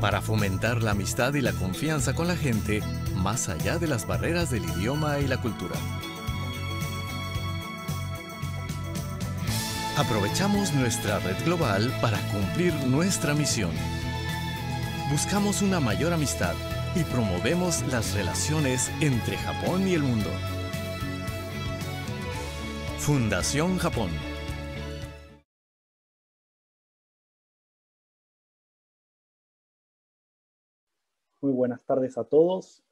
para fomentar la amistad y la confianza con la gente más allá de las barreras del idioma y la cultura. Aprovechamos nuestra red global para cumplir nuestra misión. Buscamos una mayor amistad y promovemos las relaciones entre Japón y el mundo. Fundación Japón Muy buenas tardes a todos.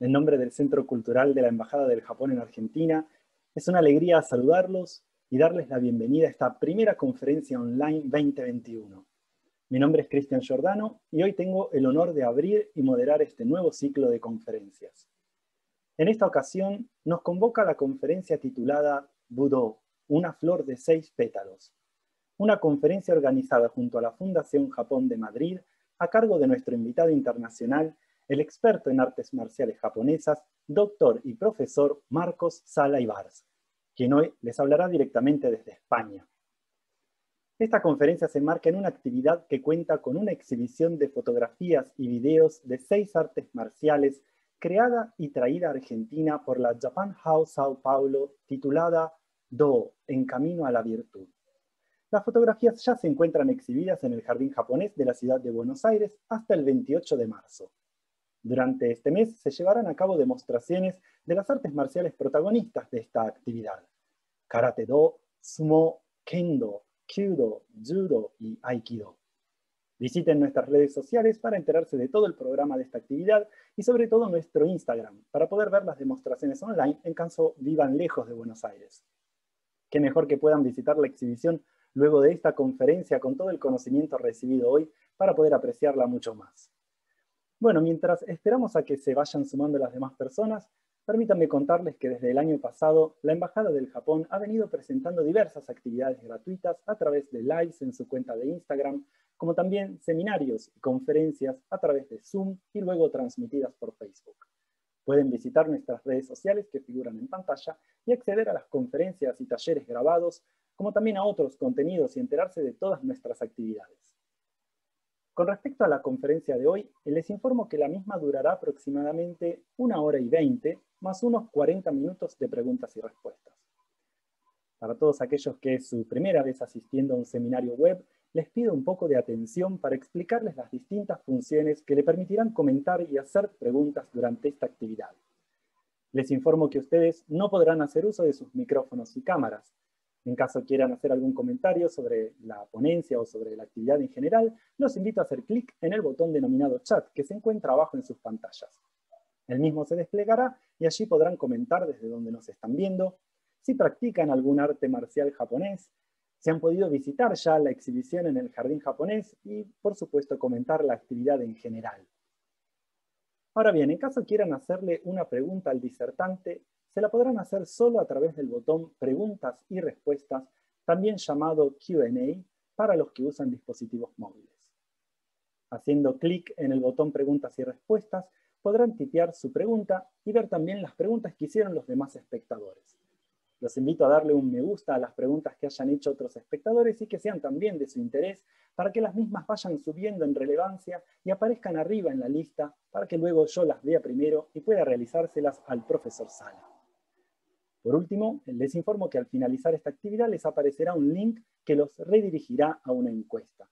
En nombre del Centro Cultural de la Embajada del Japón en Argentina, es una alegría saludarlos y darles la bienvenida a esta primera conferencia online 2021. Mi nombre es Cristian Giordano y hoy tengo el honor de abrir y moderar este nuevo ciclo de conferencias. En esta ocasión nos convoca la conferencia titulada Budo, una flor de seis pétalos, una conferencia organizada junto a la Fundación Japón de Madrid a cargo de nuestro invitado internacional, el experto en artes marciales japonesas, doctor y profesor Marcos Sala quien hoy les hablará directamente desde España. Esta conferencia se enmarca en una actividad que cuenta con una exhibición de fotografías y videos de seis artes marciales creada y traída a Argentina por la Japan House Sao Paulo titulada Do en camino a la virtud. Las fotografías ya se encuentran exhibidas en el Jardín Japonés de la ciudad de Buenos Aires hasta el 28 de marzo. Durante este mes se llevarán a cabo demostraciones de las artes marciales protagonistas de esta actividad. Karate-do, sumo, kendo, kyudo, judo y aikido. Visiten nuestras redes sociales para enterarse de todo el programa de esta actividad y sobre todo nuestro Instagram para poder ver las demostraciones online en caso vivan lejos de Buenos Aires. Qué mejor que puedan visitar la exhibición luego de esta conferencia con todo el conocimiento recibido hoy para poder apreciarla mucho más. Bueno, mientras esperamos a que se vayan sumando las demás personas, permítanme contarles que desde el año pasado la Embajada del Japón ha venido presentando diversas actividades gratuitas a través de lives en su cuenta de Instagram, como también seminarios y conferencias a través de Zoom y luego transmitidas por Facebook. Pueden visitar nuestras redes sociales que figuran en pantalla y acceder a las conferencias y talleres grabados, como también a otros contenidos y enterarse de todas nuestras actividades. Con respecto a la conferencia de hoy, les informo que la misma durará aproximadamente una hora y veinte, más unos 40 minutos de preguntas y respuestas. Para todos aquellos que es su primera vez asistiendo a un seminario web, les pido un poco de atención para explicarles las distintas funciones que le permitirán comentar y hacer preguntas durante esta actividad. Les informo que ustedes no podrán hacer uso de sus micrófonos y cámaras, en caso quieran hacer algún comentario sobre la ponencia o sobre la actividad en general, los invito a hacer clic en el botón denominado chat que se encuentra abajo en sus pantallas. El mismo se desplegará y allí podrán comentar desde donde nos están viendo, si practican algún arte marcial japonés, si han podido visitar ya la exhibición en el jardín japonés y, por supuesto, comentar la actividad en general. Ahora bien, en caso quieran hacerle una pregunta al disertante, se la podrán hacer solo a través del botón Preguntas y Respuestas, también llamado QA para los que usan dispositivos móviles. Haciendo clic en el botón Preguntas y Respuestas, podrán tipear su pregunta y ver también las preguntas que hicieron los demás espectadores. Los invito a darle un me gusta a las preguntas que hayan hecho otros espectadores y que sean también de su interés para que las mismas vayan subiendo en relevancia y aparezcan arriba en la lista para que luego yo las vea primero y pueda realizárselas al profesor Sala. Por último, les informo que al finalizar esta actividad les aparecerá un link que los redirigirá a una encuesta.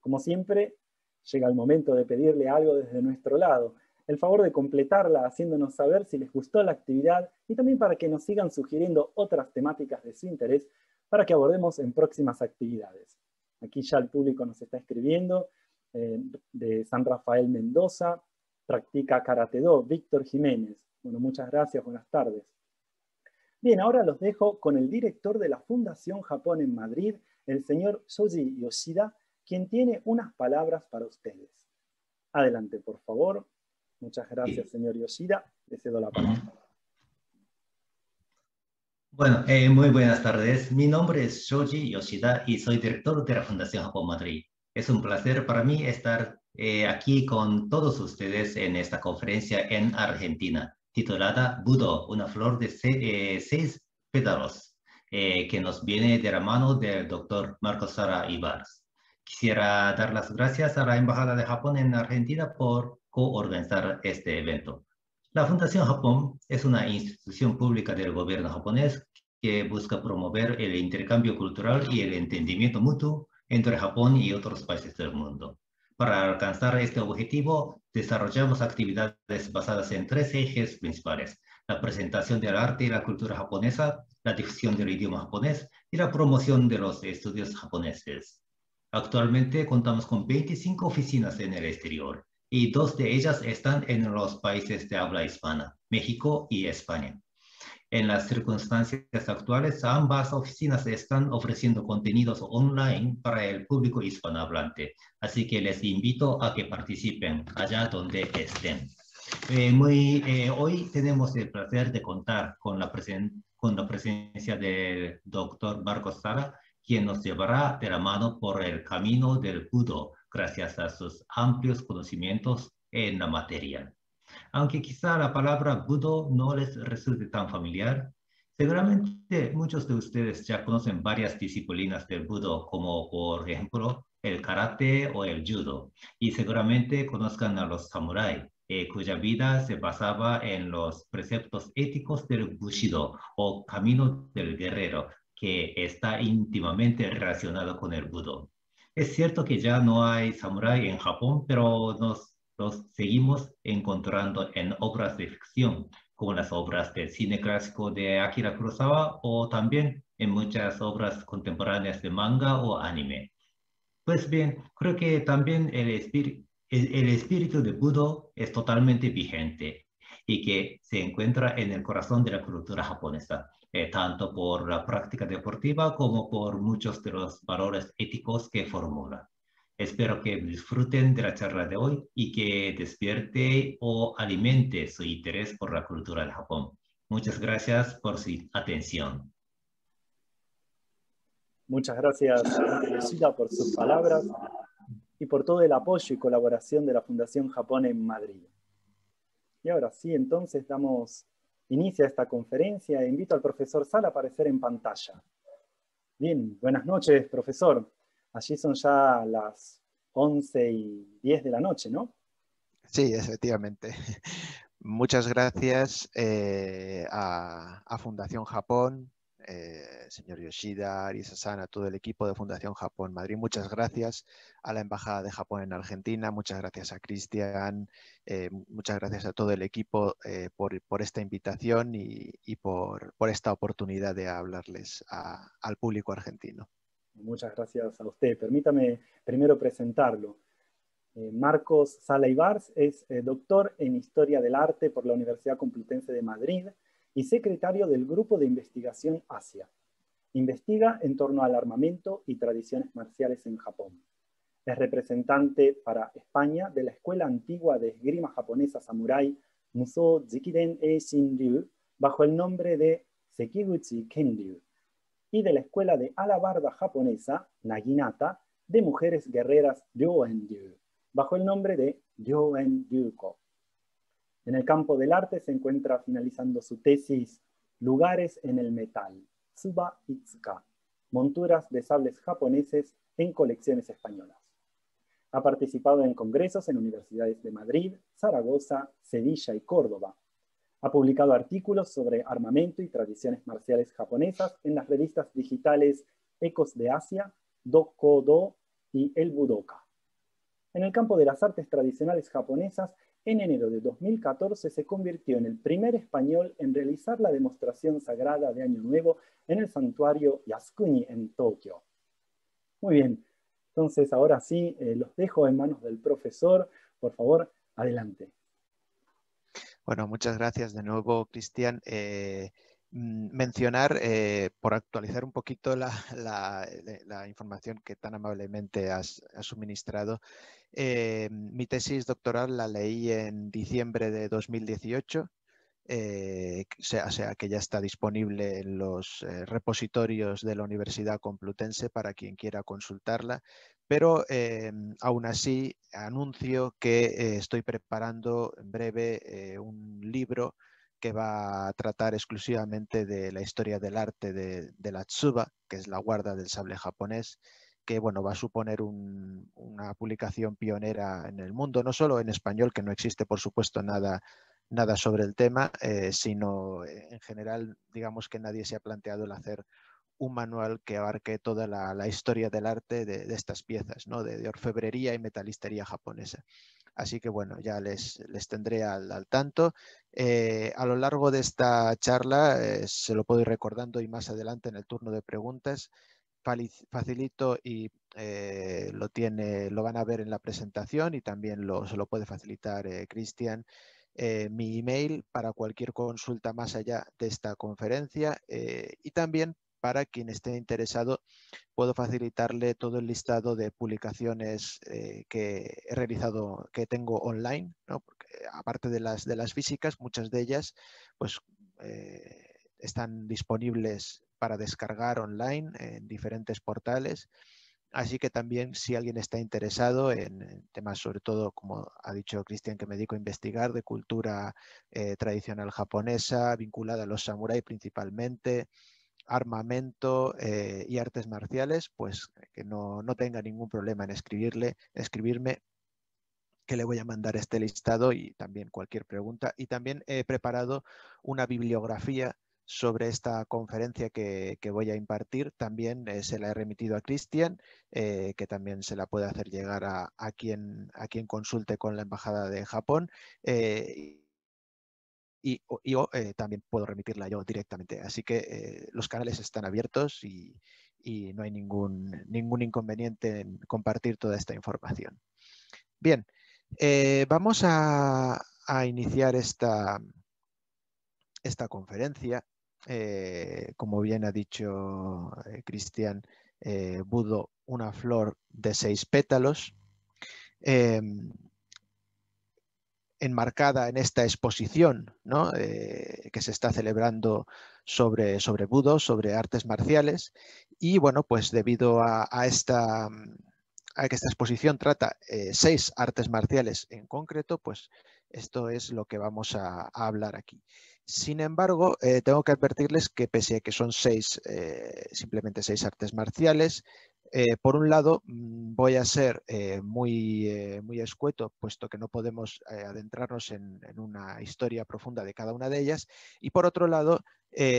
Como siempre, llega el momento de pedirle algo desde nuestro lado, el favor de completarla haciéndonos saber si les gustó la actividad y también para que nos sigan sugiriendo otras temáticas de su interés para que abordemos en próximas actividades. Aquí ya el público nos está escribiendo, eh, de San Rafael Mendoza, practica Karate Do, Víctor Jiménez. Bueno, muchas gracias, buenas tardes. Bien, ahora los dejo con el director de la Fundación Japón en Madrid, el señor Shoji Yoshida, quien tiene unas palabras para ustedes. Adelante, por favor. Muchas gracias, señor Yoshida. Le cedo la palabra. Bueno, eh, muy buenas tardes. Mi nombre es Shoji Yoshida y soy director de la Fundación Japón Madrid. Es un placer para mí estar eh, aquí con todos ustedes en esta conferencia en Argentina titulada Budo, una flor de eh, seis pétalos, eh, que nos viene de la mano del doctor Marcos Sara Ibarz. Quisiera dar las gracias a la Embajada de Japón en Argentina por coorganizar este evento. La Fundación Japón es una institución pública del gobierno japonés que busca promover el intercambio cultural y el entendimiento mutuo entre Japón y otros países del mundo. Para alcanzar este objetivo, desarrollamos actividades basadas en tres ejes principales, la presentación del arte y la cultura japonesa, la difusión del idioma japonés y la promoción de los estudios japoneses. Actualmente contamos con 25 oficinas en el exterior y dos de ellas están en los países de habla hispana, México y España. En las circunstancias actuales, ambas oficinas están ofreciendo contenidos online para el público hispanohablante, así que les invito a que participen allá donde estén. Eh, eh, hoy tenemos el placer de contar con la, presencia del doctor Marcos Sara, quien nos llevará de la mano por el camino del Budo gracias a sus amplios conocimientos en la materia aunque quizá la palabra Budo no les resulte tan familiar, seguramente muchos de ustedes ya conocen varias disciplinas del Budo, como por ejemplo el karate o el judo, y seguramente conozcan a los samuráis, eh, cuya vida se basaba en los preceptos éticos del Bushido o camino del guerrero, que está íntimamente relacionado con el Budo. Es cierto que ya no hay Samurai en Japón, pero nos los seguimos encontrando en obras de ficción, como las obras del cine clásico de Akira Kurosawa o también en muchas obras contemporáneas de manga o anime. Pues bien, creo que también el, espíritu, de Budo es totalmente vigente y que se encuentra en el corazón de la cultura japonesa, eh, tanto por la práctica deportiva como por muchos de los valores éticos que formula. Espero que disfruten de la charla de hoy y que despierte o alimente su interés por la cultura de Japón. Muchas gracias por su atención. Muchas gracias, por sus palabras y por todo el apoyo y colaboración de la Fundación Japón en Madrid. Y ahora sí, entonces damos inicio a esta conferencia e invito al profesor Sala a aparecer en pantalla. Bien, buenas noches, profesor. Allí son ya las 11 y 10 de la noche, ¿no? Sí, efectivamente. Muchas gracias eh, a, Fundación Japón, eh, señor Yoshida, Arisa-san, a todo el equipo de Fundación Japón Madrid. Muchas gracias a la Embajada de Japón en Argentina. Muchas gracias a Cristian. Eh, muchas gracias a todo el equipo por, esta invitación y, por, esta oportunidad de hablarles al público argentino. Muchas gracias a usted. Permítame primero presentarlo. Eh, Marcos Salaibars es eh, doctor en Historia del Arte por la Universidad Complutense de Madrid y secretario del Grupo de Investigación Asia. Investiga en torno al armamento y tradiciones marciales en Japón. Es representante para España de la Escuela Antigua de Esgrima Japonesa Samurai Muso Jikiden Eishin Ryu bajo el nombre de Sekiguchi Kenryu y de la Escuela de Alabarda Japonesa, Naginata, de mujeres guerreras ryoen bajo el nombre de Ryoen-ryuko. En el campo del arte se encuentra finalizando su tesis Lugares en el metal, Tsuba Itsuka, monturas de sables japoneses en colecciones españolas. Ha participado en congresos en universidades de Madrid, Zaragoza, Sevilla y Córdoba, ha publicado artículos sobre armamento y tradiciones marciales japonesas en las revistas digitales Ecos de Asia, Dokodo y El Budoka. En el campo de las artes tradicionales japonesas, en enero de 2014 se convirtió en el primer español en realizar la demostración sagrada de Año Nuevo en el santuario Yasukuni en Tokio. Muy bien, entonces ahora sí eh, los dejo en manos del profesor. Por favor, adelante. Bueno, muchas gracias de nuevo, Cristian. Eh, mm, mencionar, eh, por actualizar un poquito eh, la, información que tan amablemente has, suministrado, mi tesis doctoral la leí en diciembre de 2018 eh, sea, que ya está disponible en los eh, repositorios de la Universidad Complutense para quien quiera consultarla, pero eh, aún así anuncio que estoy preparando en breve un libro que va a tratar exclusivamente de la historia del arte de, la Tsuba, que es la guarda del sable japonés, que bueno, va a suponer una publicación pionera en el mundo, no solo en español, que no existe por supuesto nada nada sobre el tema, eh, sino eh, en general, digamos que nadie se ha planteado el hacer un manual que abarque toda la, historia del arte de, estas piezas, de, orfebrería y metalistería japonesa. Así que bueno, ya les, tendré al, tanto. Eh, a lo largo de esta charla, se lo puedo ir recordando y más adelante en el turno de preguntas, facilito y lo, tiene, lo van a ver en la presentación y también se lo puede facilitar Cristian eh, mi email para cualquier consulta más allá de esta conferencia eh, y también para quien esté interesado puedo facilitarle todo el listado de publicaciones eh, que he realizado, que tengo online, aparte de las, de las físicas, muchas de ellas pues, están disponibles para descargar online en diferentes portales. Así que también si alguien está interesado en temas, sobre todo, como ha dicho Cristian, que me dedico a investigar de cultura eh, tradicional japonesa, vinculada a los samuráis principalmente, armamento eh, y artes marciales, pues que no, no, tenga ningún problema en escribirle, escribirme que le voy a mandar este listado y también cualquier pregunta. Y también he preparado una bibliografía sobre esta conferencia que, voy a impartir. También eh, se la he remitido a Cristian, eh, que también se la puede hacer llegar a, quien, a quien consulte con la Embajada de Japón. Eh, y, yo, también puedo remitirla yo directamente. Así que los canales están abiertos y, no hay ningún, inconveniente en compartir toda esta información. Bien, vamos a, a iniciar esta, esta conferencia eh, como bien ha dicho eh, Cristian eh, Budo, una flor de seis pétalos, em, enmarcada en esta exposición que se está celebrando sobre, Budo, sobre artes marciales. Y bueno, pues debido a, esta que esta exposición trata seis artes marciales en concreto, pues esto es lo que vamos a, hablar aquí. Sin embargo, eh, tengo que advertirles que pese a que son seis, eh, simplemente seis artes marciales, eh, por un lado, mm, voy a ser eh, eh, muy, escueto, puesto que no podemos adentrarnos en, una historia profunda de cada una de ellas. Y por otro lado,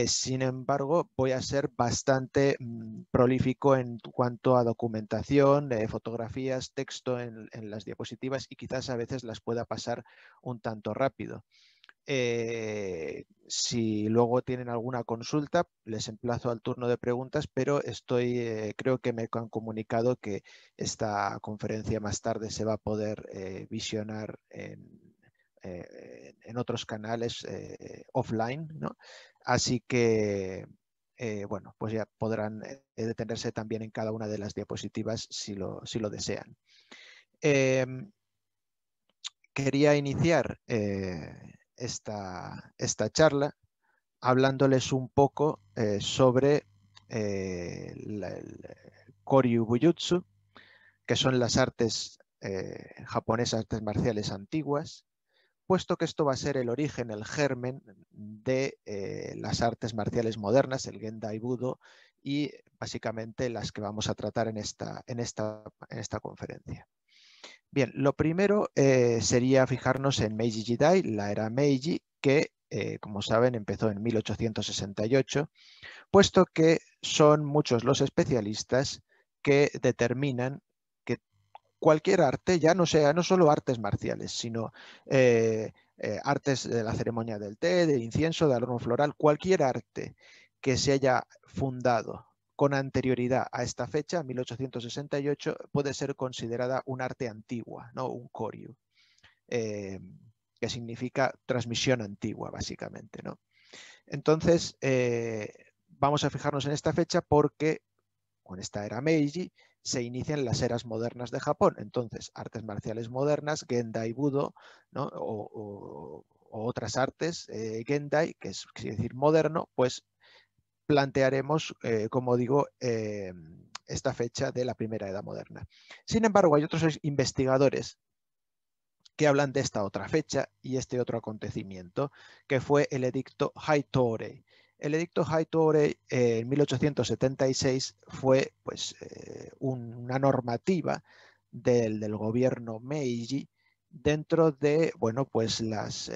sin embargo, voy a ser bastante mm, prolífico en cuanto a documentación, fotografías, texto en, las diapositivas y quizás a veces las pueda pasar un tanto rápido. Eh, si luego tienen alguna consulta, les emplazo al turno de preguntas, pero estoy, eh, creo que me han comunicado que esta conferencia más tarde se va a poder eh, visionar en, otros canales offline, ¿no? Así que, bueno, pues ya podrán detenerse también en cada una de las diapositivas si si lo desean. Em, quería iniciar esta, charla hablándoles un poco eh, sobre eh, el Koryu bujutsu que son las artes eh, japonesas, artes marciales antiguas, puesto que esto va a ser el origen, el germen de las artes marciales modernas, el Gendai Budo, y básicamente las que vamos a tratar en esta conferencia. Bien, lo primero eh, sería fijarnos en Meiji Jidai, la era Meiji, que eh, como saben empezó en 1868, puesto que son muchos los especialistas que determinan que cualquier arte, ya no sea no solo artes marciales, sino eh, artes de la ceremonia del té, del incienso, de aroma floral, cualquier arte que se haya fundado con anterioridad a esta fecha, 1868, puede ser considerada un arte antigua, ¿no? un koryu, eh, que significa transmisión antigua, básicamente. ¿no? Entonces, eh, vamos a fijarnos en esta fecha porque con esta era Meiji se inician las eras modernas de Japón. Entonces, artes marciales modernas, Gendai Budo, ¿no? o, otras artes, eh, Gendai, que es decir moderno, pues plantearemos, eh, como digo, eh, esta fecha de la primera edad moderna. Sin embargo, hay otros investigadores que hablan de esta otra fecha y este otro acontecimiento, que fue el edicto Haitore. El edicto Haitore eh, en 1876 fue pues, una normativa del, gobierno Meiji dentro de bueno, pues las,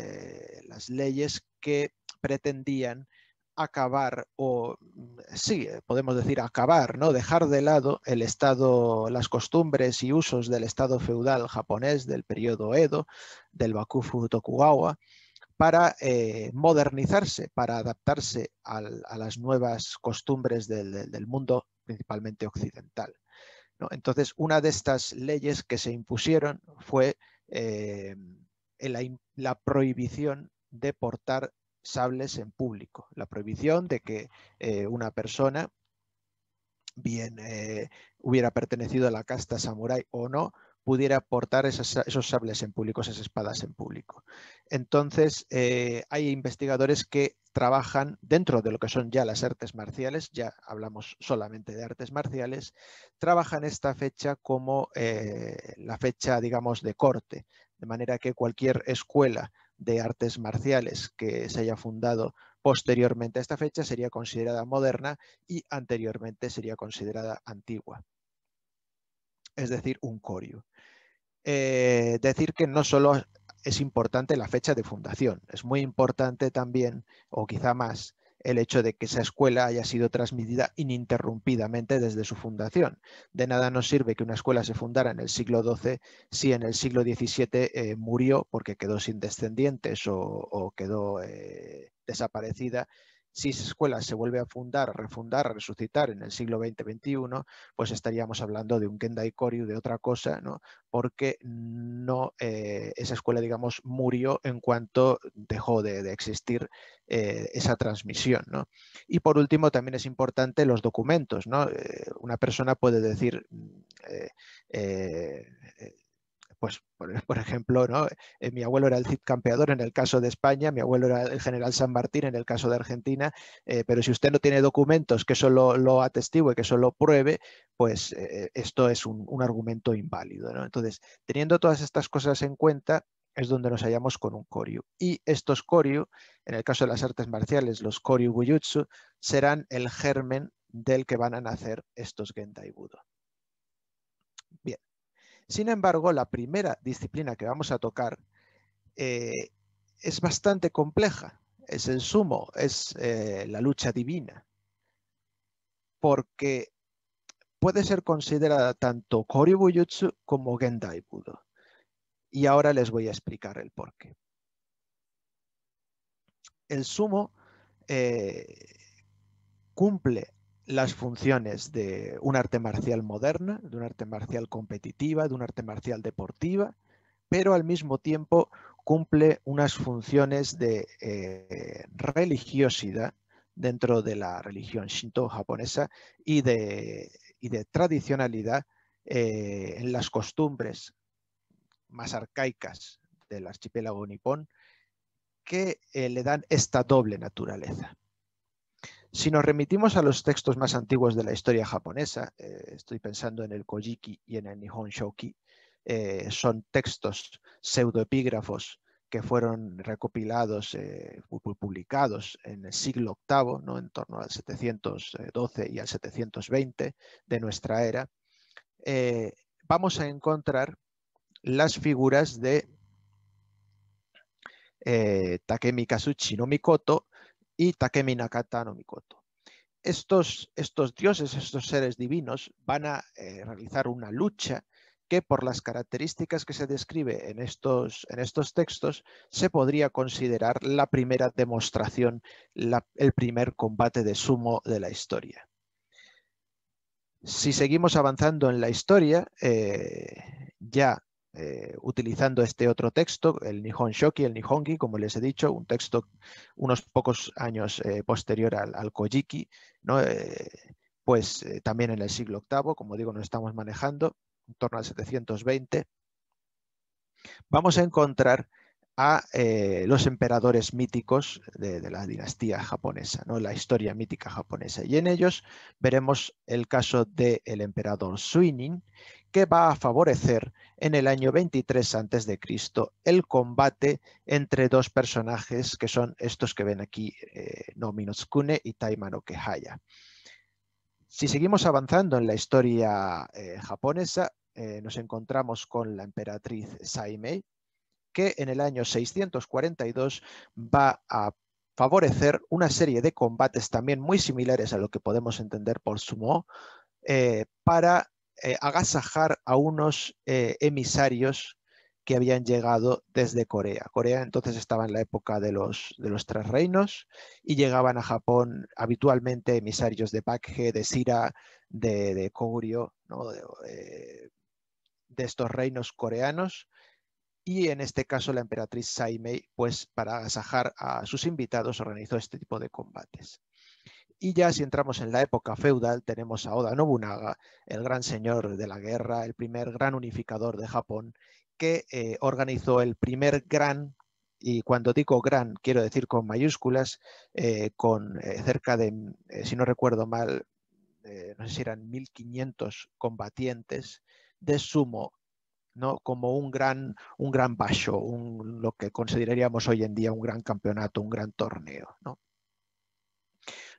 las leyes que pretendían acabar o mm, sí, eh, podemos decir acabar, ¿no? Dejar de lado el estado, las costumbres y usos del estado feudal japonés del periodo Edo, del Bakufu Tokugawa, para eh, modernizarse, para adaptarse a las nuevas costumbres del, mundo, principalmente occidental. Entonces, una de estas leyes que se impusieron fue eh, la prohibición de portar sables en público, la prohibición de que eh, una persona, bien eh, hubiera pertenecido a la casta samurái o no, pudiera portar esos sables en público, esas espadas en público. Entonces, eh, hay investigadores que trabajan dentro de lo que son ya las artes marciales, ya hablamos solamente de artes marciales, trabajan esta fecha como la fecha, digamos, de corte, de manera que cualquier escuela de artes marciales que se haya fundado posteriormente a esta fecha sería considerada moderna y anteriormente sería considerada antigua, es decir, un corio. Eh, decir que no solo es importante la fecha de fundación, es muy importante también, o quizá más, el hecho de que esa escuela haya sido transmitida ininterrumpidamente desde su fundación. De nada nos sirve que una escuela se fundara en el siglo XII si en el siglo XVII eh, murió porque quedó sin descendientes o, quedó eh, desaparecida si esa escuela se vuelve a fundar, refundar, resucitar en el siglo XX-XXI, pues estaríamos hablando de un Kendai Koryu, de otra cosa, ¿no? porque no, eh, esa escuela, digamos, murió en cuanto dejó de, existir eh, esa transmisión. ¿no? Y por último, también es importante los documentos. ¿no? Eh, una persona puede decir mm, pues e-, por, ejemplo, ¿no? Eh, mi abuelo era el Cid campeador en el caso de España, mi abuelo era el general San Martín en el caso de Argentina, eh, pero si usted no tiene documentos que eso lo, atestigue, que eso lo pruebe, pues eh, esto es un, argumento inválido. Entonces, teniendo todas estas cosas en cuenta, es donde nos hallamos con un koryu. Y estos koryu, en el caso de las artes marciales, los koryu buyutsu, serán el germen del que van a nacer estos Gendai Budo. Bien, sin embargo, la primera disciplina que vamos a tocar eh, es bastante compleja, es el sumo, es eh, la lucha divina, porque puede ser considerada tanto Koryu Bujutsu como Gendai Budo. Y ahora les voy a explicar el porqué. El sumo eh, cumple las funciones de un arte marcial moderna, de un arte marcial competitiva, de un arte marcial deportiva, pero al mismo tiempo cumple unas funciones de eh, religiosidad dentro de la religión shinto japonesa y de, de tradicionalidad eh, en las costumbres más arcaicas del archipiélago nipón que eh, le dan esta doble naturaleza. Si nos remitimos a los textos más antiguos de la historia japonesa, eh, estoy pensando en el Kojiki y en el Nihon Shoki, eh, son textos pseudoepígrafos que fueron recopilados, eh, publicados en el siglo VIII, ¿no? en torno al 712 y al 720 de nuestra era, vamos a encontrar las figuras de Takemi Kazuchi no Mikoto y Takemi Nakata no Mikoto. Estos, estos dioses, estos seres divinos, van a eh, realizar una lucha que por las características que se describe en estos, en estos textos se podría considerar la primera demostración, el primer combate de sumo de la historia. Si seguimos avanzando en la historia, eh, ya eh, utilizando este otro texto, el Nihon Shoki, el Nihongi, como les he dicho, un texto unos pocos años eh, posterior al, Kojiki, eh, pues también en el siglo VIII, como digo, nos estamos manejando, en torno al 720, vamos a encontrar a los emperadores míticos de, la dinastía japonesa, ¿no? la historia mítica japonesa. Y en ellos veremos el caso del emperador Suinin, que va a favorecer en el año 23 a.C. el combate entre dos personajes que son estos que ven aquí, eh, Nominotskune y Taimano Kehaya. Si seguimos avanzando en la historia eh, japonesa, eh, nos encontramos con la emperatriz Saimei, que en el año 642 va a favorecer una serie de combates también muy similares a lo que podemos entender por sumo, eh, para eh, agasajar a unos eh, emisarios que habían llegado desde Corea. Corea entonces estaba en la época de los, tres reinos y llegaban a Japón habitualmente emisarios de Pakhe, de Sira, de, de Koguryo, eh, de, estos reinos coreanos. Y en este caso la emperatriz Saimei, pues para agasajar a sus invitados, organizó este tipo de combates. Y ya si entramos en la época feudal, tenemos a Oda Nobunaga, el gran señor de la guerra, el primer gran unificador de Japón, que eh, organizó el primer gran, y cuando digo gran, quiero decir con mayúsculas, eh, con eh, cerca de, si no recuerdo mal, no sé si eran 1500 combatientes de sumo ¿no? como un gran, un gran basho, un, lo que consideraríamos hoy en día un gran campeonato, un gran torneo. ¿no?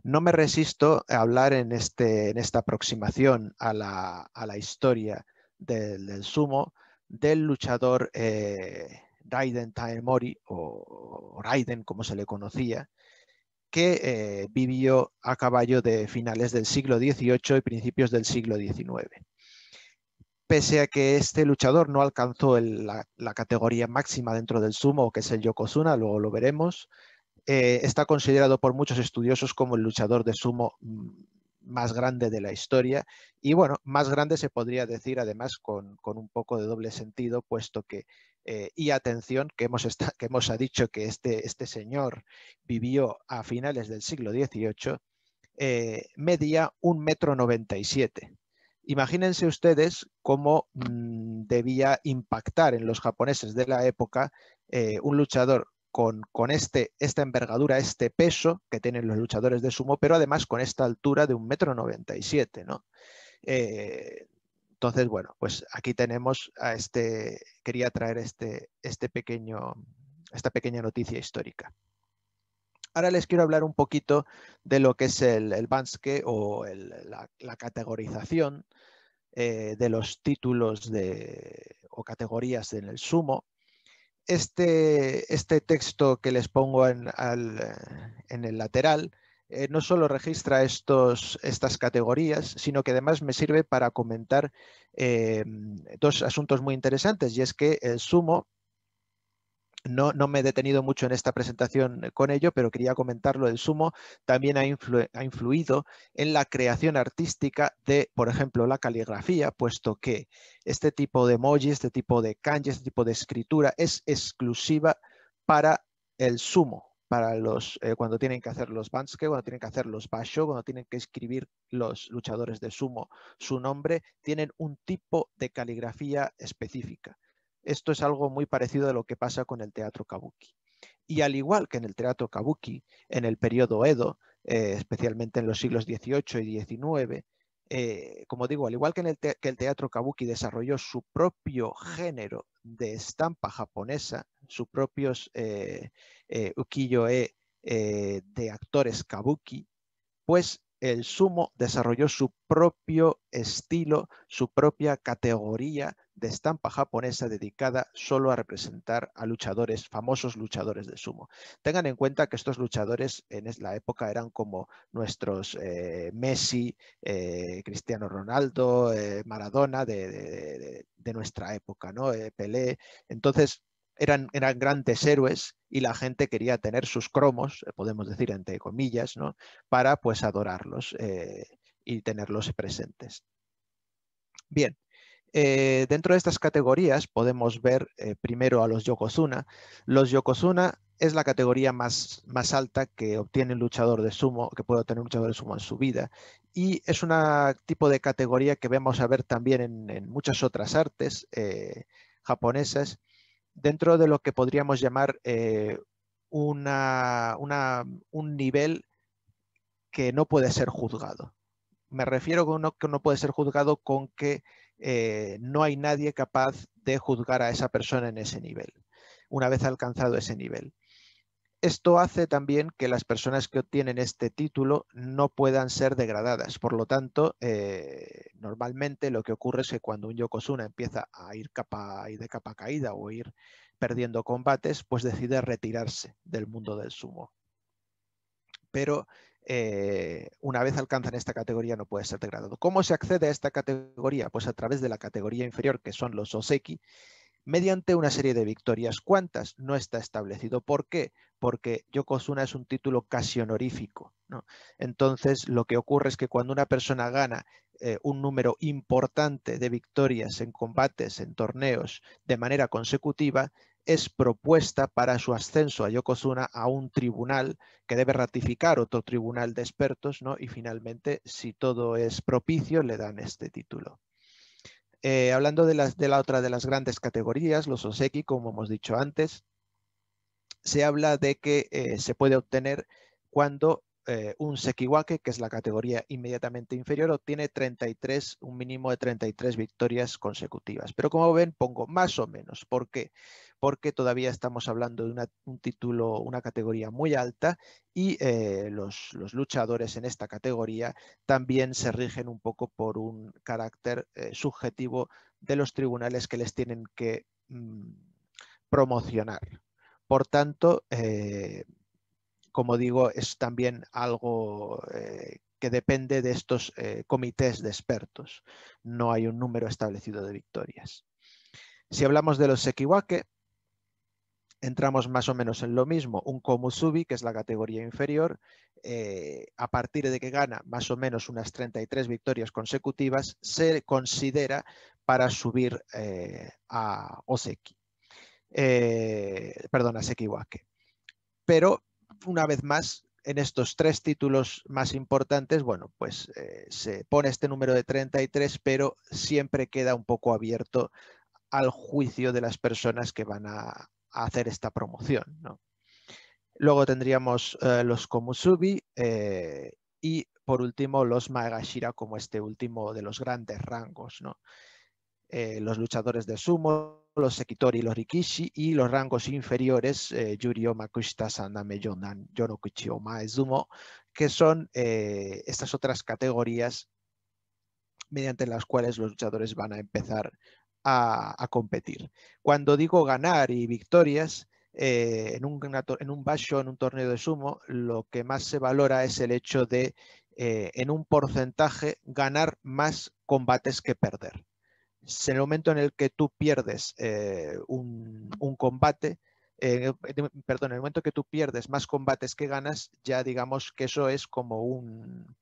No me resisto a hablar en, este, esta aproximación a la, historia del, sumo del luchador eh, Raiden Taemori o, Raiden como se le conocía, que eh, vivió a caballo de finales del siglo XVIII y principios del siglo XIX. Pese a que este luchador no alcanzó la, la, categoría máxima dentro del sumo, que es el Yokozuna, luego lo veremos, eh, está considerado por muchos estudiosos como el luchador de sumo mm, más grande de la historia y bueno, más grande se podría decir además con, un poco de doble sentido, puesto que, eh, y atención, que hemos, que hemos dicho que este, este señor vivió a finales del siglo XVIII, eh, medía un metro noventa y siete. Imagínense ustedes cómo mm, debía impactar en los japoneses de la época un luchador con, este, esta envergadura, este peso que tienen los luchadores de sumo, pero además con esta altura de un metro noventa y siete, ¿no? Eh, entonces, bueno, pues aquí tenemos a este, quería traer este, este pequeño, esta pequeña noticia histórica. Ahora les quiero hablar un poquito de lo que es el, el Banske o la, categorización eh, de los títulos de, o categorías en el sumo. Este, este, texto que les pongo en, el lateral eh, no solo registra estas categorías, sino que además me sirve para comentar eh, dos asuntos muy interesantes, y es que el sumo no, me he detenido mucho en esta presentación eh, con ello, pero quería comentarlo el sumo. También ha, influido en la creación artística de, por ejemplo, la caligrafía, puesto que este tipo de moji, este tipo de kanji, este tipo de escritura es exclusiva para el sumo, para los eh, cuando tienen que hacer los Banske, cuando tienen que hacer los basho, cuando tienen que escribir los luchadores de sumo su nombre, tienen un tipo de caligrafía específica. Esto es algo muy parecido a lo que pasa con el teatro kabuki. Y al igual que en el teatro kabuki, en el periodo Edo, eh, especialmente en los siglos XVIII y XIX, eh, como digo, al igual que, en el teatro kabuki desarrolló su propio género de estampa japonesa, sus propios eh, ukiyo-e de actores kabuki, pues el sumo desarrolló su propio estilo, su propia categoría, de estampa japonesa dedicada solo a representar a luchadores, famosos luchadores de sumo. Tengan en cuenta que estos luchadores en la época eran como nuestros eh, Messi, eh, Cristiano Ronaldo, eh, Maradona de, nuestra época, ¿no? Pelé. Entonces, eran, eran, grandes héroes y la gente quería tener sus cromos, podemos decir entre comillas, ¿no? para pues adorarlos y tenerlos presentes. Bien, eh, dentro de estas categorías podemos ver eh, primero a los Yokozuna. Los Yokozuna es la categoría más, más alta que obtiene un luchador de sumo, que puede obtener un luchador de sumo en su vida. Y es un tipo de categoría que vemos a ver también en, muchas otras artes eh, japonesas, dentro de lo que podríamos llamar una, un nivel que no puede ser juzgado. Me refiero con uno que no puede ser juzgado con que eh, no hay nadie capaz de juzgar a esa persona en ese nivel, una vez alcanzado ese nivel. Esto hace también que las personas que obtienen este título no puedan ser degradadas. Por lo tanto, eh, normalmente lo que ocurre es que cuando un Yokozuna empieza a ir capa, de capa caída o ir perdiendo combates, pues decide retirarse del mundo del sumo. Pero eh, una vez alcanzan esta categoría no puede ser degradado. ¿Cómo se accede a esta categoría? Pues a través de la categoría inferior, que son los Oseki, mediante una serie de victorias. ¿Cuántas? No está establecido. ¿Por qué? Porque Yokozuna es un título casi honorífico. Entonces, lo que ocurre es que cuando una persona gana eh, un número importante de victorias en combates, en torneos, de manera consecutiva, es propuesta para su ascenso a Yokozuna a un tribunal que debe ratificar otro tribunal de expertos, ¿no? Y finalmente, si todo es propicio, le dan este título. Eh, hablando de, las, de la otra de las grandes categorías, los Oseki, como hemos dicho antes, se habla de que eh, se puede obtener cuando eh, un Sekiwake, que es la categoría inmediatamente inferior, obtiene 33, un mínimo de 33 victorias consecutivas. Pero como ven, pongo más o menos. ¿Por qué? Porque todavía estamos hablando de un título, una categoría muy alta y eh, los, luchadores en esta categoría también se rigen un poco por un carácter eh, subjetivo de los tribunales que les tienen que mm, promocionar. Por tanto, como digo, es también algo eh, que depende de estos eh, comités de expertos. No hay un número establecido de victorias. Si hablamos de los sekiwake, entramos más o menos en lo mismo. Un komusubi, que es la categoría inferior, eh, a partir de que gana más o menos unas 33 victorias consecutivas, se considera para subir a Oseki, perdón, a Sekiwake. Pero una vez más, en estos tres títulos más importantes, bueno, pues eh, se pone este número de 33, pero siempre queda un poco abierto al juicio de las personas que van a, hacer esta promoción. ¿no? Luego tendríamos eh, los Komusubi eh, y por último los Maegashira, como este último de los grandes rangos. ¿no? Eh, los luchadores de sumo, los sekitori, los rikishi y los rangos inferiores, eh, yurioma, kushita, saname, yonan, yonokuchi sumo, que son eh, estas otras categorías mediante las cuales los luchadores van a empezar a, competir. Cuando digo ganar y victorias, eh, en, un, en un basho, en un torneo de sumo, lo que más se valora es el hecho de, en un porcentaje, ganar más combates que perder en el momento en el que tú pierdes eh, un, combate, eh, perdón, en el momento que tú pierdes más combates que ganas, ya digamos que eso es como un,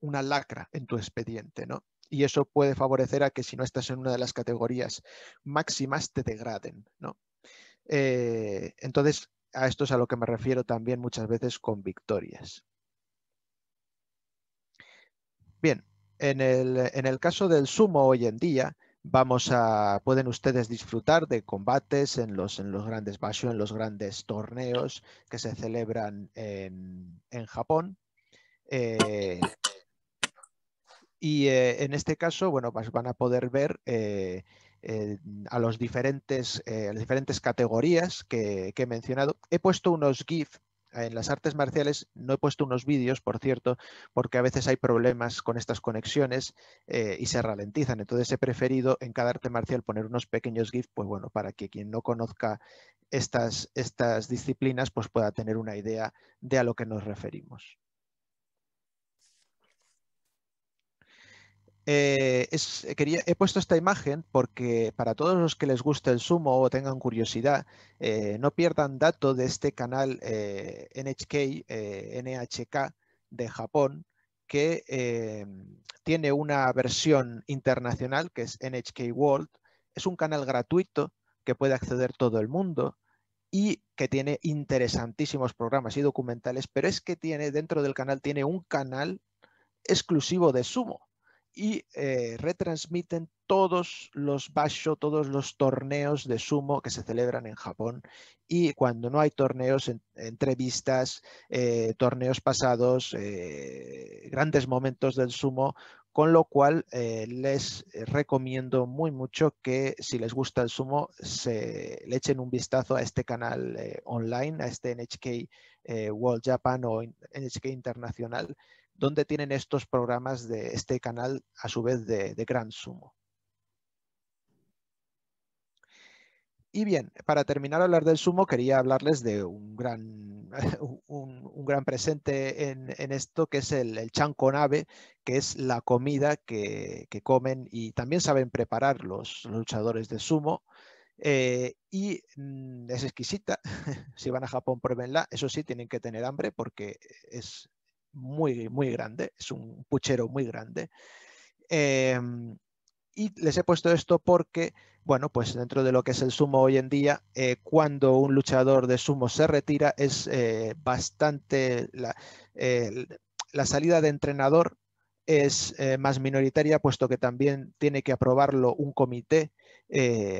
una lacra en tu expediente, ¿no? Y eso puede favorecer a que si no estás en una de las categorías máximas te degraden, ¿no? Eh, entonces, a esto es a lo que me refiero también muchas veces con victorias. Bien, en el, caso del sumo hoy en día, vamos a, pueden ustedes disfrutar de combates en los, en los grandes basho, en los grandes torneos que se celebran en, en Japón. Eh, y eh, en este caso, bueno, pues van a poder ver eh, a, los diferentes, las diferentes categorías que, que he mencionado. He puesto unos GIF en las artes marciales no he puesto unos vídeos, por cierto, porque a veces hay problemas con estas conexiones eh, y se ralentizan. Entonces he preferido en cada arte marcial poner unos pequeños GIFs, pues bueno, para que quien no conozca estas, estas disciplinas pues pueda tener una idea de a lo que nos referimos. Eh, eh, he puesto esta imagen porque para todos los que les guste el sumo o tengan curiosidad, eh, no pierdan dato de este canal NHK, NHK de Japón, que tiene una versión internacional que es NHK World. Es un canal gratuito que puede acceder todo el mundo y que tiene interesantísimos programas y documentales, pero es que tiene dentro del canal tiene un canal exclusivo de sumo y eh, retransmiten todos los basho, todos los torneos de sumo que se celebran en Japón y cuando no hay torneos, entrevistas, eh, torneos pasados, eh, grandes momentos del sumo, con lo cual les recomiendo muy mucho que si les gusta el sumo, se le echen un vistazo a este canal online, a este NHK World Japan o NHK Internacional ¿Dónde tienen estos programas de este canal, a su vez, de, Gran Sumo. Y bien, para terminar hablar del sumo, quería hablarles de un gran, un, gran presente en, esto, que es el, el chanconabe, que es la comida que, comen y también saben preparar los, luchadores de sumo. Eh, y mm, es exquisita. si van a Japón, pruébenla. Eso sí, tienen que tener hambre porque es muy, muy grande, es un puchero muy grande. Em, y les he puesto esto porque, bueno, pues dentro de lo que es el sumo hoy en día, eh, cuando un luchador de sumo se retira es eh, bastante, la, la, salida de entrenador es eh, más minoritaria, puesto que también tiene que aprobarlo un comité,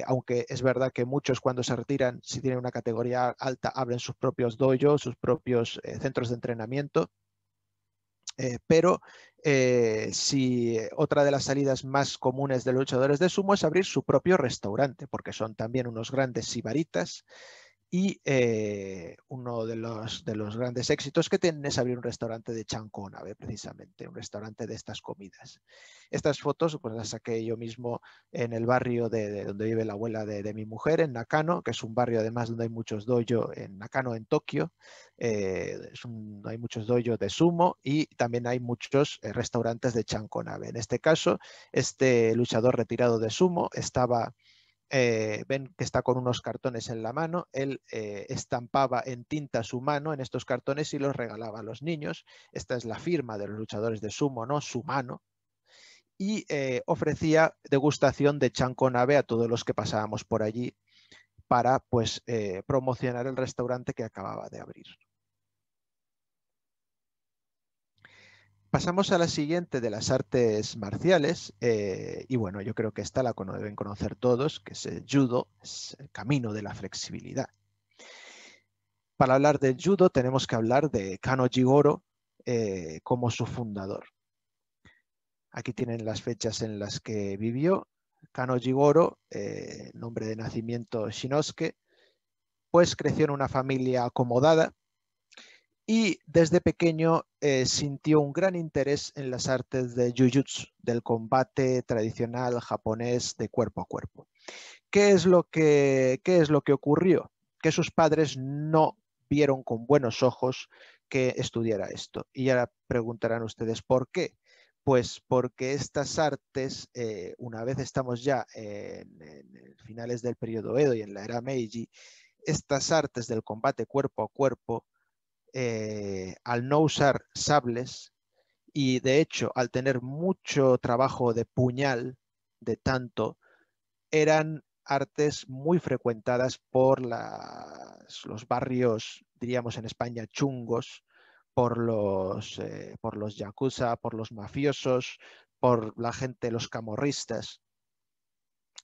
aunque es verdad que muchos cuando se retiran, si tienen una categoría alta, abren sus propios dojos, sus propios centros de entrenamiento eh, pero eh, si eh, otra de las salidas más comunes de luchadores de sumo es abrir su propio restaurante, porque son también unos grandes sibaritas y eh, uno de los, de los grandes éxitos que tienen es abrir un restaurante de Chanconave, precisamente, un restaurante de estas comidas. Estas fotos pues, las saqué yo mismo en el barrio de, donde vive la abuela de, mi mujer, en Nakano, que es un barrio además donde hay muchos dojo, en Nakano, en Tokio. Eh, hay muchos dojo de sumo y también hay muchos eh, restaurantes de Chanconave. En este caso, este luchador retirado de sumo estaba eh, ven que está con unos cartones en la mano, él eh, estampaba en tinta su mano en estos cartones y los regalaba a los niños. Esta es la firma de los luchadores de sumo, ¿no? Su mano. Y eh, ofrecía degustación de chanconabe a todos los que pasábamos por allí para pues, promocionar el restaurante que acababa de abrir. Pasamos a la siguiente de las artes marciales eh, y bueno, yo creo que esta la deben conocer todos, que es el judo, es el camino de la flexibilidad. Para hablar del judo tenemos que hablar de Kano Jigoro eh, como su fundador. Aquí tienen las fechas en las que vivió. Kano Jigoro, eh, nombre de nacimiento Shinosuke, pues creció en una familia acomodada y desde pequeño eh, sintió un gran interés en las artes de Jujutsu, del combate tradicional japonés de cuerpo a cuerpo. ¿Qué es lo que, qué es lo que ocurrió? Que sus padres no vieron con buenos ojos que estudiara esto. Y ahora preguntarán ustedes por qué. Pues porque estas artes, eh, una vez estamos ya en, en, finales del periodo Edo y en la era Meiji, estas artes del combate cuerpo a cuerpo eh, al no usar sables y de hecho al tener mucho trabajo de puñal, de tanto, eran artes muy frecuentadas por los barrios, diríamos en España, chungos, por los, eh, por los yakuza, por los mafiosos, por la gente, los camorristas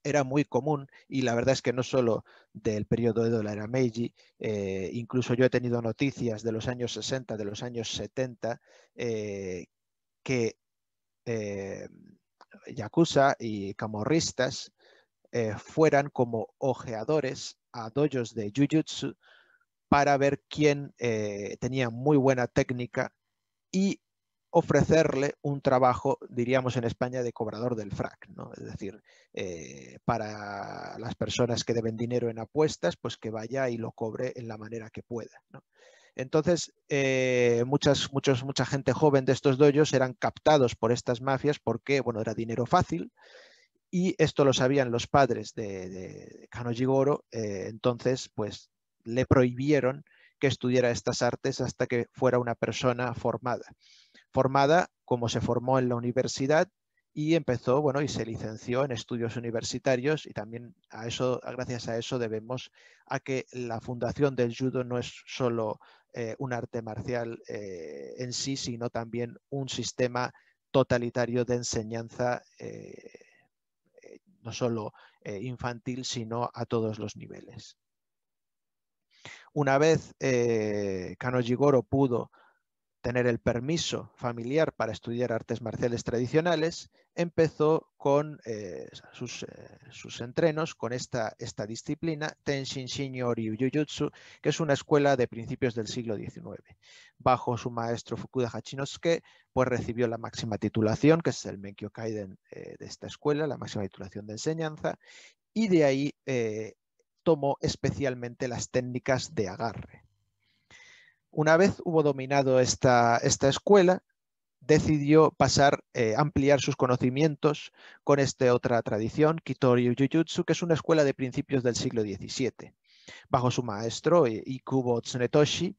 era muy común y la verdad es que no solo del periodo de la era Meiji, eh, incluso yo he tenido noticias de los años 60, de los años 70, eh, que eh, yakuza y camorristas fueran como ojeadores a dojos de jujutsu para ver quién tenía muy buena técnica y ofrecerle un trabajo, diríamos en España, de cobrador del frac, Es decir, eh, para las personas que deben dinero en apuestas, pues que vaya y lo cobre en la manera que pueda, Entonces, eh, muchas, mucha gente joven de estos doyos eran captados por estas mafias porque, bueno, era dinero fácil y esto lo sabían los padres de, de Kanoji eh, entonces, pues, le prohibieron que estudiara estas artes hasta que fuera una persona formada formada como se formó en la universidad y empezó, bueno, y se licenció en estudios universitarios y también a eso, gracias a eso debemos a que la fundación del judo no es solo eh, un arte marcial eh, en sí, sino también un sistema totalitario de enseñanza, eh, no solo infantil, sino a todos los niveles. Una vez Jigoro pudo tener el permiso familiar para estudiar artes marciales tradicionales, empezó con eh, eh, sus, entrenos con esta, esta disciplina, Tenshin Shinyo Jujutsu, que es una escuela de principios del siglo XIX. Bajo su maestro Fukuda Hachinosuke, pues recibió la máxima titulación, que es el Menkyo Kaiden eh, de esta escuela, la máxima titulación de enseñanza, y de ahí tomó especialmente las técnicas de agarre. Una vez hubo dominado esta, escuela, decidió pasar, eh, ampliar sus conocimientos con esta otra tradición, Kitoryu Jujutsu, que es una escuela de principios del siglo XVII. Bajo su maestro, eh, Ikubo Tsunetoshi,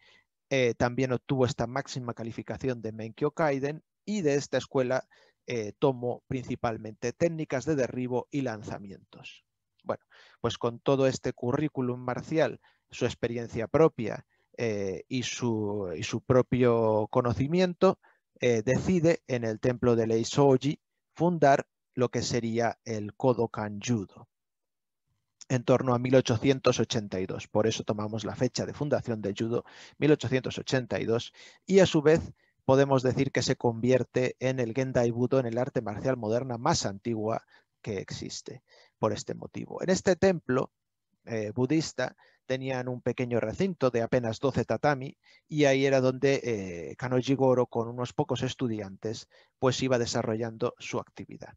eh, también obtuvo esta máxima calificación de Menkyo Kaiden y de esta escuela tomó principalmente técnicas de derribo y lanzamientos. Bueno, pues con todo este currículum marcial, su experiencia propia eh, y, su, propio conocimiento, eh, decide en el templo de Leisoji fundar lo que sería el Kodokan Judo en torno a 1882. Por eso tomamos la fecha de fundación del judo, 1882, y a su vez podemos decir que se convierte en el Gendai Budo, en el arte marcial moderna más antigua que existe por este motivo. En este templo eh, budista, tenían un pequeño recinto de apenas 12 tatami y ahí era donde eh, Kanoji con unos pocos estudiantes pues iba desarrollando su actividad.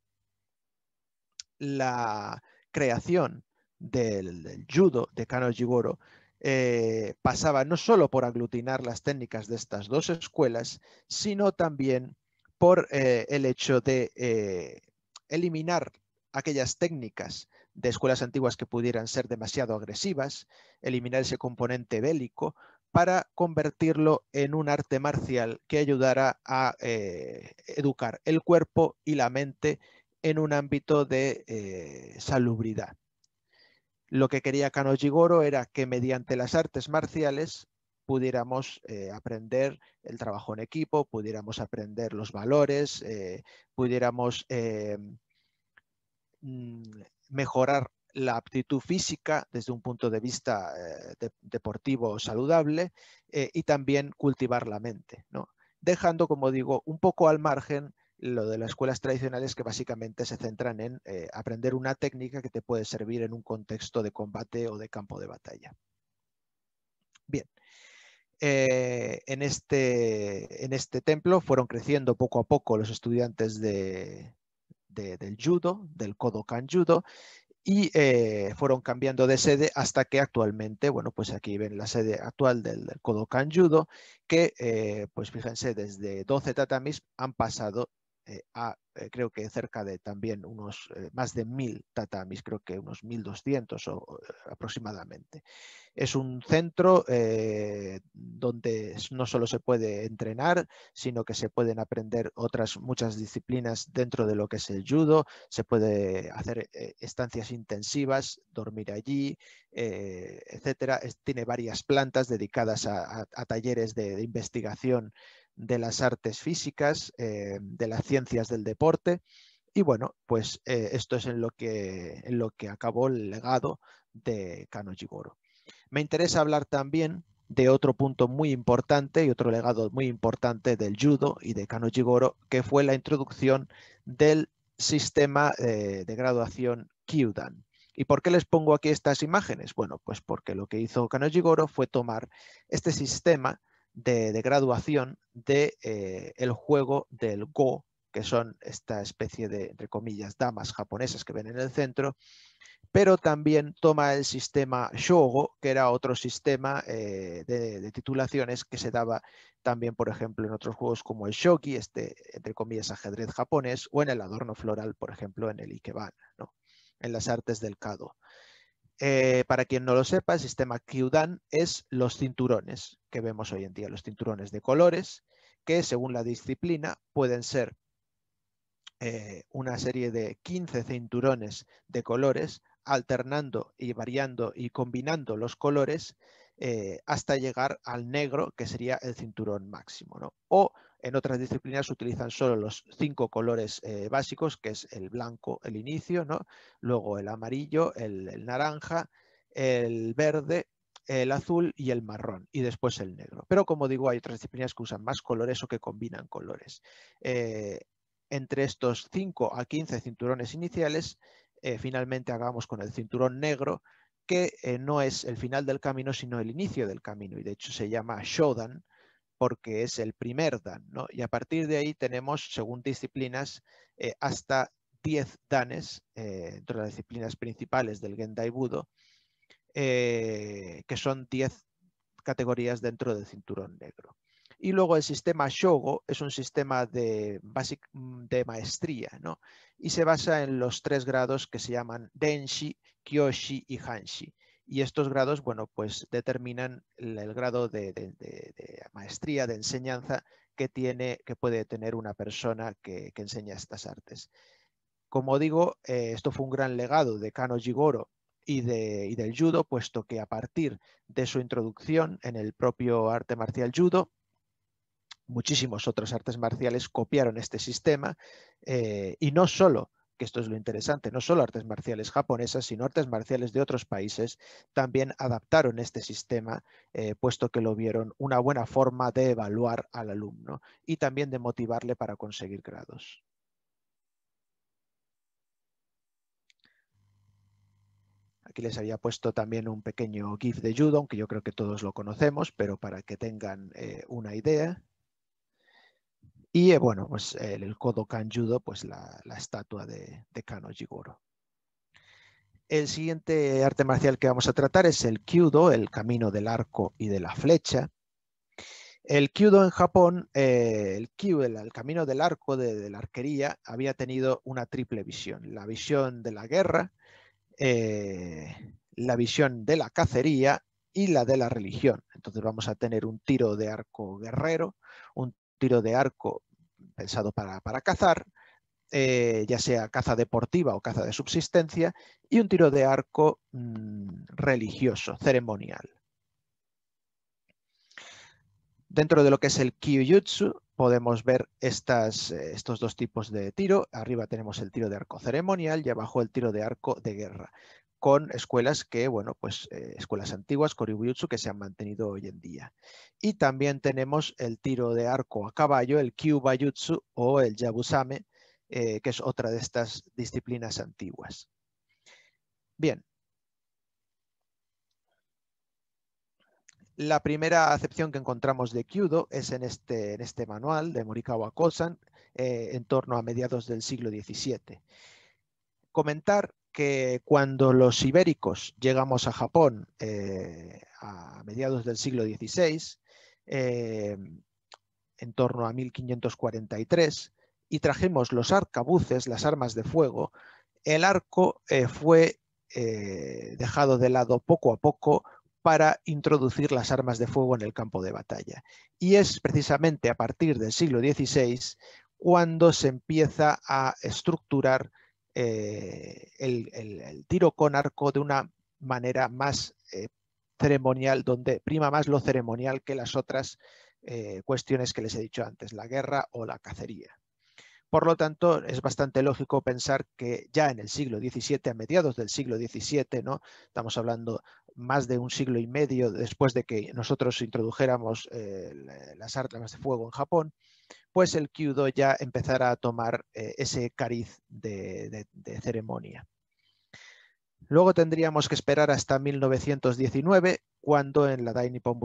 La creación del, judo de Kanoji Goro eh, pasaba no solo por aglutinar las técnicas de estas dos escuelas, sino también por eh, el hecho de eliminar aquellas técnicas de escuelas antiguas que pudieran ser demasiado agresivas, eliminar ese componente bélico para convertirlo en un arte marcial que ayudara a eh, educar el cuerpo y la mente en un ámbito de eh, salubridad. Lo que quería Jigoro era que mediante las artes marciales pudiéramos eh, aprender el trabajo en equipo, pudiéramos aprender los valores, pudiéramos mm, mejorar la aptitud física desde un punto de vista eh, deportivo saludable eh, y también cultivar la mente, ¿no? dejando, como digo, un poco al margen lo de las escuelas tradicionales que básicamente se centran en eh, aprender una técnica que te puede servir en un contexto de combate o de campo de batalla. Bien, en este, en este templo fueron creciendo poco a poco los estudiantes de, del judo, del Kodokan Judo, y eh, fueron cambiando de sede hasta que actualmente, bueno, pues aquí ven la sede actual del, del Kodokan Judo, que, eh, pues fíjense, desde 12 tatamis han pasado eh, a, eh, creo que cerca de también unos eh, más de mil tatamis, creo que unos 1200 o, aproximadamente. Es un centro donde no solo se puede entrenar, sino que se pueden aprender otras muchas disciplinas dentro de lo que es el judo, se puede hacer estancias intensivas, dormir allí, etcétera. tiene varias plantas dedicadas a, talleres de investigación de las artes físicas, eh, de las ciencias del deporte. Y bueno, pues eh, esto es en lo, que, lo que acabó el legado de Jigoro. Me interesa hablar también de otro punto muy importante y otro legado muy importante del judo y de Jigoro, que fue la introducción del sistema eh, de graduación Kyudan. ¿Y por qué les pongo aquí estas imágenes? Bueno, pues porque lo que hizo Jigoro fue tomar este sistema de, graduación del de, eh, el juego del Go, que son esta especie de, entre comillas, damas japonesas que ven en el centro, pero también toma el sistema Shogo, que era otro sistema eh, de, titulaciones que se daba también, por ejemplo, en otros juegos como el Shogi, este, entre comillas, ajedrez japonés, o en el adorno floral, por ejemplo, en el ikebana, en las artes del Kado. Eh, para quien no lo sepa, el sistema QDAN es los cinturones que vemos hoy en día, los cinturones de colores, que según la disciplina pueden ser eh, una serie de 15 cinturones de colores, alternando y variando y combinando los colores eh, hasta llegar al negro, que sería el cinturón máximo. O en otras disciplinas utilizan solo los cinco colores eh, básicos, que es el blanco, el inicio, luego el amarillo, el, naranja, el verde, el azul y el marrón, y después el negro. Pero como digo, hay otras disciplinas que usan más colores o que combinan colores. Eh, entre estos 5 a 15 cinturones iniciales, finalmente acabamos con el cinturón negro, que eh, no es el final del camino, sino el inicio del camino. Y de hecho se llama Shodan porque es el primer dan. Y a partir de ahí tenemos, según disciplinas, eh, hasta 10 danes, eh, entre las disciplinas principales del Gendai Budo, que son 10 categorías dentro del cinturón negro. Y luego el sistema Shogo es un sistema de, mm, de maestría ¿no? y se basa en los tres grados que se llaman Denshi, Kyoshi y Hanshi. Y estos grados, bueno, pues determinan el, grado de, maestría, de enseñanza que, tiene, que puede tener una persona que, enseña estas artes. Como digo, eh, esto fue un gran legado de Kano Jigoro y, de, y, del judo, puesto que a partir de su introducción en el propio arte marcial judo, Muchísimos otros artes marciales copiaron este sistema eh, y no solo que esto es lo interesante, no solo artes marciales japonesas, sino artes marciales de otros países también adaptaron este sistema, eh, puesto que lo vieron una buena forma de evaluar al alumno y también de motivarle para conseguir grados. Aquí les había puesto también un pequeño GIF de judo, que yo creo que todos lo conocemos, pero para que tengan eh, una idea. Y eh, bueno, pues el, kodo Kodokan pues la, estatua de, Kano Jigoro. El siguiente arte marcial que vamos a tratar es el Kyudo, el camino del arco y de la flecha. El Kyudo en Japón, eh, el Kyu, el, camino del arco de, la arquería, había tenido una triple visión. La visión de la guerra, eh, la visión de la cacería y la de la religión. Entonces vamos a tener un tiro de arco guerrero, un tiro de arco pensado para, cazar, eh, ya sea caza deportiva o caza de subsistencia, y un tiro de arco mm, religioso, ceremonial. Dentro de lo que es el Kyujutsu podemos ver eh, estos dos tipos de tiro. Arriba tenemos el tiro de arco ceremonial y abajo el tiro de arco de guerra con escuelas que, bueno, pues eh, escuelas antiguas, Koribuyutsu, que se han mantenido hoy en día. Y también tenemos el tiro de arco a caballo, el Kyubayutsu o el Yabusame, eh, que es otra de estas disciplinas antiguas. Bien. La primera acepción que encontramos de Kyudo es en este, en este manual de Morikawa Kosan, eh, en torno a mediados del siglo XVII. Comentar que cuando los ibéricos llegamos a Japón eh, a mediados del siglo XVI, eh, en torno a 1543, y trajimos los arcabuces, las armas de fuego, el arco eh, fue dejado de lado poco a poco para introducir las armas de fuego en el campo de batalla. Y es precisamente a partir del siglo XVI cuando se empieza a estructurar eh, el, tiro con arco de una manera más eh, ceremonial, donde prima más lo ceremonial que las otras eh, cuestiones que les he dicho antes, la guerra o la cacería. Por lo tanto, es bastante lógico pensar que ya en el siglo XVII, a mediados del siglo XVII, ¿no? estamos hablando más de un siglo y medio después de que nosotros introdujéramos las armas de fuego en Japón, pues el Kyudo ya empezará a tomar eh, ese cariz de, ceremonia. Luego tendríamos que esperar hasta 1919, cuando en la Dai Nippon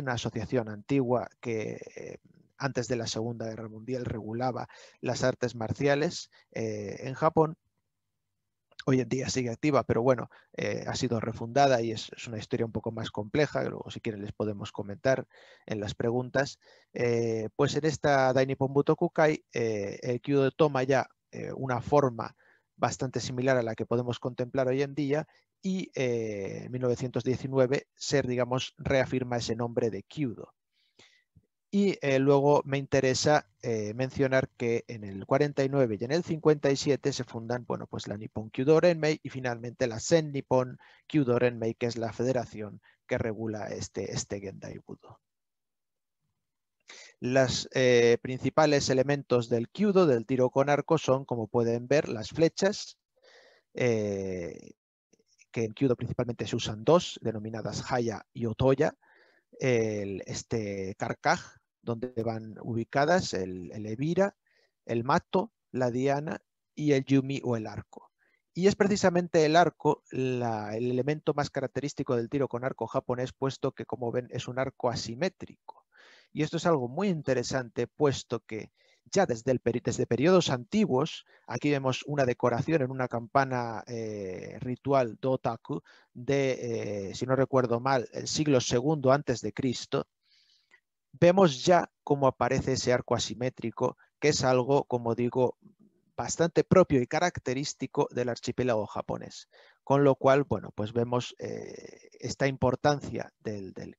una asociación antigua que eh, antes de la Segunda Guerra Mundial regulaba las artes marciales eh, en Japón, hoy en día sigue activa, pero bueno, eh, ha sido refundada y es, una historia un poco más compleja, luego si quieren les podemos comentar en las preguntas. Eh, pues en esta Daini Butokukai, eh, el Kyudo toma ya eh, una forma bastante similar a la que podemos contemplar hoy en día y en 1919 Ser, digamos, reafirma ese nombre de Kyudo. Y eh, luego me interesa eh, mencionar que en el 49 y en el 57 se fundan pues la Nippon Kyudo Renmei y finalmente la Sen Nippon Kyudo Renmei, que es la federación que regula este, este Gendai Budo. Los eh, principales elementos del Kyudo, del tiro con arco, son, como pueden ver, las flechas, que en Kyudo principalmente se usan dos, denominadas Haya y Otoya, este carcaj, donde van ubicadas el, el Evira, el Mato, la Diana y el Yumi o el arco. Y es precisamente el arco el elemento más característico del tiro con arco japonés, puesto que, como ven, es un arco asimétrico. Y esto es algo muy interesante, puesto que ya desde, el, desde periodos antiguos, aquí vemos una decoración en una campana eh, ritual dotaku de, eh, si no recuerdo mal, el siglo II antes de Cristo, vemos ya cómo aparece ese arco asimétrico, que es algo, como digo, bastante propio y característico del archipiélago japonés. Con lo cual, bueno, pues vemos eh, esta importancia del, del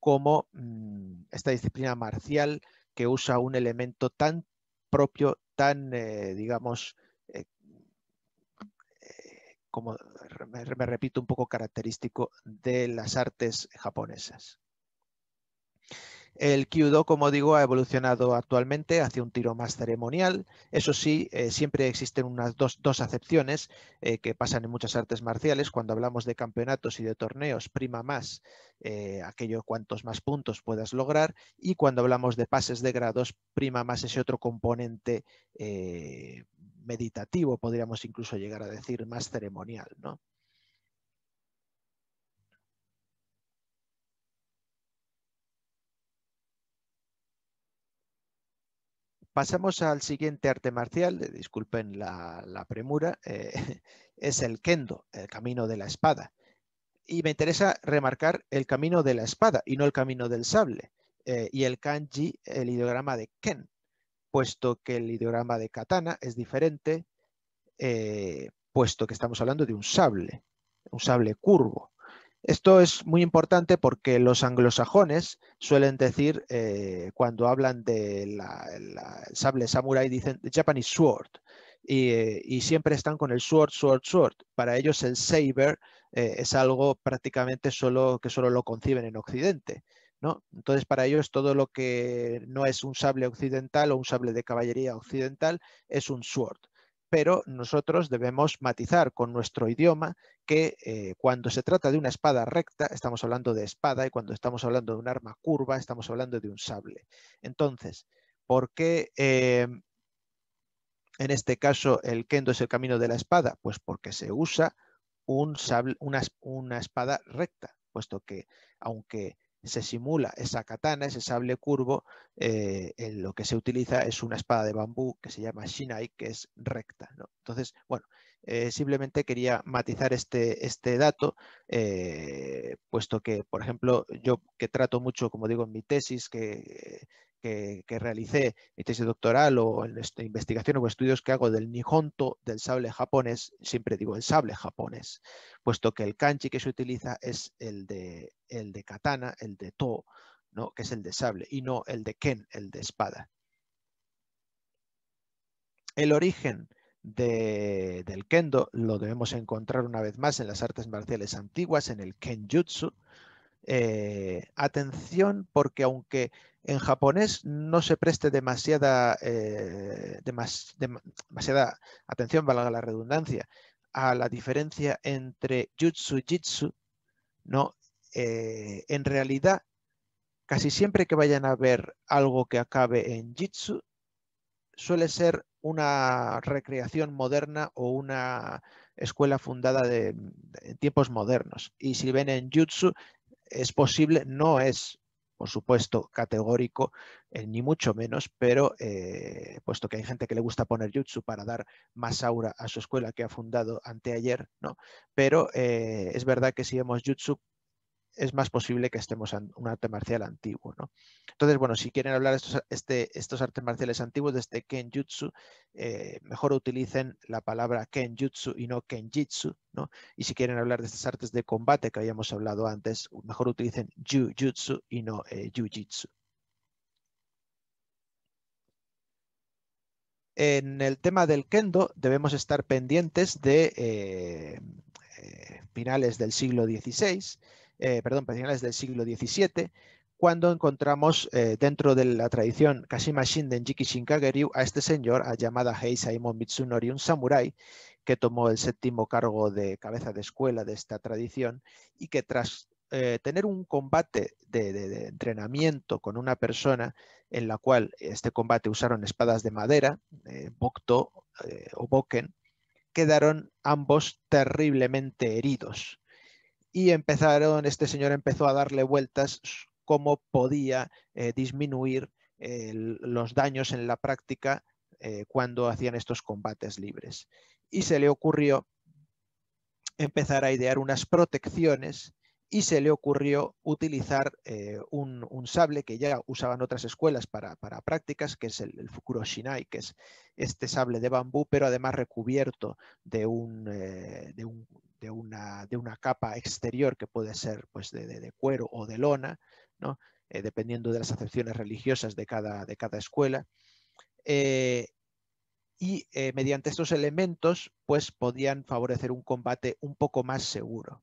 como mm, esta disciplina marcial que usa un elemento tan propio, tan, eh, digamos, eh, como me repito, un poco característico de las artes japonesas. El Kyudo, como digo, ha evolucionado actualmente hacia un tiro más ceremonial. Eso sí, eh, siempre existen unas dos, acepciones eh, que pasan en muchas artes marciales. Cuando hablamos de campeonatos y de torneos, prima más eh, aquello cuantos más puntos puedas lograr. Y cuando hablamos de pases de grados, prima más ese otro componente meditativo, podríamos incluso llegar a decir más ceremonial. ¿no? Pasamos al siguiente arte marcial, eh, disculpen la, premura, eh, es el kendo, el camino de la espada. Y me interesa remarcar el camino de la espada y no el camino del sable, eh, y el kanji, el ideograma de ken, puesto que el ideograma de katana es diferente, puesto que estamos hablando de un sable, un sable curvo. Esto es muy importante porque los anglosajones suelen decir, eh, cuando hablan del sable samurai, dicen Japanese sword. Eh, y, siempre están con el sword, sword, sword. Para ellos el saber eh, es algo prácticamente solo que solo lo conciben en Occidente. ¿no? Entonces, para ellos todo lo que no es un sable occidental o un sable de caballería occidental es un sword pero nosotros debemos matizar con nuestro idioma que eh, cuando se trata de una espada recta, estamos hablando de espada, y cuando estamos hablando de un arma curva, estamos hablando de un sable. Entonces, ¿por qué eh, en este caso el kendo es el camino de la espada? Pues porque se usa una espada recta, puesto que aunque se simula esa katana, ese sable curvo, eh, en lo que se utiliza es una espada de bambú que se llama shinai, que es recta. ¿no? Entonces, bueno, eh, simplemente quería matizar este, este dato, eh, puesto que, por ejemplo, yo que trato mucho, como digo en mi tesis, que que, realicé, mi tesis doctoral o en este, investigación o estudios que hago del Nihonto, del sable japonés, siempre digo el sable japonés, puesto que el kanji que se utiliza es el de, el de katana, el de to, ¿no? que es el de sable, y no el de ken, el de espada. El origen del kendo lo debemos encontrar una vez más en las artes marciales antiguas, en el kenjutsu, eh, atención porque aunque en japonés no se preste eh, demasiada, atención, valga la redundancia, a la diferencia entre jutsu y jitsu, ¿no? Eh, en realidad casi siempre que vayan a ver algo que acabe en jitsu suele ser una recreación moderna o una escuela fundada de, en tiempos modernos. Y si ven en jutsu, es posible, no es por supuesto, categórico, eh, ni mucho menos, pero eh, puesto que hay gente que le gusta poner jutsu para dar más aura a su escuela que ha fundado anteayer, ¿no? pero eh, es verdad que si vemos jutsu es más posible que estemos en un arte marcial antiguo. ¿no? Entonces, bueno, si quieren hablar de este, estos artes marciales antiguos, de este Kenjutsu, eh, mejor utilicen la palabra Kenjutsu y no Kenjitsu. ¿no? Y si quieren hablar de estas artes de combate que habíamos hablado antes, mejor utilicen Jujutsu y no eh, Jujitsu. En el tema del kendo debemos estar pendientes de eh, finales del siglo XVI eh, perdón, para finales del siglo XVII, cuando encontramos eh, dentro de la tradición Kashima Shinden Jiki Shinkageryu a este señor, a llamada Hei Saimon Mitsunori, un samurái que tomó el séptimo cargo de cabeza de escuela de esta tradición y que tras eh, tener un combate de, entrenamiento con una persona en la cual este combate usaron espadas de madera, Bokto o Boken, quedaron ambos terriblemente heridos y empezaron, este señor empezó a darle vueltas cómo podía eh, disminuir eh, los daños en la práctica eh, cuando hacían estos combates libres. Y se le ocurrió empezar a idear unas protecciones y se le ocurrió utilizar un, sable que ya usaban otras escuelas para, prácticas, que es el, el, Fukuro Shinai, que es este sable de bambú, pero además recubierto de un de una, capa exterior que puede ser pues, de, cuero o de lona, eh, dependiendo de las acepciones religiosas de cada, escuela. Eh, y eh, mediante estos elementos pues, podían favorecer un combate un poco más seguro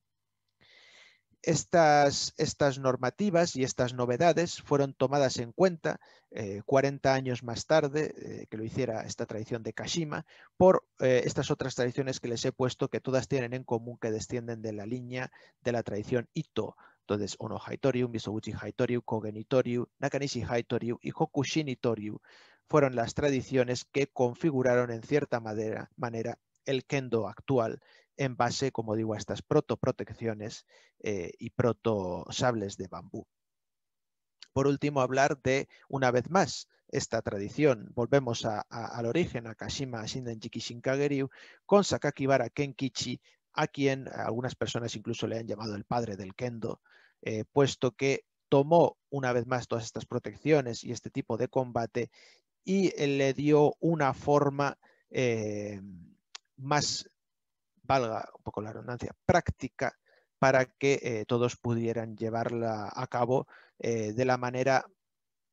estas, estas, normativas y estas novedades fueron tomadas en cuenta 40 eh, años más tarde eh, que lo hiciera esta tradición de Kashima por eh, estas otras tradiciones que les he puesto que todas tienen en común que descienden de la línea de la tradición Ito. Entonces, Ono Haitoriu, Misoguchi Haitoriu, Kogen Nakanishi Haitoriu y Hokushin fueron las tradiciones que configuraron en cierta manera el kendo actual en base, como digo, a estas protoprotecciones eh, y protosables de bambú. Por último, hablar de, una vez más, esta tradición. Volvemos al origen, a Kashima Shindenjiki shinkageryu con Sakakibara Kenkichi, a quien algunas personas incluso le han llamado el padre del kendo, eh, puesto que tomó una vez más todas estas protecciones y este tipo de combate y le dio una forma eh, más valga un poco la redundancia, práctica para que eh, todos pudieran llevarla a cabo eh, de la manera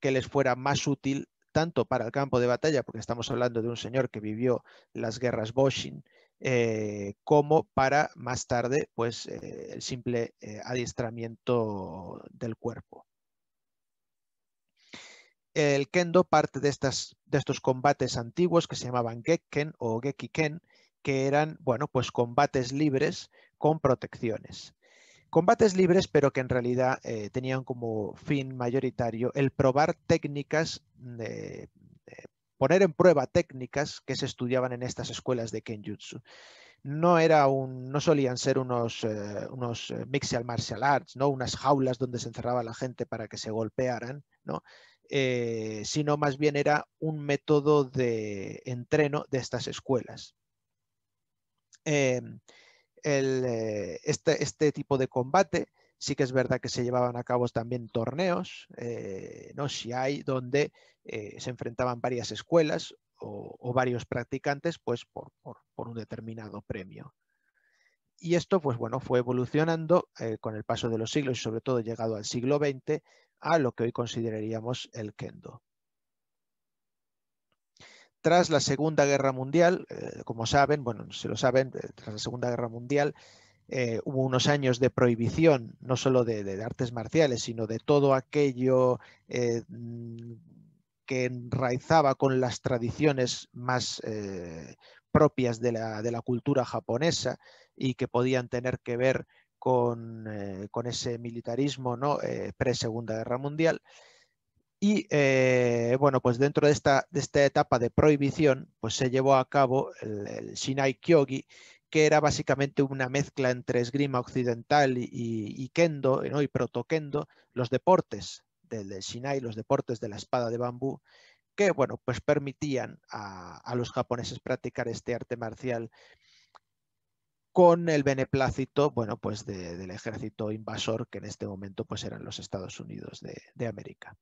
que les fuera más útil tanto para el campo de batalla, porque estamos hablando de un señor que vivió las guerras Boshin, eh, como para más tarde pues, el simple adiestramiento del cuerpo. El kendo parte de, estas, de estos combates antiguos que se llamaban Gekken o Gekiken, que eran, bueno, pues combates libres con protecciones. Combates libres, pero que en realidad eh, tenían como fin mayoritario el probar técnicas, poner en prueba técnicas que se estudiaban en estas escuelas de Kenjutsu. No, era un, no solían ser unos, eh, eh, mixed martial arts, ¿no? unas jaulas donde se encerraba la gente para que se golpearan, ¿no? sino más bien era un método de entreno de estas escuelas. Eh, este, este, tipo de combate. Sí que es verdad que se llevaban a cabo también torneos, eh, ¿no? si hay, donde eh, se enfrentaban varias escuelas o, varios practicantes pues, por, por, un determinado premio. Y esto pues, bueno, fue evolucionando con el paso de los siglos y sobre todo llegado al siglo XX a lo que hoy consideraríamos el kendo tras la Segunda Guerra Mundial, eh, como saben, bueno, se lo saben, eh, tras la Segunda Guerra Mundial eh, hubo unos años de prohibición, no solo de, artes marciales, sino de todo aquello mm, que enraizaba con las tradiciones más propias de la, cultura japonesa y que podían tener que ver con, ese militarismo pre pre-Segunda Guerra Mundial. Y eh, bueno, pues dentro de esta, etapa de prohibición, pues se llevó a cabo el, Shinai Kyogi, que era básicamente una mezcla entre esgrima occidental y, kendo, eh, y proto-kendo, los deportes del, Shinai, los deportes de la espada de bambú, que bueno, pues permitían a, los japoneses practicar este arte marcial con el beneplácito bueno, pues del ejército invasor que en este momento pues eran los Estados Unidos de América.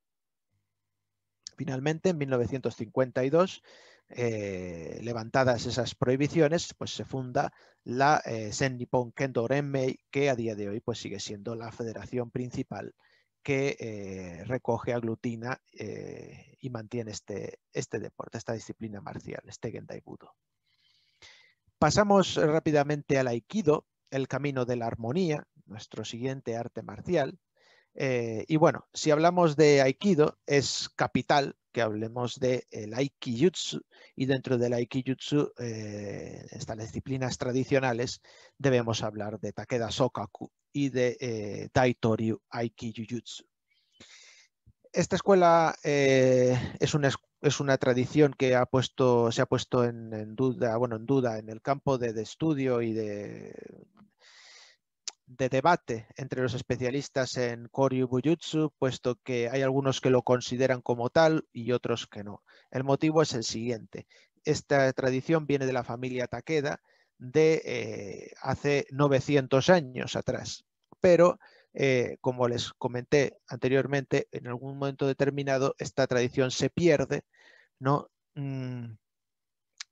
Finalmente, en 1952, eh, levantadas esas prohibiciones, pues se funda la eh, Sen Nippon Kendo Renmei, que a día de hoy pues, sigue siendo la federación principal que eh, recoge, aglutina y mantiene este, este deporte, esta disciplina marcial, este Gendai Budo. Pasamos rápidamente al Aikido, el camino de la armonía, nuestro siguiente arte marcial, eh, y bueno, si hablamos de Aikido, es capital que hablemos del de Aikijutsu y dentro del Aikijutsu, eh, estas disciplinas tradicionales, debemos hablar de Takeda Sokaku y de eh, Daitoryu Aikijutsu. Esta escuela eh, es una es una tradición que se ha puesto en, duda, bueno, en duda en el campo de estudio y de, de debate entre los especialistas en Koryu Bujutsu, puesto que hay algunos que lo consideran como tal y otros que no. El motivo es el siguiente. Esta tradición viene de la familia Takeda de eh, hace 900 años atrás, pero eh, como les comenté anteriormente, en algún momento determinado esta tradición se pierde, ¿no? Mm,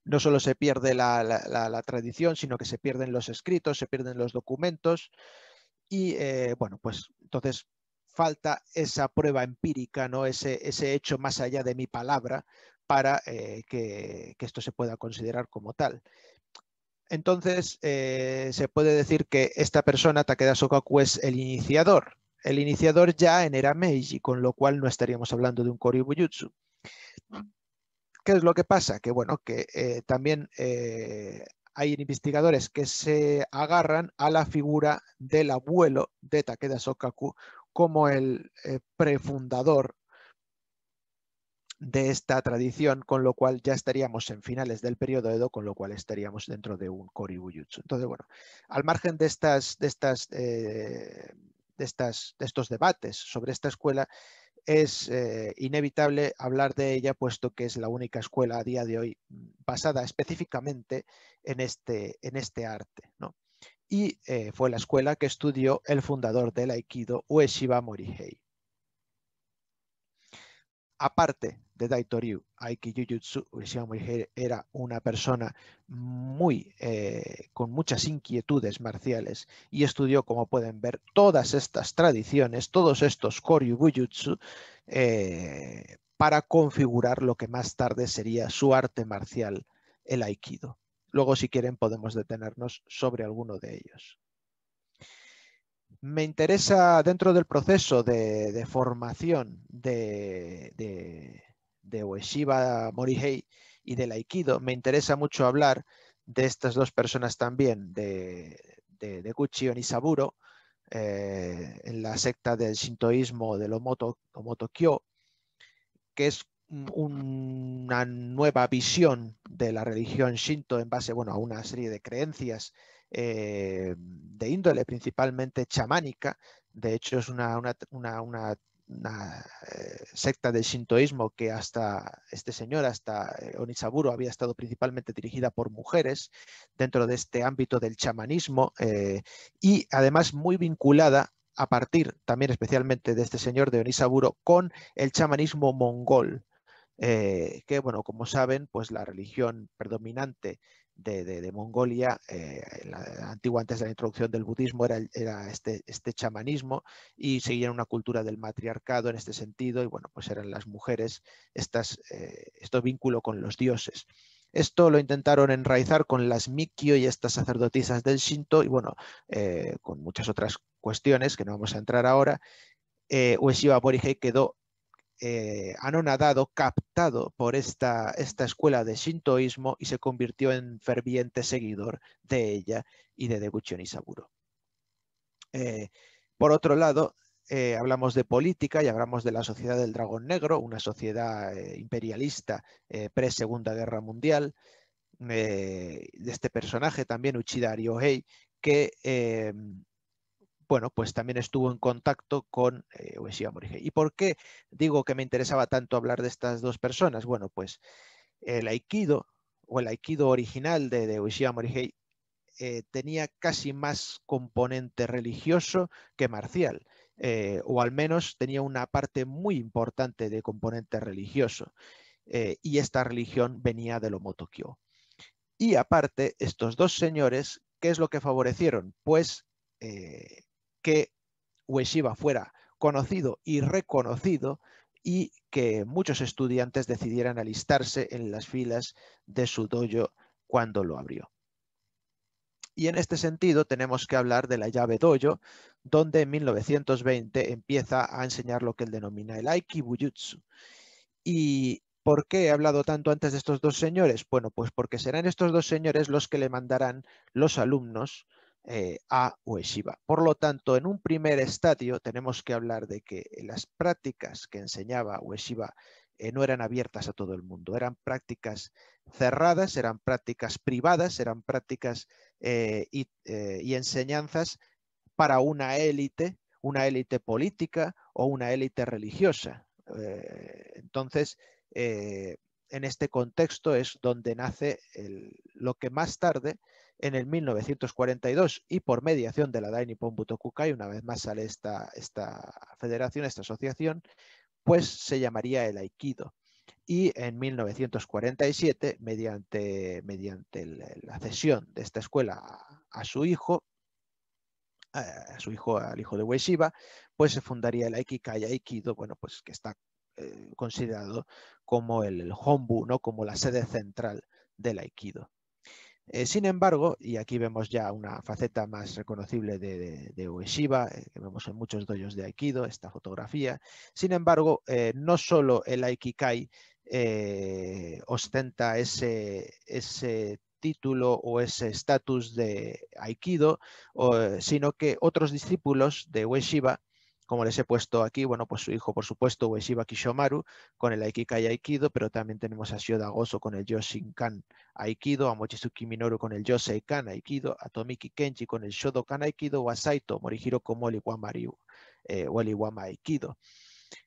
no solo se pierde la, tradición, sino que se pierden los escritos, se pierden los documentos. Y eh, bueno, pues entonces falta esa prueba empírica, ¿no? ese, ese hecho más allá de mi palabra, para eh, que, esto se pueda considerar como tal. Entonces, eh, se puede decir que esta persona, Takeda Sokaku, es el iniciador. El iniciador ya en era Meiji, con lo cual no estaríamos hablando de un Bujutsu. ¿Qué es lo que pasa? Que bueno, que eh, también eh, hay investigadores que se agarran a la figura del abuelo de Takeda Sokaku como el eh, prefundador de esta tradición, con lo cual ya estaríamos en finales del periodo Edo, con lo cual estaríamos dentro de un Koribuyutsu. Entonces, bueno, al margen de, estas, de, estas, de, estas, de estos debates sobre esta escuela, es eh, inevitable hablar de ella, puesto que es la única escuela a día de hoy mm, basada específicamente en este, en este arte. ¿no? Y eh, fue la escuela que estudió el fundador del Aikido, Ueshiba Morihei aparte de Daitoryu, Aiki Jujutsu Urishima era una persona muy, eh, con muchas inquietudes marciales y estudió, como pueden ver, todas estas tradiciones, todos estos koryu eh, para configurar lo que más tarde sería su arte marcial, el Aikido. Luego, si quieren, podemos detenernos sobre alguno de ellos. Me interesa dentro del proceso de, formación de, de, Morihei y del Aikido, me interesa mucho hablar de estas dos personas también, de, de, de Gucci Onisaburo, eh, en la secta del sintoísmo de Omoto, moto Kyo, que es una nueva visión de la religión shinto en base a una serie de creencias eh, de índole principalmente chamánica, de hecho es una, eh, secta del sintoísmo que hasta este señor, hasta eh, Onisaburo, había estado principalmente dirigida por mujeres dentro de este ámbito del chamanismo y además muy vinculada a partir también especialmente de este señor de Onisaburo con el chamanismo mongol. que bueno, como saben, pues la religión predominante de, Mongolia, eh, antes de la introducción del budismo, era, era este, este, chamanismo y seguían una cultura del matriarcado en este sentido y bueno, pues eran las mujeres, estas, eh, este vínculo con los dioses. Esto lo intentaron enraizar con las mikio y estas sacerdotisas del Shinto y bueno, eh, con muchas otras cuestiones que no vamos a entrar ahora. Eh, Ueshiba quedó eh, anonadado, captado por esta, esta escuela de sintoísmo y se convirtió en ferviente seguidor de ella y de Deguchi saburo eh, por otro lado, eh, hablamos de política y hablamos de la sociedad del dragón negro, una sociedad eh, imperialista pre-segunda guerra mundial, de este personaje también, Uchida Ryohei, que bueno, pues también estuvo en contacto con eh, Ueshiba ¿Y por qué digo que me interesaba tanto hablar de estas dos personas? Bueno, pues el Aikido o el Aikido original de, de Ueshiba eh, tenía casi más componente religioso que marcial. Eh, o al menos tenía una parte muy importante de componente religioso, y esta religión venía lo motokyo Y aparte, estos dos señores, ¿qué es lo que favorecieron? Pues que Ueshiba fuera conocido y reconocido y que muchos estudiantes decidieran alistarse en las filas de su dojo cuando lo abrió. Y en este sentido tenemos que hablar de la llave dojo, donde en 1920 empieza a enseñar lo que él denomina el Aikibujutsu. ¿Y por qué he hablado tanto antes de estos dos señores? Bueno, pues porque serán estos dos señores los que le mandarán los alumnos eh, a Ueshiba. Por lo tanto, en un primer estadio tenemos que hablar de que las prácticas que enseñaba Ueshiba eh, no eran abiertas a todo el mundo, eran prácticas cerradas, eran prácticas privadas, eran prácticas eh, y, enseñanzas para una élite, una élite política o una élite religiosa. entonces, en este contexto es donde nace lo que más tarde en el 1942 y por mediación de la Dainippon Butokukai, una vez más sale esta, esta federación, esta asociación, pues se llamaría el Aikido. Y en 1947, mediante, mediante la cesión de esta escuela a, su hijo, a su hijo, al hijo de Ueshiba, pues se fundaría el Aikikai Aikido, bueno, pues que está eh, considerado como el Hombu, ¿no? como la sede central del Aikido. Eh, sin embargo, y aquí vemos ya una faceta más reconocible de, de, Ueshiba, eh, que vemos en muchos doyos de Aikido, esta fotografía. Sin embargo, eh, no solo el Aikikai ostenta ese, ese título o ese estatus de Aikido, sino que otros discípulos de Ueshiba como les he puesto aquí, bueno, pues su hijo, por supuesto, Ueshiba Kishomaru, con el Aikikai Aikido, pero también tenemos a Shioda Gozo con el Yoshinkan Aikido, a Mochizuki Minoru con el Yoseikan Aikido, a Tomiki Kenji con el Shodokan Aikido, o a Saito Morihiro como el eh, Aikido.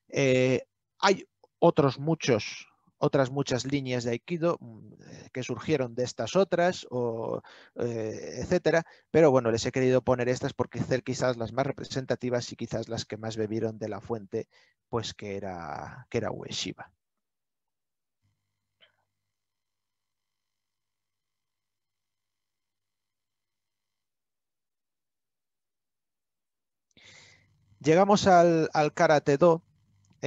Eh, hay otros muchos otras muchas líneas de Aikido mm, eh, que surgieron de estas otras, o, eh, etcétera. Pero bueno, les he querido poner estas porque ser quizás las más representativas y quizás las que más bebieron de la fuente, pues que era, que era Ueshiba. Llegamos al, al Karate Do,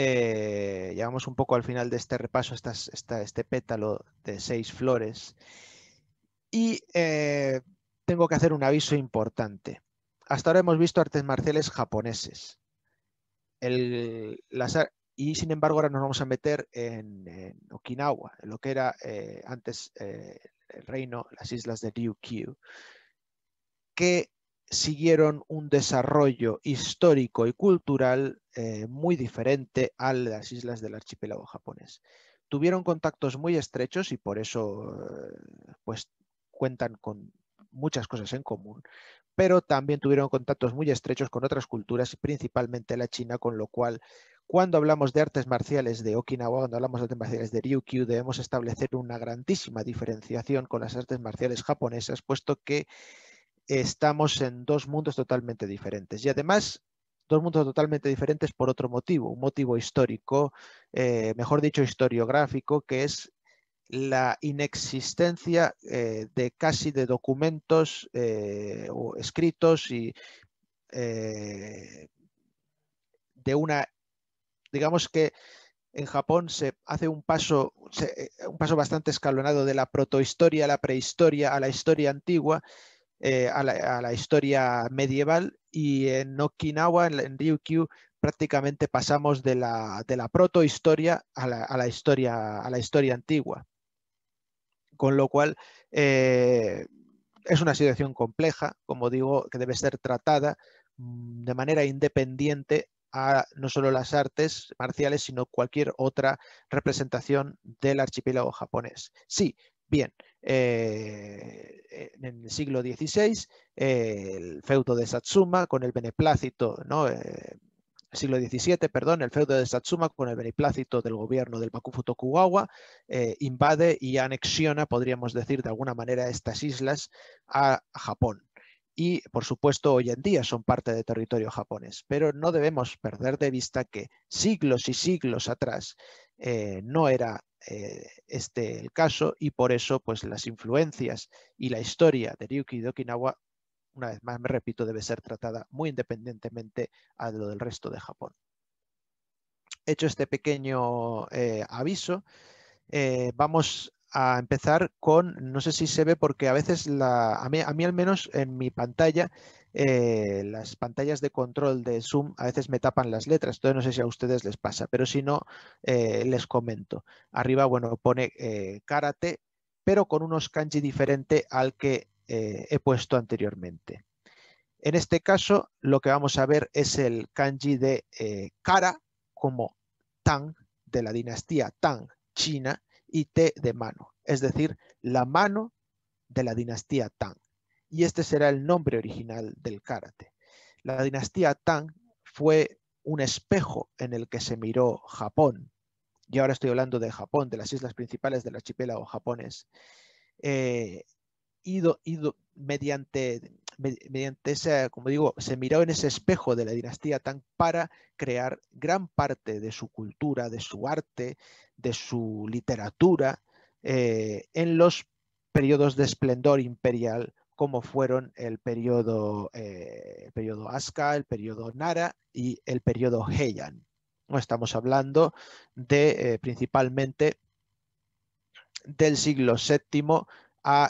eh, llegamos un poco al final de este repaso, a este pétalo de seis flores. Y eh, tengo que hacer un aviso importante. Hasta ahora hemos visto artes marciales japoneses. y sin embargo ahora nos vamos a meter en, Okinawa, en lo que era eh, antes eh, el reino, las islas de Ryukyu, que siguieron un desarrollo histórico y cultural eh, muy diferente a las islas del archipiélago japonés. Tuvieron contactos muy estrechos y por eso eh, pues, cuentan con muchas cosas en común, pero también tuvieron contactos muy estrechos con otras culturas, principalmente la China, con lo cual cuando hablamos de artes marciales de Okinawa, cuando hablamos de artes marciales de Ryukyu, debemos establecer una grandísima diferenciación con las artes marciales japonesas, puesto que estamos en dos mundos totalmente diferentes. Y además, dos mundos totalmente diferentes por otro motivo, un motivo histórico, eh, mejor dicho, historiográfico, que es la inexistencia eh, de casi de documentos eh, escritos y de una, digamos que en Japón se hace un paso, un paso bastante escalonado de la protohistoria a la prehistoria, a la historia antigua, eh, a, la, historia medieval y en Okinawa, en, Ryukyu, prácticamente pasamos de la, de la protohistoria a la, historia, a la historia antigua. Con lo cual, eh, es una situación compleja, como digo, que debe ser tratada mm, de manera independiente a no solo las artes marciales, sino cualquier otra representación del archipiélago japonés. Sí, Bien, eh, eh, en el siglo XVI, eh, el feudo de Satsuma con el beneplácito, ¿no? siglo perdón, el feudo de Satsuma con el beneplácito del gobierno del Bakufu Tokugawa invade y anexiona, podríamos decir de alguna manera, estas islas a Japón y por supuesto hoy en día son parte de territorio japonés. Pero no debemos perder de vista que siglos y siglos atrás eh, no era eh, este el caso y por eso pues las influencias y la historia de Ryuki de Okinawa, una vez más me repito, debe ser tratada muy independientemente a lo del resto de Japón. Hecho este pequeño eh, aviso, vamos a empezar con, no sé si se ve porque a veces, la, a mí al menos en mi pantalla, eh, las pantallas de control de Zoom a veces me tapan las letras, entonces no sé si a ustedes les pasa, pero si no, eh, les comento. Arriba, bueno, pone eh, karate, pero con unos kanji diferente al que he puesto anteriormente. En este caso, lo que vamos a ver es el kanji de cara, como Tang, de la dinastía Tang, China, y t de mano, es decir, la mano de la dinastía Tang y este será el nombre original del karate. La dinastía Tang fue un espejo en el que se miró Japón, y ahora estoy hablando de Japón, de las islas principales del archipiélago japonés, ido, eh, mediante, mediante como digo, se miró en ese espejo de la dinastía Tang para crear gran parte de su cultura, de su arte, de su literatura, eh, en los periodos de esplendor imperial Cómo fueron el periodo, eh, el periodo Asuka, el periodo Nara y el periodo Heian. estamos hablando de eh, principalmente del siglo VII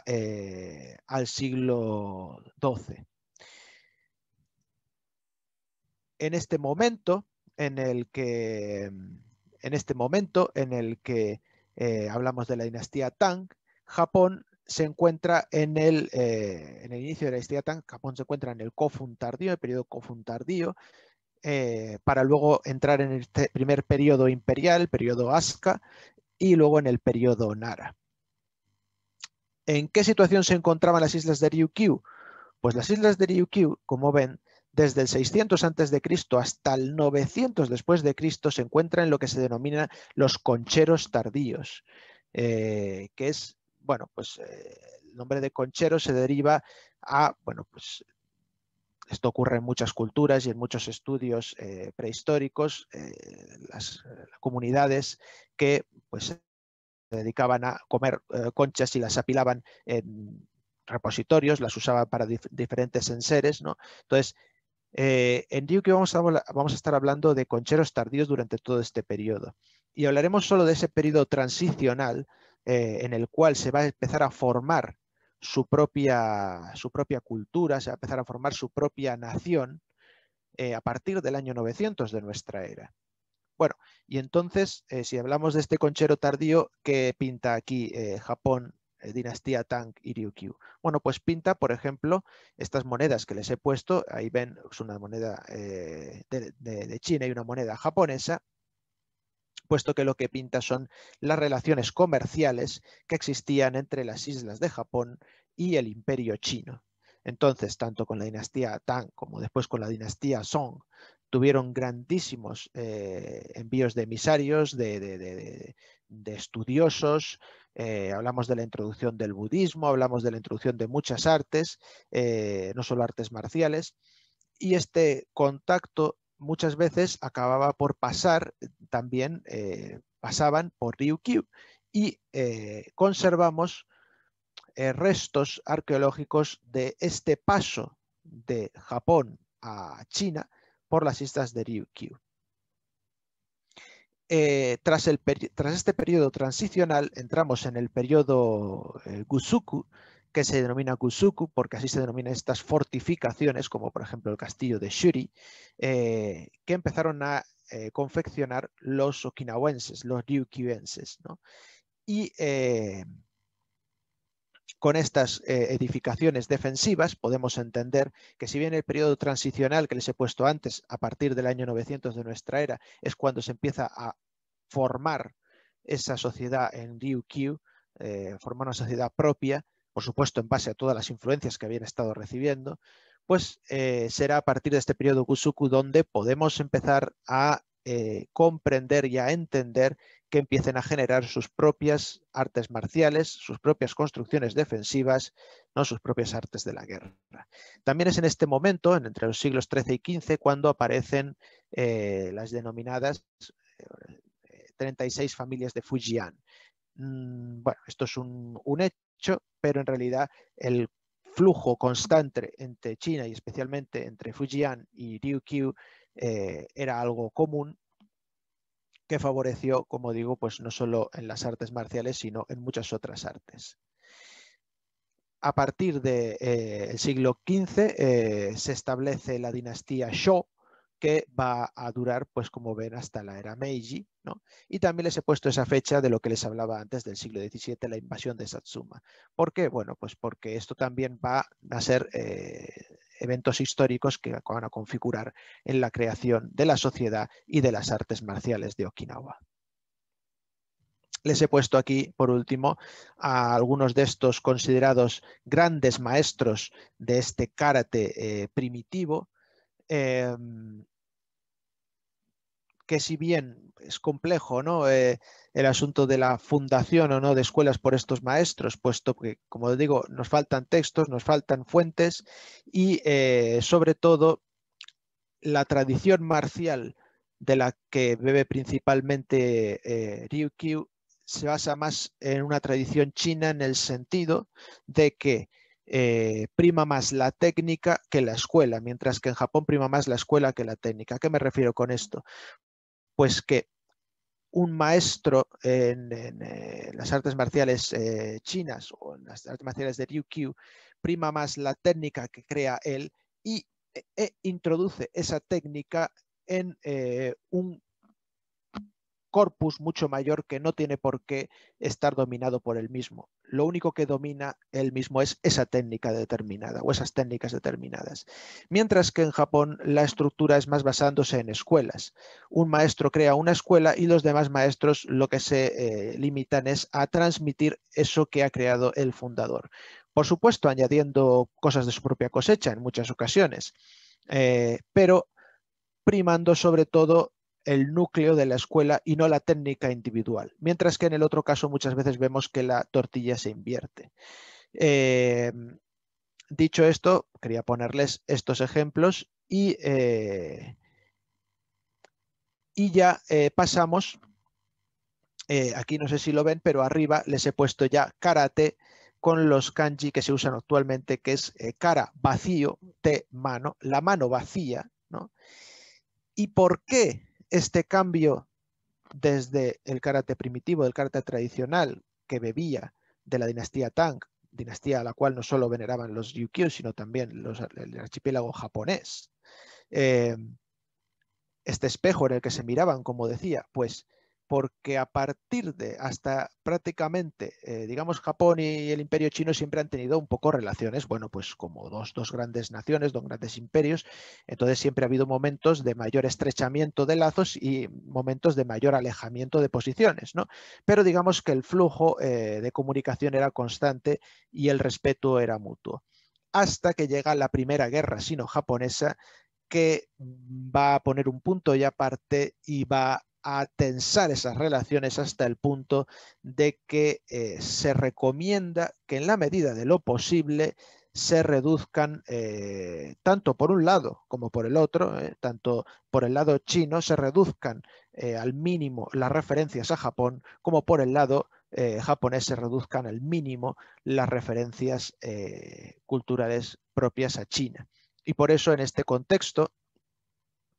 eh, al siglo XII. En este momento en el que, en este momento en el que eh, hablamos de la dinastía Tang, Japón se encuentra en el, eh, en el inicio de la historia Tang, Japón se encuentra en el Kofun tardío, el periodo Kofun tardío, eh, para luego entrar en el este primer periodo imperial, periodo Asuka, y luego en el periodo Nara. ¿En qué situación se encontraban las islas de Ryukyu? Pues las islas de Ryukyu, como ven, desde el 600 a.C. hasta el 900 después de Cristo se encuentran en lo que se denomina los concheros tardíos, eh, que es bueno, pues eh, el nombre de conchero se deriva a, bueno, pues esto ocurre en muchas culturas y en muchos estudios eh, prehistóricos, eh, las, comunidades que pues, se dedicaban a comer conchas y las apilaban en repositorios, las usaban para diferentes enseres. ¿no? Entonces, en que vamos a, vamos a estar hablando de concheros tardíos durante todo este periodo. Y hablaremos solo de ese periodo transicional eh, en el cual se va a empezar a formar su propia, cultura, se va a empezar a formar su propia nación eh, a partir del año 900 de nuestra era. Bueno, y entonces, eh, si hablamos de este conchero tardío, ¿qué pinta aquí Japón, dinastía Tang y Ryukyu? Bueno, pues pinta, por ejemplo, estas monedas que les he puesto, ahí ven, es una moneda de China y una moneda japonesa, puesto que lo que pinta son las relaciones comerciales que existían entre las islas de Japón y el imperio chino. Entonces, tanto con la dinastía Tang como después con la dinastía Song, tuvieron grandísimos eh, envíos de emisarios, de, estudiosos, eh, hablamos de la introducción del budismo, hablamos de la introducción de muchas artes, eh, no solo artes marciales, y este contacto muchas veces acababa por pasar, eh, también eh, pasaban por Ryukyu y eh, conservamos restos arqueológicos de este paso de Japón a China por las islas de Ryukyu. Tras, tras, este periodo transicional entramos en el periodo Gusuku, que se denomina Kusuku, porque así se denominan estas fortificaciones, como por ejemplo el castillo de Shuri, eh, que empezaron a eh, confeccionar los okinawenses, los ryukyuenses. Y eh, con estas edificaciones defensivas podemos entender que si bien el periodo transicional que les he puesto antes, a partir del año 900 de nuestra era, es cuando se empieza a formar esa sociedad en Ryukyu, formar una sociedad propia, por supuesto en base a todas las influencias que habían estado recibiendo, pues eh, será a partir de este periodo Kusuku donde podemos empezar a eh, comprender y a entender que empiecen a generar sus propias artes marciales, sus propias construcciones defensivas, no sus propias artes de la guerra. También es en este momento, entre los siglos XIII y XV, cuando aparecen eh, las denominadas 36 familias de Fujian. Mm, bueno, esto es un hecho pero en realidad el flujo constante entre China y especialmente entre Fujian y Ryukyu eh, era algo común que favoreció, como digo, pues no solo en las artes marciales, sino en muchas otras artes. A partir del de, eh, siglo XV eh, se establece la dinastía Shō, que va a durar, pues como ven, hasta la era Meiji, Y también les he puesto esa fecha de lo que les hablaba antes del siglo XVII, la invasión de Satsuma. ¿Por qué? Bueno, pues porque esto también va a ser eh, eventos históricos que van a configurar en la creación de la sociedad y de las artes marciales de Okinawa. Les he puesto aquí, por último, a algunos de estos considerados grandes maestros de este karate eh, primitivo, Em, que si bien es complejo ¿no? Eh, el asunto de la fundación o no de escuelas por estos maestros, puesto que, como digo, nos faltan textos, nos faltan fuentes y eh, sobre todo la tradición marcial de la que bebe principalmente eh, Ryukyu se basa más en una tradición china en el sentido de que eh, prima más la técnica que la escuela, mientras que en Japón prima más la escuela que la técnica. ¿A qué me refiero con esto? Pues que un maestro en, eh, las artes marciales eh, chinas o en las artes marciales de Ryukyu prima más la técnica que crea él y e, e introduce esa técnica en un corpus mucho mayor que no tiene por qué estar dominado por él mismo. Lo único que domina él mismo es esa técnica determinada o esas técnicas determinadas. Mientras que en Japón la estructura es más basándose en escuelas. Un maestro crea una escuela y los demás maestros lo que se eh, limitan es a transmitir eso que ha creado el fundador. Por supuesto, añadiendo cosas de su propia cosecha en muchas ocasiones, eh, pero primando sobre todo el núcleo de la escuela y no la técnica individual. Mientras que en el otro caso muchas veces vemos que la tortilla se invierte. Eh, dicho esto, quería ponerles estos ejemplos y, eh, y ya eh, pasamos. aquí no sé si lo ven, pero arriba les he puesto ya karate con los kanji que se usan actualmente, que es cara vacío, te mano, la mano vacía. ¿no? ¿Y por qué este cambio desde el karate primitivo, el karate tradicional que bebía de la dinastía Tang, dinastía a la cual no solo veneraban los Ryukyu, sino también el archipiélago japonés. Eh, este espejo en el que se miraban, como decía, pues porque a partir de hasta prácticamente, eh, digamos, Japón y el imperio chino siempre han tenido un poco relaciones, bueno, pues como dos, grandes naciones, dos grandes imperios, entonces siempre ha habido momentos de mayor estrechamiento de lazos y momentos de mayor alejamiento de posiciones, ¿no? Pero digamos que el flujo eh, de comunicación era constante y el respeto era mutuo, hasta que llega la primera guerra sino-japonesa que va a poner un punto y aparte y va a tensar esas relaciones hasta el punto de que eh, se recomienda que en la medida de lo posible se reduzcan eh, tanto por un lado como por el otro, eh, tanto por el lado chino, se reduzcan al mínimo las referencias a Japón, como por el lado japonés se reduzcan al mínimo las referencias culturales propias a China. Y por eso en este contexto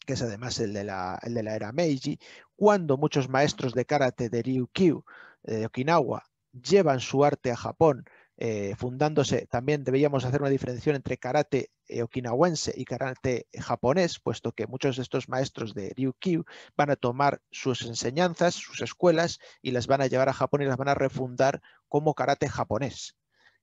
que es además el de, la, el de la, era Meiji, cuando muchos maestros de karate de Ryukyu, eh, de Okinawa, llevan su arte a Japón, eh, fundándose, también deberíamos hacer una diferenciación entre karate eh, okinawense y karate japonés, puesto que muchos de estos maestros de Ryukyu van a tomar sus enseñanzas, sus escuelas, y las van a llevar a Japón y las van a refundar como karate japonés.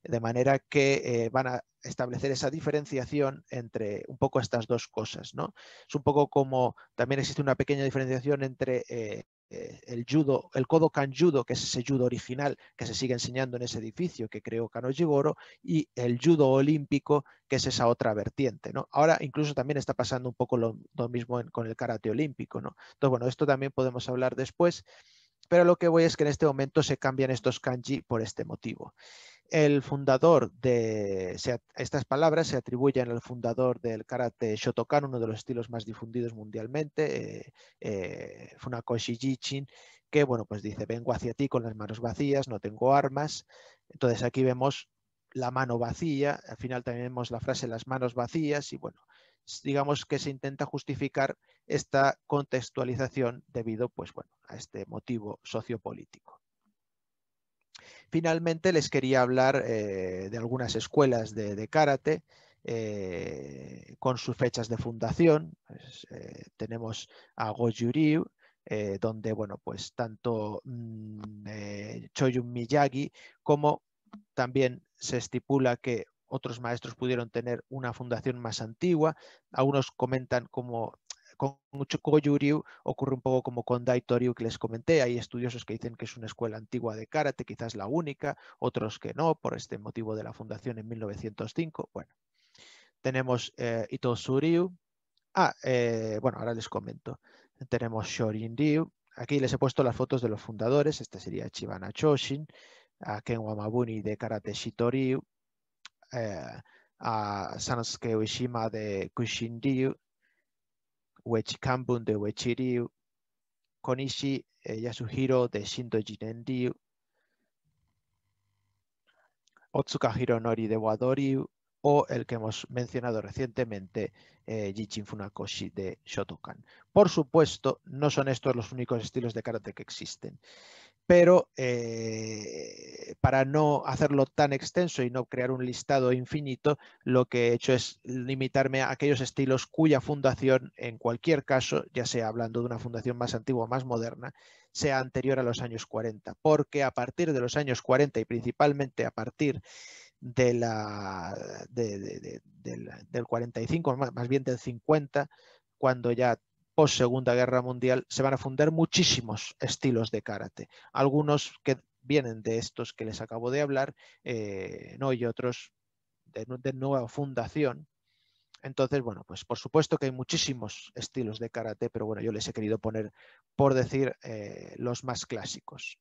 De manera que eh, van a establecer esa diferenciación entre un poco estas dos cosas. ¿no? Es un poco como también existe una pequeña diferenciación entre eh, eh, el judo, el Kodokan Judo, que es ese judo original que se sigue enseñando en ese edificio que creó Jigoro, y el judo olímpico, que es esa otra vertiente. ¿no? Ahora incluso también está pasando un poco lo, mismo con el karate olímpico. ¿no? Entonces, bueno, esto también podemos hablar después, pero lo que voy es que en este momento se cambian estos kanji por este motivo. El fundador de estas palabras se atribuyen al fundador del karate Shotokan, uno de los estilos más difundidos mundialmente, eh, eh, Funakoshi Jichin, que bueno, pues dice, vengo hacia ti con las manos vacías, no tengo armas. Entonces aquí vemos la mano vacía, al final también vemos la frase las manos vacías y bueno, digamos que se intenta justificar esta contextualización debido pues bueno, a este motivo sociopolítico. Finalmente les quería hablar eh, de algunas escuelas de, karate eh, con sus fechas de fundación. Eh, tenemos a Goju-Ryu, donde bueno, pues tanto mmm, Choyun Miyagi como también se estipula que otros maestros pudieron tener una fundación más antigua. Algunos comentan como con Uchukoyu-ryu ocurre un poco como con Daitoryu que les comenté. Hay estudiosos que dicen que es una escuela antigua de karate, quizás la única, otros que no, por este motivo de la fundación en 1905. Bueno, tenemos eh, ito Itosuryu. Ah, eh, bueno, ahora les comento. Tenemos Shorin-ryu, Aquí les he puesto las fotos de los fundadores. Este sería Chibana Choshin, a Ken Wamabuni de Karate Shitoryu, eh, a Sanosuke Ueshima de Kushin-ryu, Wechikambun de Uechi-ryu, Konishi eh, Yasuhiro de Shinto Jinendi, Otsuka Hironori de Wadori o el que hemos mencionado recientemente, eh, Jichin Funakoshi de Shotokan. Por supuesto, no son estos los únicos estilos de karate que existen pero eh, para no hacerlo tan extenso y no crear un listado infinito, lo que he hecho es limitarme a aquellos estilos cuya fundación, en cualquier caso, ya sea hablando de una fundación más antigua o más moderna, sea anterior a los años 40, porque a partir de los años 40 y principalmente a partir de la, del 45, más bien del 50, cuando ya post Segunda Guerra Mundial, se van a fundar muchísimos estilos de karate. Algunos que vienen de estos que les acabo de hablar, eh, ¿no? y otros de, nueva fundación, entonces, bueno, pues por supuesto que hay muchísimos estilos de karate, pero bueno, yo les he querido poner, por decir, eh, los más clásicos.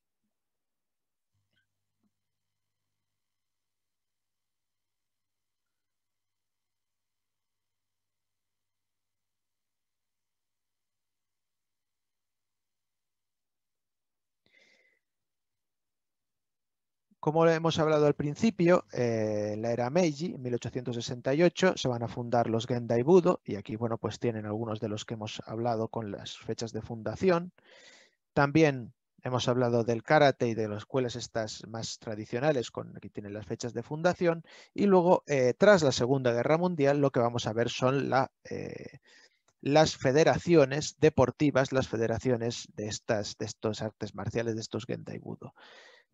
Como hemos hablado al principio, eh, en la era Meiji, 1868, se van a fundar los Gendai Budo y aquí bueno, pues tienen algunos de los que hemos hablado con las fechas de fundación. También hemos hablado del karate y de las escuelas estas más tradicionales, aquí tienen las fechas de fundación. Y luego, eh, tras la Segunda Guerra Mundial, lo que vamos a ver son eh, las federaciones deportivas, las federaciones de estas de estos artes marciales, de estos Gendai Budo.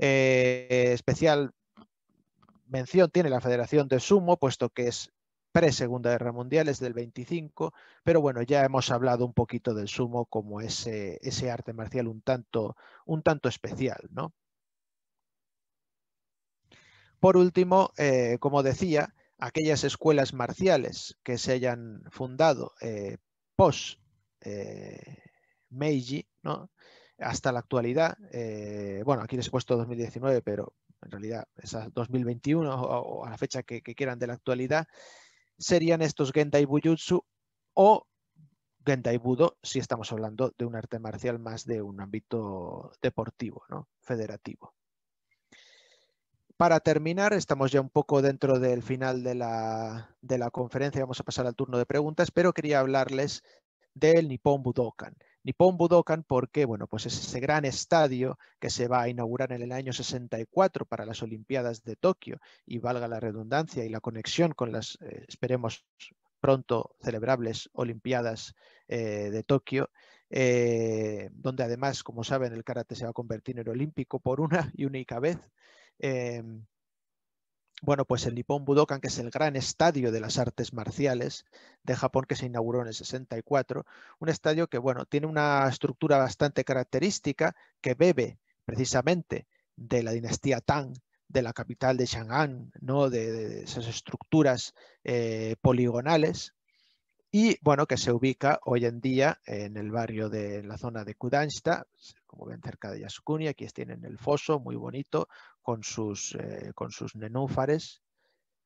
Eh, especial mención tiene la Federación de Sumo, puesto que es pre-Segunda Guerra Mundial, es del 25, pero bueno, ya hemos hablado un poquito del sumo como ese, ese arte marcial un tanto, un tanto especial. ¿no? Por último, eh, como decía, aquellas escuelas marciales que se hayan fundado eh, post Meiji, ¿no? hasta la actualidad, eh, bueno, aquí les he puesto 2019, pero en realidad es 2021 o, a la fecha que, quieran de la actualidad, serían estos Gendai Bujutsu o Gendai Budo, si estamos hablando de un arte marcial más de un ámbito deportivo, federativo. Para terminar, estamos ya un poco dentro del final de la, de la conferencia, vamos a pasar al turno de preguntas, pero quería hablarles del Nippon Budokan. Nippon Budokan porque, bueno, pues es ese gran estadio que se va a inaugurar en el año 64 para las Olimpiadas de Tokio y valga la redundancia y la conexión con las, eh, esperemos pronto celebrables Olimpiadas eh, de Tokio, eh, donde además, como saben, el karate se va a convertir en olímpico por una y única vez. Em, bueno, pues el Nippon Budokan, que es el gran estadio de las artes marciales de Japón que se inauguró en el 64, un estadio que bueno, tiene una estructura bastante característica que bebe precisamente de la dinastía Tang, de la capital de Chang'an, ¿no? de, esas estructuras eh, poligonales y bueno, que se ubica hoy en día en el barrio de la zona de Kudanshita, como ven cerca de Yasukuni, aquí tienen el foso, muy bonito, con sus, eh, con sus nenúfares.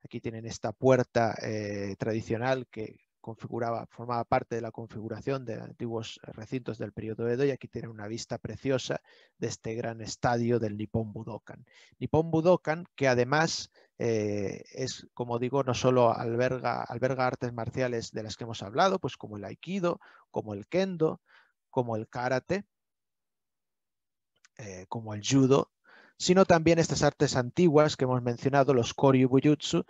Aquí tienen esta puerta eh, tradicional que configuraba, formaba parte de la configuración de antiguos recintos del periodo Edo y aquí tienen una vista preciosa de este gran estadio del Nippon Budokan. Nippon Budokan que además eh, es, como digo, no solo alberga, alberga artes marciales de las que hemos hablado, pues como el Aikido, como el Kendo, como el Karate, como el Judo, sino también estas artes antiguas que hemos mencionado, los Koryu bujutsu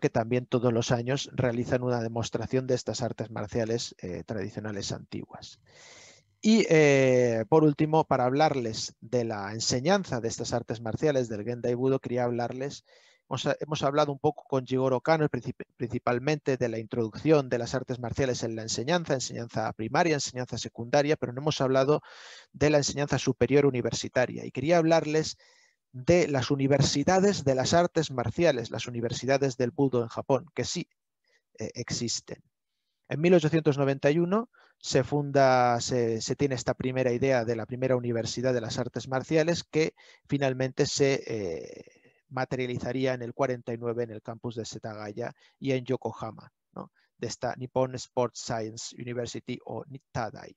que también todos los años realizan una demostración de estas artes marciales eh, tradicionales antiguas. Y eh, por último, para hablarles de la enseñanza de estas artes marciales del Gendai Budo, quería hablarles hemos, hablado un poco con Jigoro Kano principalmente de la introducción de las artes marciales en la enseñanza, enseñanza primaria, enseñanza secundaria, pero no hemos hablado de la enseñanza superior universitaria. Y quería hablarles de las universidades de las artes marciales, las universidades del budo en Japón, que sí eh, existen. En 1891 se funda, se, tiene esta primera idea de la primera universidad de las artes marciales que finalmente se eh, materializaría en el 49 en el campus de Setagaya y en Yokohama, de esta Nippon Sports Science University o NITADAI.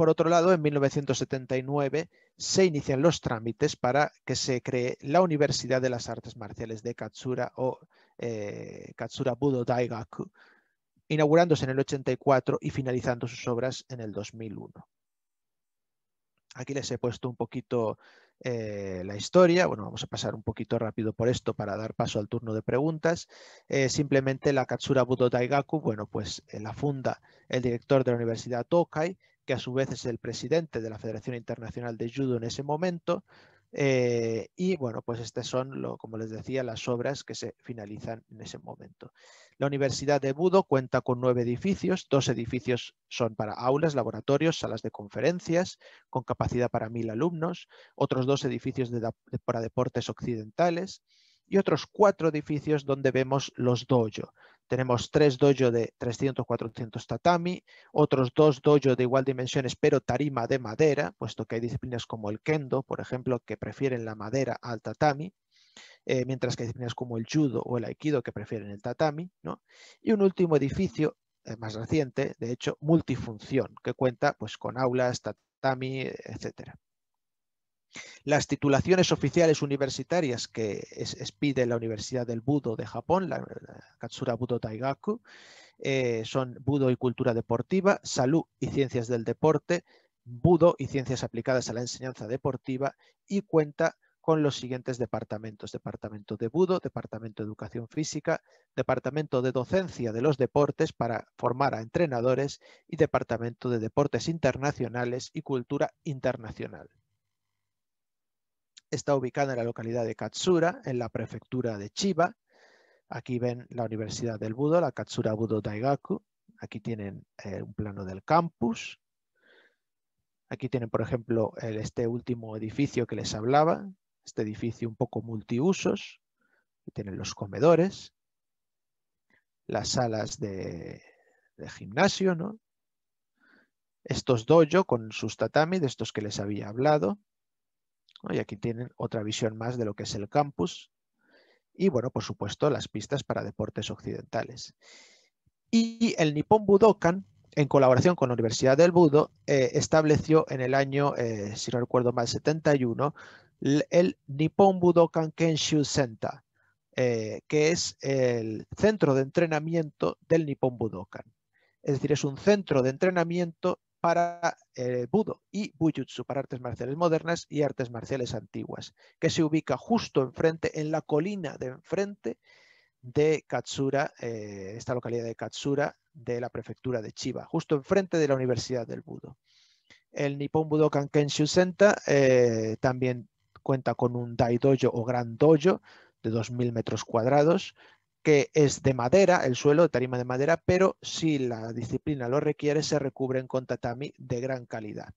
Por otro lado, en 1979 se inician los trámites para que se cree la Universidad de las Artes Marciales de Katsura o eh, Katsura Budo Daigaku, inaugurándose en el 84 y finalizando sus obras en el 2001. Aquí les he puesto un poquito eh, la historia. Bueno, vamos a pasar un poquito rápido por esto para dar paso al turno de preguntas. Eh, simplemente la Katsura Budo Daigaku, bueno, pues la funda el director de la Universidad Tokai que a su vez es el presidente de la Federación Internacional de Judo en ese momento. Eh, y bueno, pues estas son, como les decía, las obras que se finalizan en ese momento. La Universidad de Budo cuenta con nueve edificios. Dos edificios son para aulas, laboratorios, salas de conferencias, con capacidad para mil alumnos. Otros dos edificios para deportes occidentales y otros cuatro edificios donde vemos los dojo, tenemos tres dojo de 300-400 tatami, otros dos dojo de igual dimensiones, pero tarima de madera, puesto que hay disciplinas como el kendo, por ejemplo, que prefieren la madera al tatami. Eh, mientras que hay disciplinas como el judo o el aikido que prefieren el tatami, ¿no? Y un último edificio eh, más reciente, de hecho, multifunción, que cuenta pues, con aulas, tatami, etcétera. Las titulaciones oficiales universitarias que expide la Universidad del Budo de Japón, la, Katsura Budo Taigaku, eh, son Budo y Cultura Deportiva, Salud y Ciencias del Deporte, Budo y Ciencias Aplicadas a la Enseñanza Deportiva y cuenta con los siguientes departamentos, Departamento de Budo, Departamento de Educación Física, Departamento de Docencia de los Deportes para formar a entrenadores y Departamento de Deportes Internacionales y Cultura Internacional. Está ubicada en la localidad de Katsura, en la prefectura de Chiba. Aquí ven la Universidad del Budo, la Katsura Budo Daigaku. Aquí tienen eh, un plano del campus. Aquí tienen, por ejemplo, este último edificio que les hablaba, este edificio un poco multiusos. Aquí tienen los comedores, las salas de, de gimnasio, ¿no? estos dojo con sus tatami, de estos que les había hablado. Y aquí tienen otra visión más de lo que es el campus. Y bueno, por supuesto, las pistas para deportes occidentales. Y el Nippon Budokan, en colaboración con la Universidad del Budo, eh, estableció en el año, eh, si no recuerdo mal, 71, el Nippon Budokan Kenshu Center, eh, que es el centro de entrenamiento del Nippon Budokan. Es decir, es un centro de entrenamiento para el eh, Budo y Bujutsu para artes marciales modernas y artes marciales antiguas, que se ubica justo enfrente, en la colina de enfrente de Katsura, eh, esta localidad de Katsura de la prefectura de Chiba, justo enfrente de la Universidad del Budo. El Nippon Budokan Kenshu Senta eh, también cuenta con un Daidojo o Gran Dojo de 2.000 metros cuadrados que es de madera, el suelo, de tarima de madera, pero si la disciplina lo requiere, se recubren con tatami de gran calidad.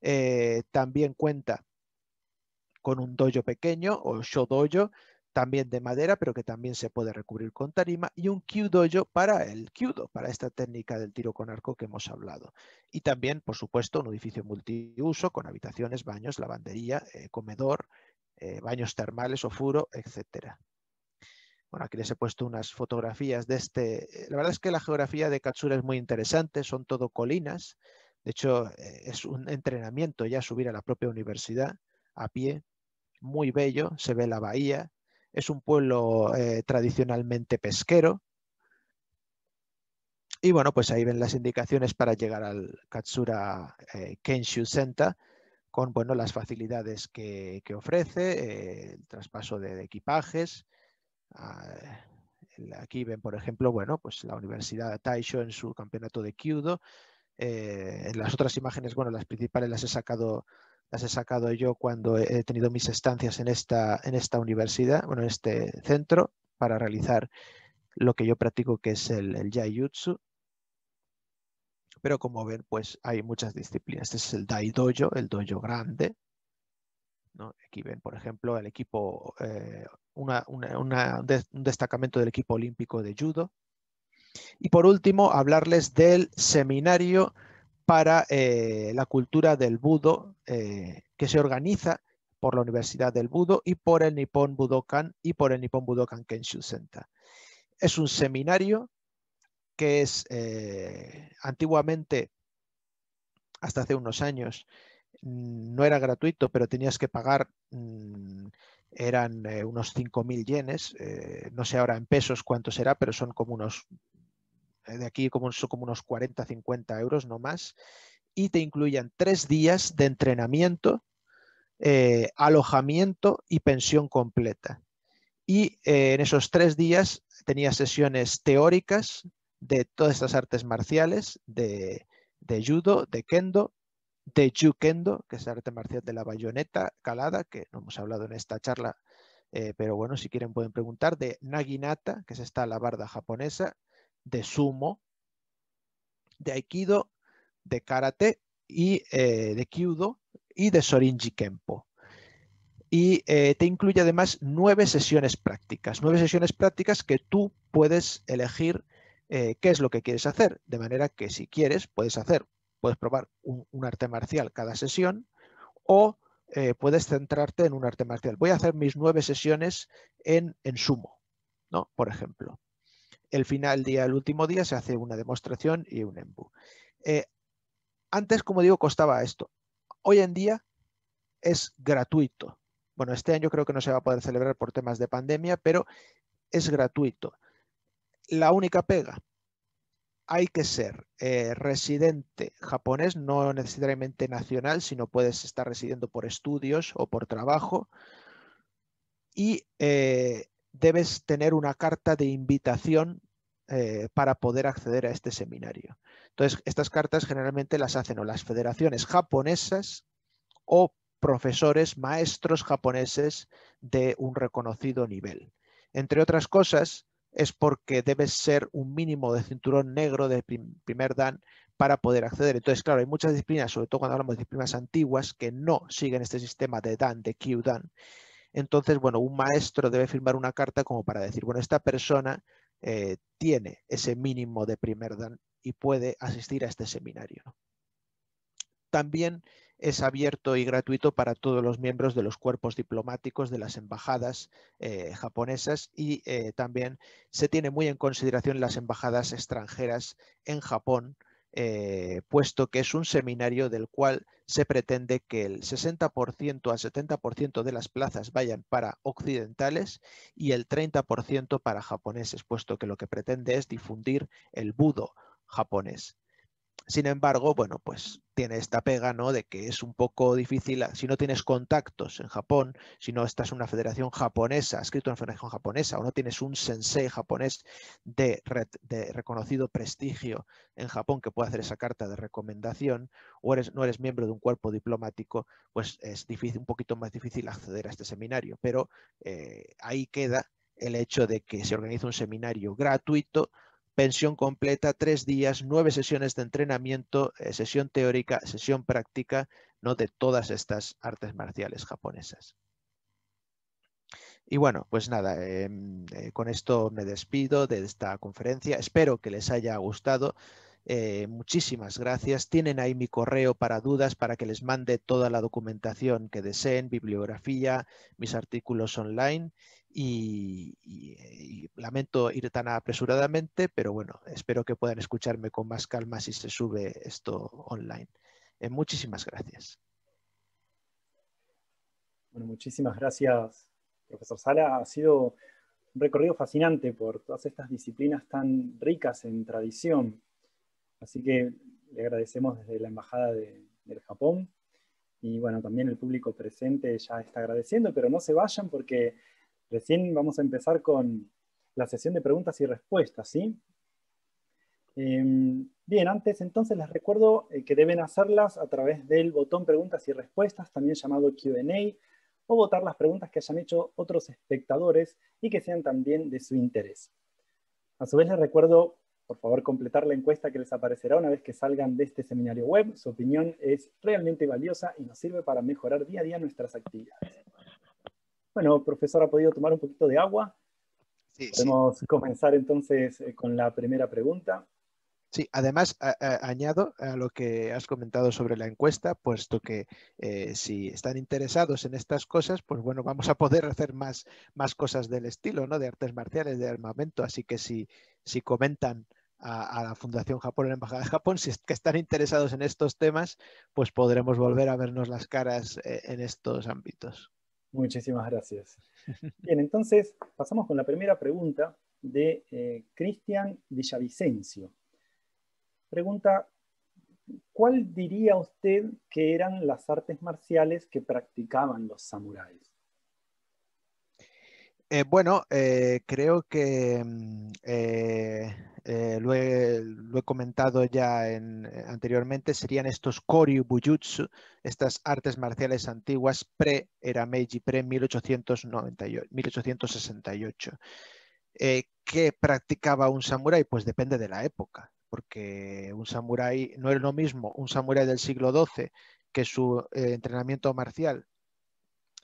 Eh, también cuenta con un dojo pequeño o shodoyo, también de madera, pero que también se puede recubrir con tarima, y un kyudoyo para el kyudo, para esta técnica del tiro con arco que hemos hablado. Y también, por supuesto, un edificio multiuso con habitaciones, baños, lavandería, eh, comedor, eh, baños termales o furo, etcétera. Bueno, aquí les he puesto unas fotografías de este. Eh, la verdad es que la geografía de Katsura es muy interesante, son todo colinas. De hecho, eh, es un entrenamiento ya subir a la propia universidad a pie. Muy bello, se ve la bahía. Es un pueblo eh, tradicionalmente pesquero. Y bueno, pues ahí ven las indicaciones para llegar al Katsura Kenshu Senta con bueno, las facilidades que, ofrece, el traspaso de equipajes, Aquí ven, por ejemplo, bueno, pues la Universidad de Taisho en su campeonato de Kyudo. Eh, en las otras imágenes, bueno, las principales las he sacado, las he sacado yo cuando he tenido mis estancias en esta, en esta universidad, bueno, en este centro, para realizar lo que yo practico, que es el, el Pero como ven, pues hay muchas disciplinas. Este es el Dai Dojo, el dojo grande, Aquí ven, por ejemplo, el equipo, eh, un destacamento del equipo olímpico de judo. Y por último, hablarles del seminario para eh, la cultura del budo eh, que se organiza por la Universidad del Budo y por el Nippon Budokan y por el Nippon Budokan Kenshu Center. Es un seminario que es antiguamente, hasta hace unos años, Mm, no era gratuito, pero tenías que pagar, mm, eran eh, unos 5.000 yenes, eh, no sé ahora en pesos cuánto será, pero son como unos, eh, de aquí como, son como unos 40, 50 euros, no más, y te incluían tres días de entrenamiento, alojamiento y pensión completa. Y en esos tres días tenía sesiones teóricas de todas estas artes marciales, de, de judo, de kendo, de Jukendo, que es el arte marcial de la bayoneta calada, que no hemos hablado en esta charla, eh, pero bueno, si quieren pueden preguntar, de Naginata, que es esta barda japonesa, de Sumo, de Aikido, de Karate y eh, de Kyudo y de Sorinji Kenpo. Y eh, te incluye además nueve sesiones prácticas, nueve sesiones prácticas que tú puedes elegir qué es lo que quieres hacer. De manera que si quieres, puedes hacer puedes probar un, arte marcial cada sesión o eh, puedes centrarte en un arte marcial. Voy a hacer mis nueve sesiones en, en sumo, ¿no? por ejemplo. El final día, el último día, se hace una demostración y un embu. Eh, antes, como digo, costaba esto. Hoy en día es gratuito. Bueno, este año creo que no se va a poder celebrar por temas de pandemia, pero es gratuito. La única pega, hay que ser eh, residente japonés, no necesariamente nacional, sino puedes estar residiendo por estudios o por trabajo. Y eh, debes tener una carta de invitación eh, para poder acceder a este seminario. Entonces, estas cartas generalmente las hacen o las federaciones japonesas o profesores, maestros japoneses de un reconocido nivel. Entre otras cosas, es porque debe ser un mínimo de cinturón negro de primer dan para poder acceder. Entonces, claro, hay muchas disciplinas, sobre todo cuando hablamos de disciplinas antiguas, que no siguen este sistema de dan, de Q-dan. Entonces, bueno, un maestro debe firmar una carta como para decir, bueno, esta persona eh, tiene ese mínimo de primer dan y puede asistir a este seminario. También es abierto y gratuito para todos los miembros de los cuerpos diplomáticos de las embajadas eh, japonesas y eh, también se tiene muy en consideración las embajadas extranjeras en Japón, eh, puesto que es un seminario del cual se pretende que el 60% al 70% de las plazas vayan para occidentales y el 30% para japoneses, puesto que lo que pretende es difundir el budo japonés. Sin embargo, bueno, pues tiene esta pega, ¿no? De que es un poco difícil, si no tienes contactos en Japón, si no estás en una federación japonesa, escrito en una federación japonesa, o no tienes un sensei japonés de, de reconocido prestigio en Japón que pueda hacer esa carta de recomendación, o eres, no eres miembro de un cuerpo diplomático, pues es difícil, un poquito más difícil acceder a este seminario. Pero eh, ahí queda el hecho de que se organiza un seminario gratuito pensión completa, tres días, nueve sesiones de entrenamiento, eh, sesión teórica, sesión práctica, ¿no? de todas estas artes marciales japonesas. Y bueno, pues nada, em, eh, con esto me despido de esta conferencia. Espero que les haya gustado. Eh, muchísimas gracias. Tienen ahí mi correo para dudas, para que les mande toda la documentación que deseen, bibliografía, mis artículos online. Y, lamento ir tan apresuradamente, pero bueno, espero que puedan escucharme con más calma si se sube esto online. Eh, muchísimas gracias. Bueno, muchísimas gracias, profesor Sala. Ha sido un recorrido fascinante por todas estas disciplinas tan ricas en tradición Así que le agradecemos desde la Embajada del Japón y bueno, también el público presente ya está agradeciendo, pero no se vayan porque recién vamos a empezar con la sesión de preguntas y respuestas, ¿sí? Em, bien, antes entonces les recuerdo eh, que deben hacerlas a través del botón preguntas y respuestas, también llamado Q&A, o votar las preguntas que hayan hecho otros espectadores y que sean también de su interés. A su vez les recuerdo por favor, completar la encuesta que les aparecerá una vez que salgan de este seminario web. Su opinión es realmente valiosa y nos sirve para mejorar día a día nuestras actividades. Bueno, profesor, ¿ha podido tomar un poquito de agua? Sí, Podemos comenzar entonces eh, con la primera pregunta. Sí, además añado a lo que has comentado sobre la encuesta, puesto que eh, si están interesados en estas cosas, pues bueno, vamos a poder hacer más, más cosas del estilo, ¿no? De artes marciales, de armamento. Así que si, si comentan a, la Fundación Japón, en la Embajada de Japón. Si es que están interesados en estos temas, pues podremos volver a vernos las caras eh, en estos ámbitos. Muchísimas gracias. Bien, entonces pasamos con la primera pregunta de eh, Cristian Villavicencio. Pregunta, ¿cuál diría usted que eran las artes marciales que practicaban los samuráis? Eh, bueno, eh, creo que mm, eh, lo, he, comentado ya anteriormente, serían estos Koryu Bujutsu, estas artes marciales antiguas pre-era Meiji, pre-1868, que practicaba un samurái, pues depende de la época, porque un samurái no es lo mismo un samurái del siglo XII que su entrenamiento marcial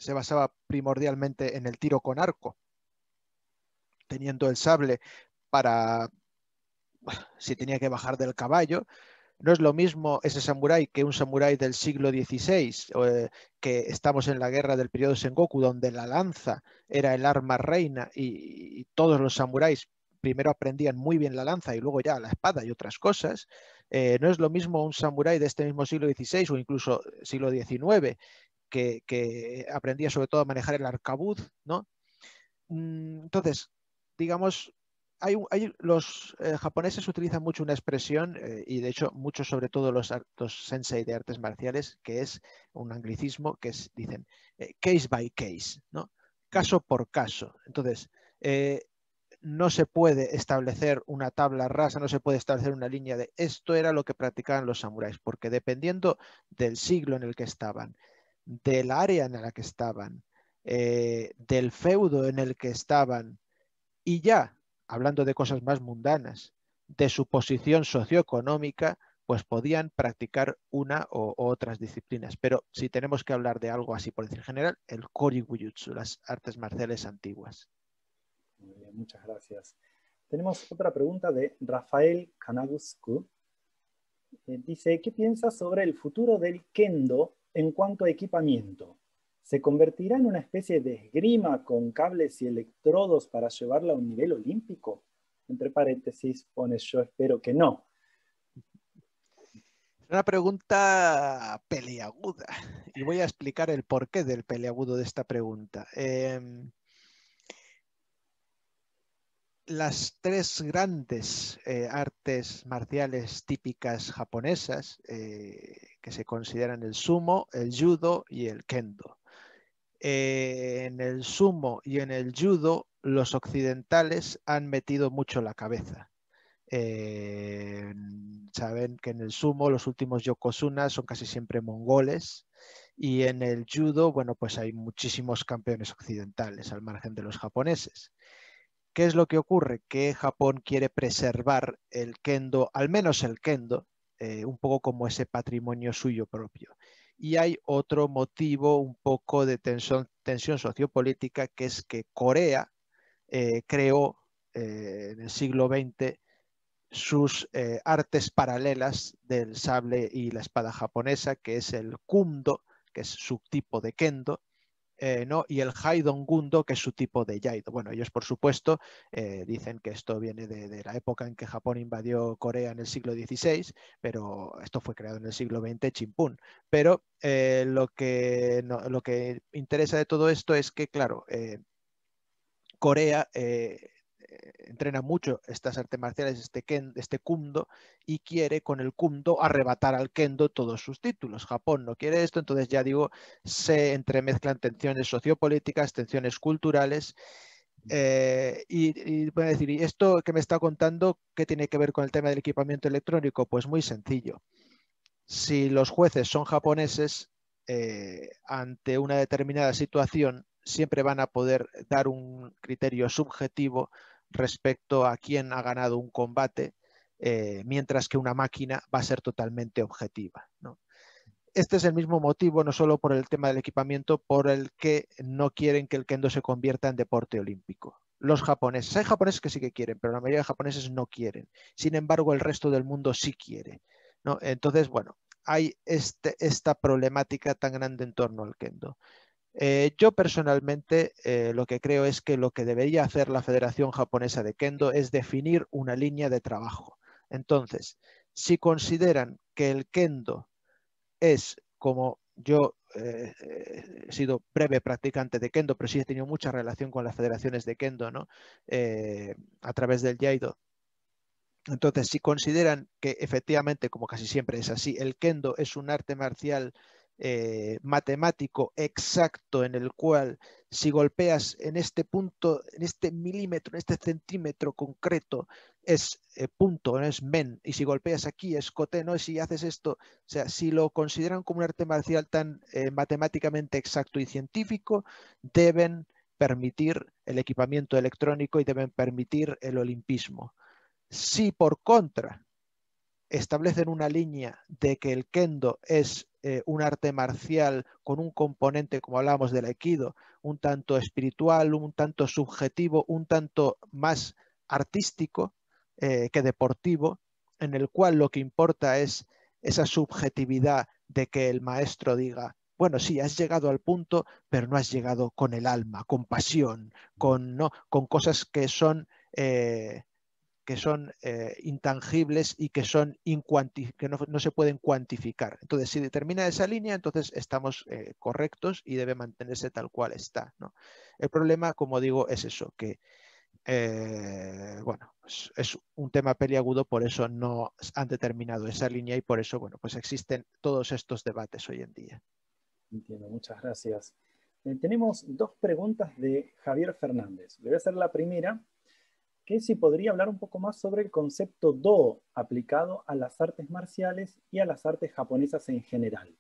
se basaba primordialmente en el tiro con arco, teniendo el sable para si tenía que bajar del caballo. No es lo mismo ese samurái que un samurái del siglo XVI, eh, que estamos en la guerra del periodo Sengoku, donde la lanza era el arma reina y, todos los samuráis primero aprendían muy bien la lanza y luego ya la espada y otras cosas. Eh, no es lo mismo un samurái de este mismo siglo XVI o incluso siglo XIX que, aprendía sobre todo a manejar el arcabuz, ¿no? Mm, entonces, digamos, los eh, japoneses utilizan mucho una expresión, eh, y de hecho mucho, sobre todo los, sensei de artes marciales, que es un anglicismo, que dicen, eh, case by case, ¿no? caso por caso. Entonces, no se puede establecer una tabla rasa, no se puede establecer una línea de esto era lo que practicaban los samuráis, porque dependiendo del siglo en el que estaban, del área en la que estaban, eh, del feudo en el que estaban y ya, hablando de cosas más mundanas, de su posición socioeconómica, pues podían practicar una o, otras disciplinas. Pero si tenemos que hablar de algo así por decir general, el Koriguyutsu, las artes marciales antiguas. muchas gracias. Tenemos otra pregunta de Rafael Kanagusku. Eh, dice, ¿qué piensas sobre el futuro del kendo en cuanto a equipamiento, ¿se convertirá en una especie de esgrima con cables y electrodos para llevarla a un nivel olímpico? Entre paréntesis pones yo espero que no. Una pregunta peleaguda, y voy a explicar el porqué del peleagudo de esta pregunta. Em, las tres grandes eh, artes marciales típicas japonesas eh, que se consideran el sumo, el judo y el kendo. Eh, en el sumo y en el judo los occidentales han metido mucho la cabeza. saben que en el sumo los últimos yokozuna son casi siempre mongoles y en el judo, bueno, pues hay muchísimos campeones occidentales al margen de los japoneses. ¿Qué es lo que ocurre? Que Japón quiere preservar el kendo, al menos el kendo, eh, un poco como ese patrimonio suyo propio. Y hay otro motivo un poco de tensión, tensión sociopolítica, que es que Corea eh, creó eh, en el siglo XX sus artes paralelas del sable y la espada japonesa, que es el kundo, que es subtipo de kendo, eh, ¿no? y el Haidongundo, Gundo, que es su tipo de Yaido. Bueno, ellos por supuesto eh, dicen que esto viene de, la época en que Japón invadió Corea en el siglo XVI, pero esto fue creado en el siglo XX, chimpún. Pero eh, lo, que, lo que interesa de todo esto es que, claro, Corea entrena mucho estas artes marciales, este, kendo, este kundo, y quiere con el kundo arrebatar al kendo todos sus títulos. Japón no quiere esto, entonces ya digo, se entremezclan tensiones sociopolíticas, tensiones culturales. Eh, y, voy a decir, ¿y esto que me está contando qué tiene que ver con el tema del equipamiento electrónico? Pues muy sencillo. Si los jueces son japoneses, eh, ante una determinada situación, siempre van a poder dar un criterio subjetivo respecto a quién ha ganado un combate, eh, mientras que una máquina va a ser totalmente objetiva. ¿no? Este es el mismo motivo, no solo por el tema del equipamiento, por el que no quieren que el kendo se convierta en deporte olímpico. Los japoneses, hay japoneses que sí que quieren, pero la mayoría de japoneses no quieren. Sin embargo, el resto del mundo sí quiere. ¿no? Entonces, bueno, hay este, esta problemática tan grande en torno al kendo. Eh, yo personalmente eh, lo que creo es que lo que debería hacer la Federación Japonesa de Kendo es definir una línea de trabajo. Entonces, si consideran que el Kendo es, como yo eh, he sido breve practicante de Kendo, pero sí he tenido mucha relación con las federaciones de Kendo ¿no? a través del Yaido, entonces, si consideran que efectivamente, como casi siempre es así, el kendo es un arte marcial eh, matemático exacto en el cual si golpeas en este punto, en este milímetro, en este centímetro concreto, es eh, punto, no es men, y si golpeas aquí es no y si haces esto, o sea, si lo consideran como un arte marcial tan eh, matemáticamente exacto y científico, deben permitir el equipamiento electrónico y deben permitir el olimpismo. Si por contra establecen una línea de que el kendo es eh, un arte marcial con un componente, como hablábamos del aikido, un tanto espiritual, un tanto subjetivo, un tanto más artístico eh, que deportivo, en el cual lo que importa es esa subjetividad de que el maestro diga, bueno, sí, has llegado al punto, pero no has llegado con el alma, con pasión, con, ¿no? con cosas que son eh, que son eh, intangibles y que, son que no, se pueden cuantificar. Entonces, si determina esa línea, entonces estamos eh, correctos y debe mantenerse tal cual está. El problema, como digo, es eso, que eh, bueno, es un tema peliagudo, por eso no han determinado esa línea y por eso bueno, pues existen todos estos debates hoy en día. Entiendo, muchas gracias. tenemos dos preguntas de Javier Fernández. Le voy a hacer la primera ¿Qué si podría hablar un poco más sobre el concepto Do aplicado a las artes marciales y a las artes japonesas en general.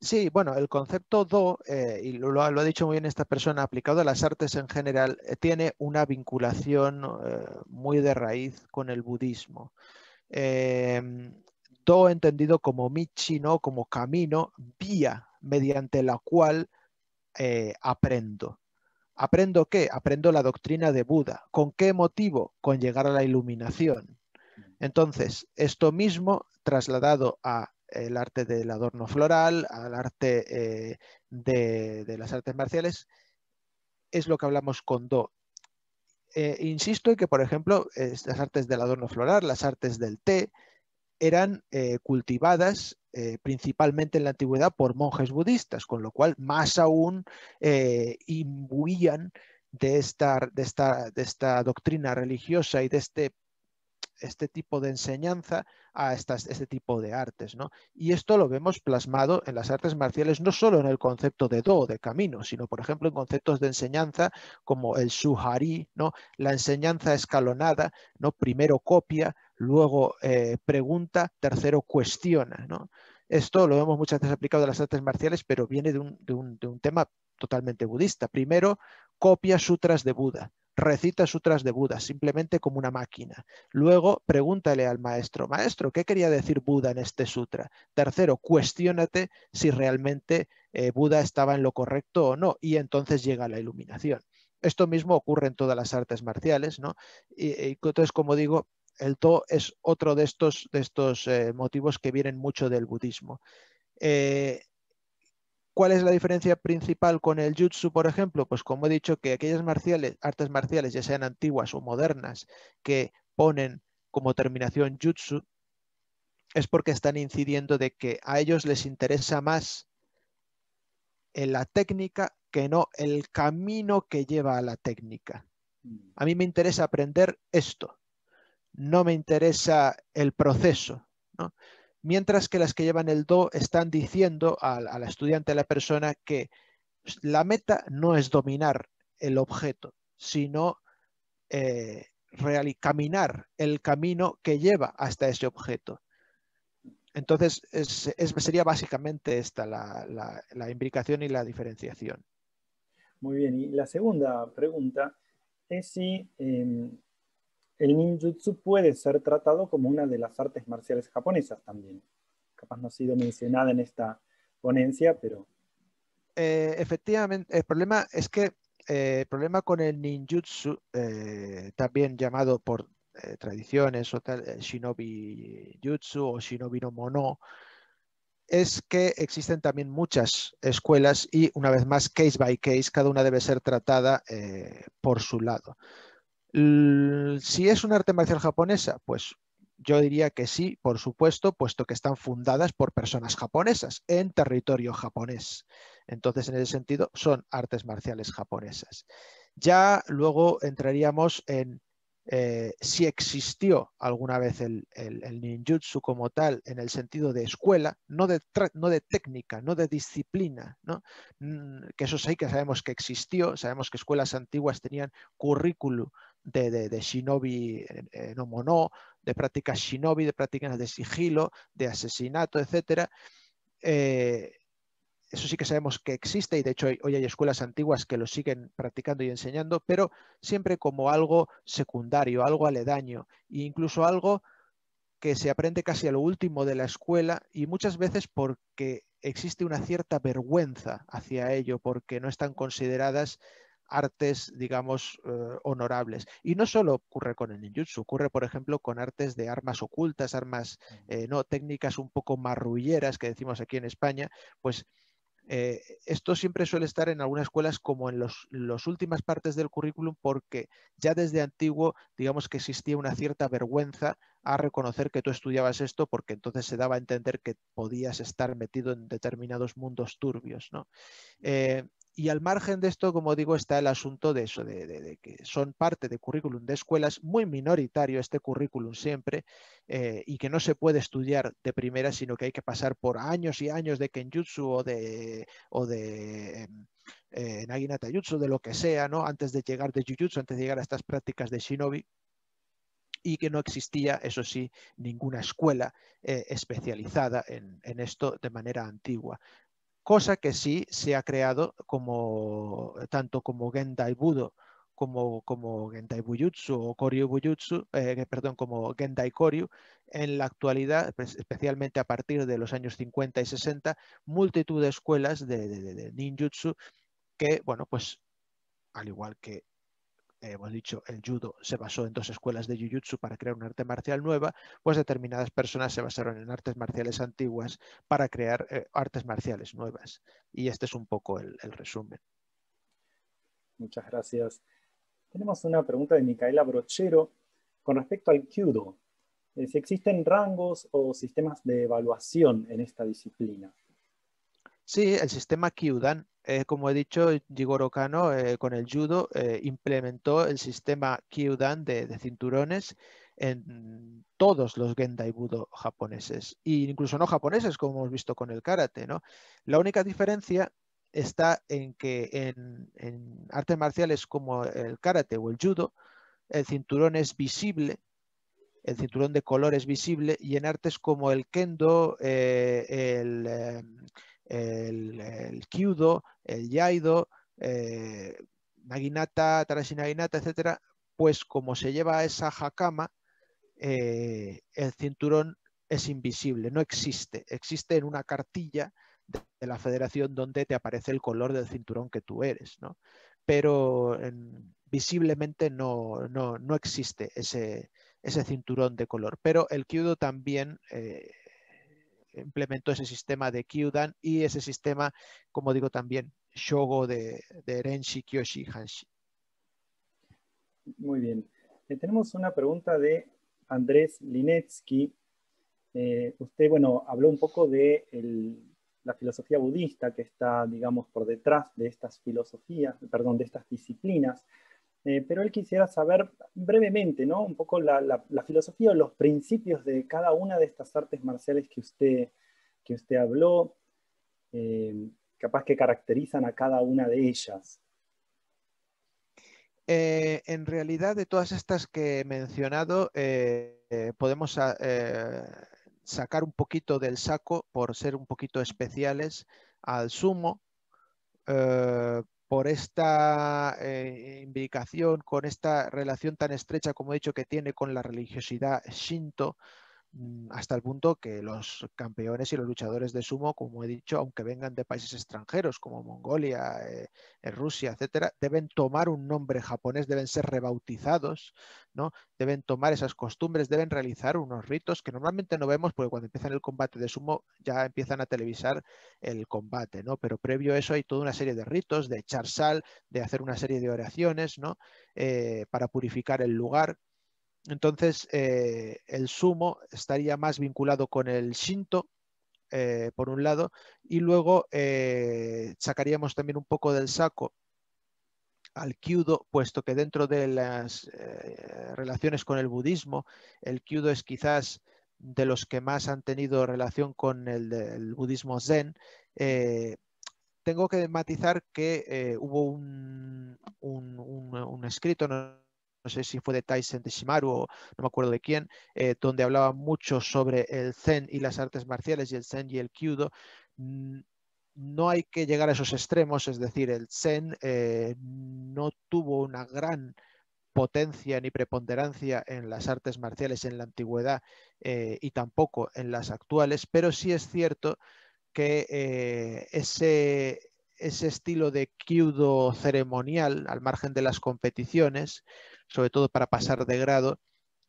Sí, bueno, el concepto Do, eh, y lo, ha dicho muy bien esta persona, aplicado a las artes en general, eh, tiene una vinculación eh, muy de raíz con el budismo. Em, do entendido como Michi, ¿no? como camino, vía mediante la cual aprendo. ¿Aprendo qué? Aprendo la doctrina de Buda. ¿Con qué motivo? Con llegar a la iluminación. Entonces, esto mismo trasladado a eh, el arte del adorno floral, al arte eh, de, las artes marciales, es lo que hablamos con Do. Eh, insisto en que, por ejemplo, las artes del adorno floral, las artes del té, eran eh, cultivadas eh, principalmente en la antigüedad por monjes budistas, con lo cual más aún eh, imbuían de esta, de, esta, doctrina religiosa y de este, este tipo de enseñanza a este tipo de artes. ¿no? Y esto lo vemos plasmado en las artes marciales, no solo en el concepto de do, de camino, sino por ejemplo en conceptos de enseñanza como el suhari, ¿no? la enseñanza escalonada, ¿no? primero copia, luego eh, pregunta, tercero cuestiona. Esto lo vemos muchas veces aplicado a las artes marciales, pero viene de un, tema totalmente budista. Primero, copia sutras de Buda recita sutras de Buda, simplemente como una máquina. Luego, pregúntale al maestro, maestro, ¿qué quería decir Buda en este sutra? Tercero, cuestiónate si realmente eh, Buda estaba en lo correcto o no, y entonces llega la iluminación. Esto mismo ocurre en todas las artes marciales, ¿no? y entonces, como digo, el to es otro de estos, de estos eh, motivos que vienen mucho del budismo. Eh, ¿Cuál es la diferencia principal con el jutsu, por ejemplo? Pues como he dicho, que aquellas marciales, artes marciales, ya sean antiguas o modernas, que ponen como terminación jutsu, es porque están incidiendo de que a ellos les interesa más la técnica que no el camino que lleva a la técnica. Mm. A mí me interesa aprender esto, no me interesa el proceso. Mientras que las que llevan el do están diciendo al, la estudiante, a la persona, que la meta no es dominar el objeto, sino eh, caminar el camino que lleva hasta ese objeto. Entonces, es, sería básicamente esta la, la, imbricación y la diferenciación. Muy bien, y la segunda pregunta es si em, el ninjutsu puede ser tratado como una de las artes marciales japonesas también. Capaz no ha sido mencionada en esta ponencia, pero... Eh, efectivamente, el problema es que eh, el problema con el ninjutsu, eh, también llamado por tradiciones o tal, shinobi jutsu o shinobi no mono, es que existen también muchas escuelas y una vez más, case by case, cada una debe ser tratada por su lado. Si es un arte marcial japonesa, pues yo diría que sí, por supuesto, puesto que están fundadas por personas japonesas en territorio japonés. Entonces, en ese sentido, son artes marciales japonesas. Ya luego entraríamos en eh, si existió alguna vez el, ninjutsu como tal en el sentido de escuela, no de, técnica, no de disciplina, mm, que eso sí que sabemos que existió, sabemos que escuelas antiguas tenían currículum de, shinobi no mono, de prácticas shinobi, de prácticas de sigilo, de asesinato, etc. Eh, eso sí que sabemos que existe y de hecho hoy hay escuelas antiguas que lo siguen practicando y enseñando, pero siempre como algo secundario, algo aledaño e incluso algo que se aprende casi a lo último de la escuela y muchas veces porque existe una cierta vergüenza hacia ello, porque no están consideradas artes, digamos, eh, honorables. Y no solo ocurre con el ninjutsu, ocurre, por ejemplo, con artes de armas ocultas, armas eh, no técnicas un poco marrulleras que decimos aquí en España, pues eh, esto siempre suele estar en algunas escuelas como en las últimas partes del currículum porque ya desde antiguo digamos que existía una cierta vergüenza a reconocer que tú estudiabas esto porque entonces se daba a entender que podías estar metido en determinados mundos turbios. ¿no? Y al margen de esto, como digo, está el asunto de eso, de, que son parte de currículum de escuelas, muy minoritario este currículum siempre, eh, y que no se puede estudiar de primera, sino que hay que pasar por años y años de kenjutsu o de, o de em, eh, de lo que sea, ¿no? antes de llegar de Jujutsu, antes de llegar a estas prácticas de Shinobi, y que no existía, eso sí, ninguna escuela eh, especializada en, esto de manera antigua cosa que sí se ha creado como tanto como Gendai Budo como, como Gendai Bujutsu o Koryu Bujutsu, eh, perdón, como Gendai Koryu, en la actualidad, pues, especialmente a partir de los años 50 y 60, multitud de escuelas de, de ninjutsu que, bueno, pues al igual que eh, hemos dicho, el judo se basó en dos escuelas de jiu-jitsu para crear un arte marcial nueva, pues determinadas personas se basaron en artes marciales antiguas para crear eh, artes marciales nuevas. Y este es un poco el, resumen. Muchas gracias. Tenemos una pregunta de Micaela Brochero con respecto al judo. Eh, si existen rangos o sistemas de evaluación en esta disciplina. Sí, el sistema Kyudan eh, como he dicho, Jigoro Kano eh, con el judo eh, implementó el sistema Kyudan de, de, cinturones en todos los Gendai Budo japoneses, e incluso no japoneses, como hemos visto con el karate. ¿no? La única diferencia está en que en, artes marciales como el karate o el judo, el cinturón es visible el cinturón de color es visible y en artes como el kendo, el, el, kiudo, Kyudo, el Yaido, eh, Naginata, Tarashi Naginata, etcétera, pues como se lleva esa hakama, eh, el cinturón es invisible, no existe. Existe en una cartilla de, la federación donde te aparece el color del cinturón que tú eres, ¿no? Pero visiblemente no, no, no existe ese, ese, cinturón de color. Pero el Kyudo también eh, implementó ese sistema de Kyudan y ese sistema, como digo también, Shogo de, de Renshi, Kyoshi, Hanshi. Muy bien. tenemos una pregunta de Andrés Linetsky. Eh, usted, bueno, habló un poco de la filosofía budista que está, digamos, por detrás de estas filosofías, perdón, de estas disciplinas. Eh, pero él quisiera saber brevemente, Un poco la, filosofía o los principios de cada una de estas artes marciales que usted, que usted habló, eh, capaz que caracterizan a cada una de ellas. Eh, en realidad, de todas estas que he mencionado, podemos ah, sacar un poquito del saco por ser un poquito especiales al sumo, por esta eh, con esta relación tan estrecha, como he dicho, que tiene con la religiosidad shinto, Mm, hasta el punto que los campeones y los luchadores de sumo, como he dicho, aunque vengan de países extranjeros como Mongolia, eh, eh, Rusia, etcétera, deben tomar un nombre japonés, deben ser rebautizados, ¿no? Deben tomar esas costumbres, deben realizar unos ritos que normalmente no vemos porque cuando empiezan el combate de sumo ya empiezan a televisar el combate, ¿no? Pero previo a eso hay toda una serie de ritos, de echar sal, de hacer una serie de oraciones, ¿no? Eh, para purificar el lugar entonces, eh, el sumo estaría más vinculado con el shinto, eh, por un lado, y luego eh, sacaríamos también un poco del saco al kyudo, puesto que dentro de las relaciones con el budismo, el kyudo es quizás de los que más han tenido relación con el, budismo zen tengo que matizar que hubo un, un, escrito, no no sé si fue de Tyson de Shimaru o no me acuerdo de quién, eh, donde hablaba mucho sobre el Zen y las artes marciales y el Zen y el Kyudo. No hay que llegar a esos extremos, es decir, el Zen eh, no tuvo una gran potencia ni preponderancia en las artes marciales en la antigüedad eh, y tampoco en las actuales, pero sí es cierto que ese, ese, estilo de kyudo ceremonial, al margen de las competiciones, sobre todo para pasar de grado,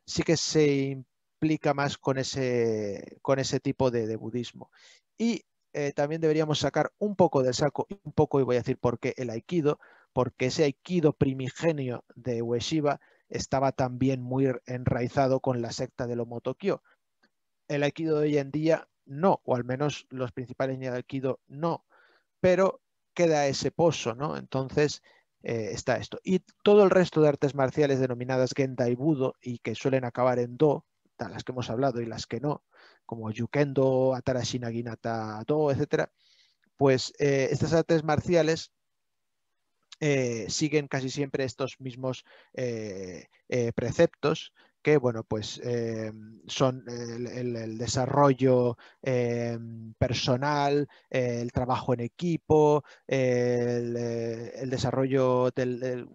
sí que se implica más con ese, con ese tipo de, budismo. Y eh, también deberíamos sacar un poco del saco, un poco, y voy a decir por qué, el aikido, porque ese aikido primigenio de Ueshiba estaba también muy enraizado con la secta del Omotokyo. El aikido de hoy en día no, o al menos los principales niños de aikido no, pero queda ese pozo, ¿no? Entonces, eh, está esto. Y todo el resto de artes marciales denominadas Genda y Budo y que suelen acabar en Do, las que hemos hablado y las que no, como Yukendo, Atarashina Ginata Do, etc., pues eh, estas artes marciales eh, siguen casi siempre estos mismos preceptos que bueno, pues, eh, son el, desarrollo eh, personal, el trabajo en equipo, el, eh, desarrollo del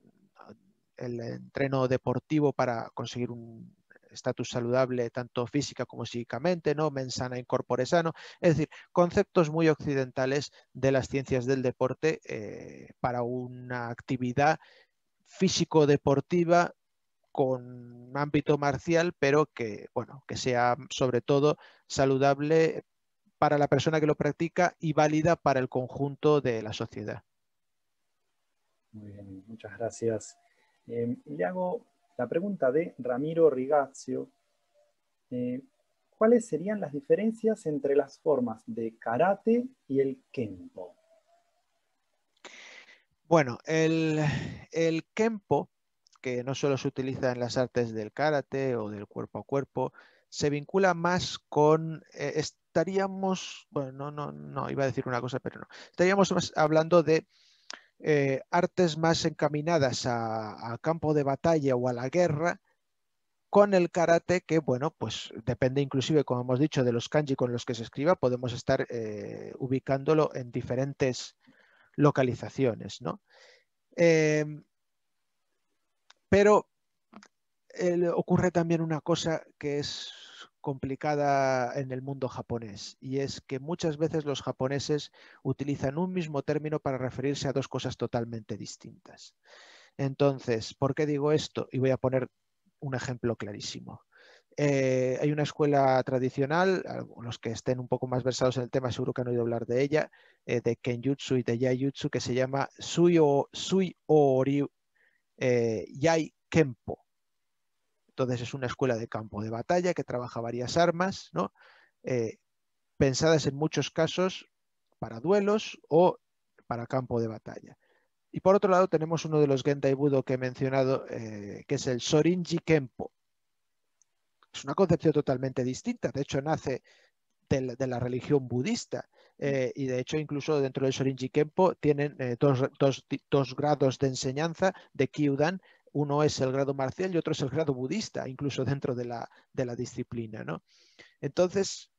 entreno deportivo para conseguir un estatus saludable tanto física como psíquicamente, ¿no? Mensana incorpore sano, es decir, conceptos muy occidentales de las ciencias del deporte para una actividad físico-deportiva con ámbito marcial, pero que, bueno, que sea sobre todo saludable para la persona que lo practica y válida para el conjunto de la sociedad. Muy bien, muchas gracias. Eh, le hago la pregunta de Ramiro Rigazio. Eh, ¿Cuáles serían las diferencias entre las formas de karate y el kempo? Bueno, el, el kempo que no solo se utiliza en las artes del karate o del cuerpo a cuerpo, se vincula más con, eh, estaríamos, bueno, no, no, no, iba a decir una cosa, pero no, estaríamos más hablando de eh, artes más encaminadas a, campo de batalla o a la guerra, con el karate que, bueno, pues depende inclusive, como hemos dicho, de los kanji con los que se escriba, podemos estar eh, ubicándolo en diferentes localizaciones, ¿no? Em, pero eh, ocurre también una cosa que es complicada en el mundo japonés y es que muchas veces los japoneses utilizan un mismo término para referirse a dos cosas totalmente distintas. Entonces, ¿por qué digo esto? Y voy a poner un ejemplo clarísimo. Eh, hay una escuela tradicional, los que estén un poco más versados en el tema seguro que han oído hablar de ella, eh, de Kenjutsu y de Yayutsu, que se llama Sui, o, eh, Yai Kempo. Entonces es una escuela de campo de batalla que trabaja varias armas, ¿no? Eh, pensadas en muchos casos para duelos o para campo de batalla. Y por otro lado tenemos uno de los Gendai Budo que he mencionado, eh, que es el Sorinji Kempo. Es una concepción totalmente distinta, de hecho nace de la religión budista eh, y de hecho incluso dentro del Shorinji Kempo tienen eh, dos, grados de enseñanza de Kyudan. Uno es el grado marcial y otro es el grado budista, incluso dentro de la, disciplina. ¿no? Entonces,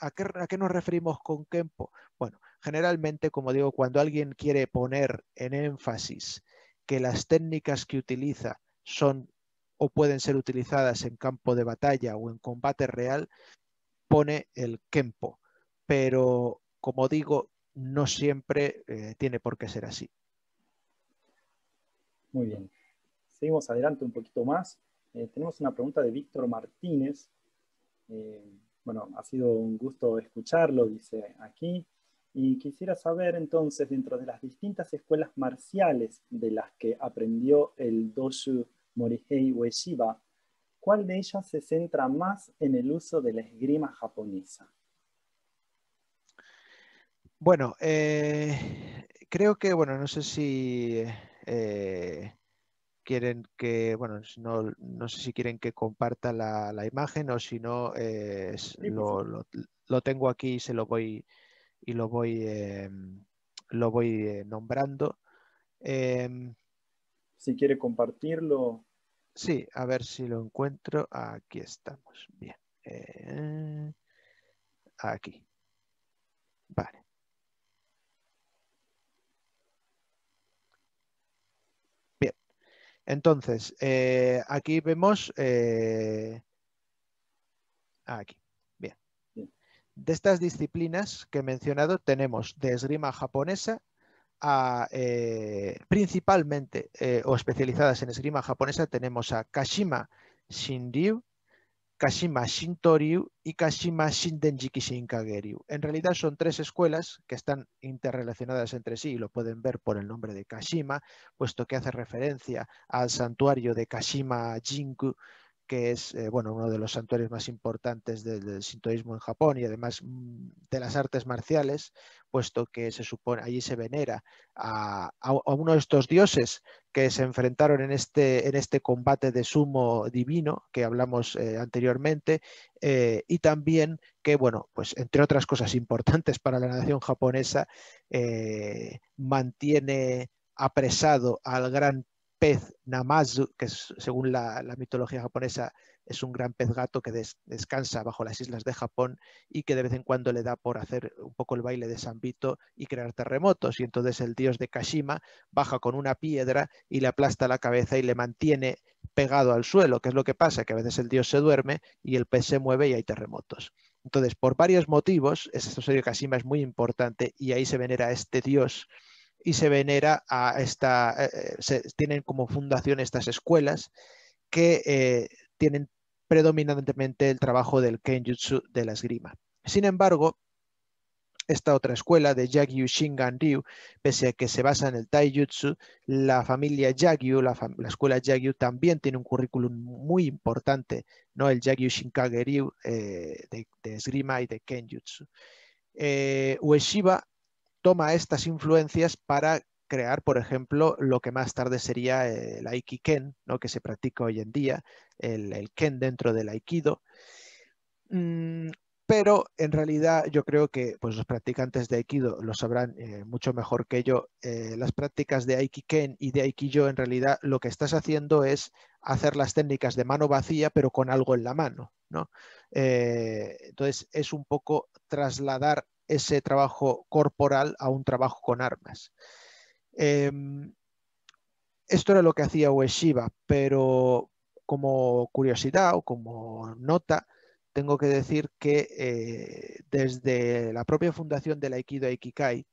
¿a qué, ¿a qué nos referimos con Kempo? Bueno, generalmente, como digo, cuando alguien quiere poner en énfasis que las técnicas que utiliza son o pueden ser utilizadas en campo de batalla o en combate real, pone el Kempo pero como digo, no siempre eh, tiene por qué ser así. Muy bien. Seguimos adelante un poquito más. Eh, tenemos una pregunta de Víctor Martínez. Eh, bueno, ha sido un gusto escucharlo, dice aquí. Y quisiera saber entonces, dentro de las distintas escuelas marciales de las que aprendió el Doshu Morihei Ueshiba, ¿cuál de ellas se centra más en el uso de la esgrima japonesa? Bueno, eh, creo que, bueno, no sé si eh, quieren que, bueno, no, sé si quieren que comparta la, imagen o si no, eh, lo, lo, tengo aquí y se lo voy y lo voy em, lo voy nombrando. Em, si quiere compartirlo. Sí, a ver si lo encuentro. Aquí estamos. Bien. aquí. Vale. Entonces, eh, aquí vemos... Eh, ah, aquí, bien. De estas disciplinas que he mencionado tenemos de esgrima japonesa a, eh, principalmente o especializadas en esgrima japonesa tenemos a Kashima Shinryu, Kashima Shintoryu y Kashima Shindenjiki Shinkageryu. En realidad son tres escuelas que están interrelacionadas entre sí y lo pueden ver por el nombre de Kashima, puesto que hace referencia al santuario de Kashima Jinku que es eh, bueno, uno de los santuarios más importantes del, sintoísmo en Japón y además mm, de las artes marciales, puesto que se supone, allí se venera a, uno de estos dioses que se enfrentaron en este, en este combate de sumo divino que hablamos eh, anteriormente, eh, y también que, bueno, pues entre otras cosas importantes para la nación japonesa, mantiene apresado al gran pez Namazu, que según la, mitología japonesa es un gran pez gato que descansa bajo las islas de Japón y que de vez en cuando le da por hacer un poco el baile de Sambito y crear terremotos. Y entonces el dios de Kashima baja con una piedra y le aplasta la cabeza y le mantiene pegado al suelo, que es lo que pasa, que a veces el dios se duerme y el pez se mueve y hay terremotos. Entonces, por varios motivos, este serio Kashima es muy importante y ahí se venera este dios y se venera a esta, eh, eh, se, tienen como fundación estas escuelas que eh, tienen predominantemente el trabajo del kenjutsu de la esgrima. Sin embargo, esta otra escuela de Yagyu Shingan Ryu, pese a que se basa en el Taijutsu, la familia Yagyu, la, escuela Jagyu también tiene un currículum muy importante, ¿no? el Yagyu Shinkage Ryu de, esgrima y de Kenjutsu. Ueshiba toma estas influencias para crear, por ejemplo, lo que más tarde sería el Aikiken, ¿no? que se practica hoy en día, el, Ken dentro del Aikido. Mm, pero en realidad yo creo que pues, los practicantes de Aikido lo sabrán eh, mucho mejor que yo. Eh, las prácticas de Aikiken y de aikido, en realidad lo que estás haciendo es hacer las técnicas de mano vacía pero con algo en la mano. ¿no? Eh, entonces es un poco trasladar ese trabajo corporal a un trabajo con armas. Em, esto era lo que hacía Ueshiba, pero como curiosidad o como nota, tengo que decir que eh, desde la propia fundación del Aikido Aikikai,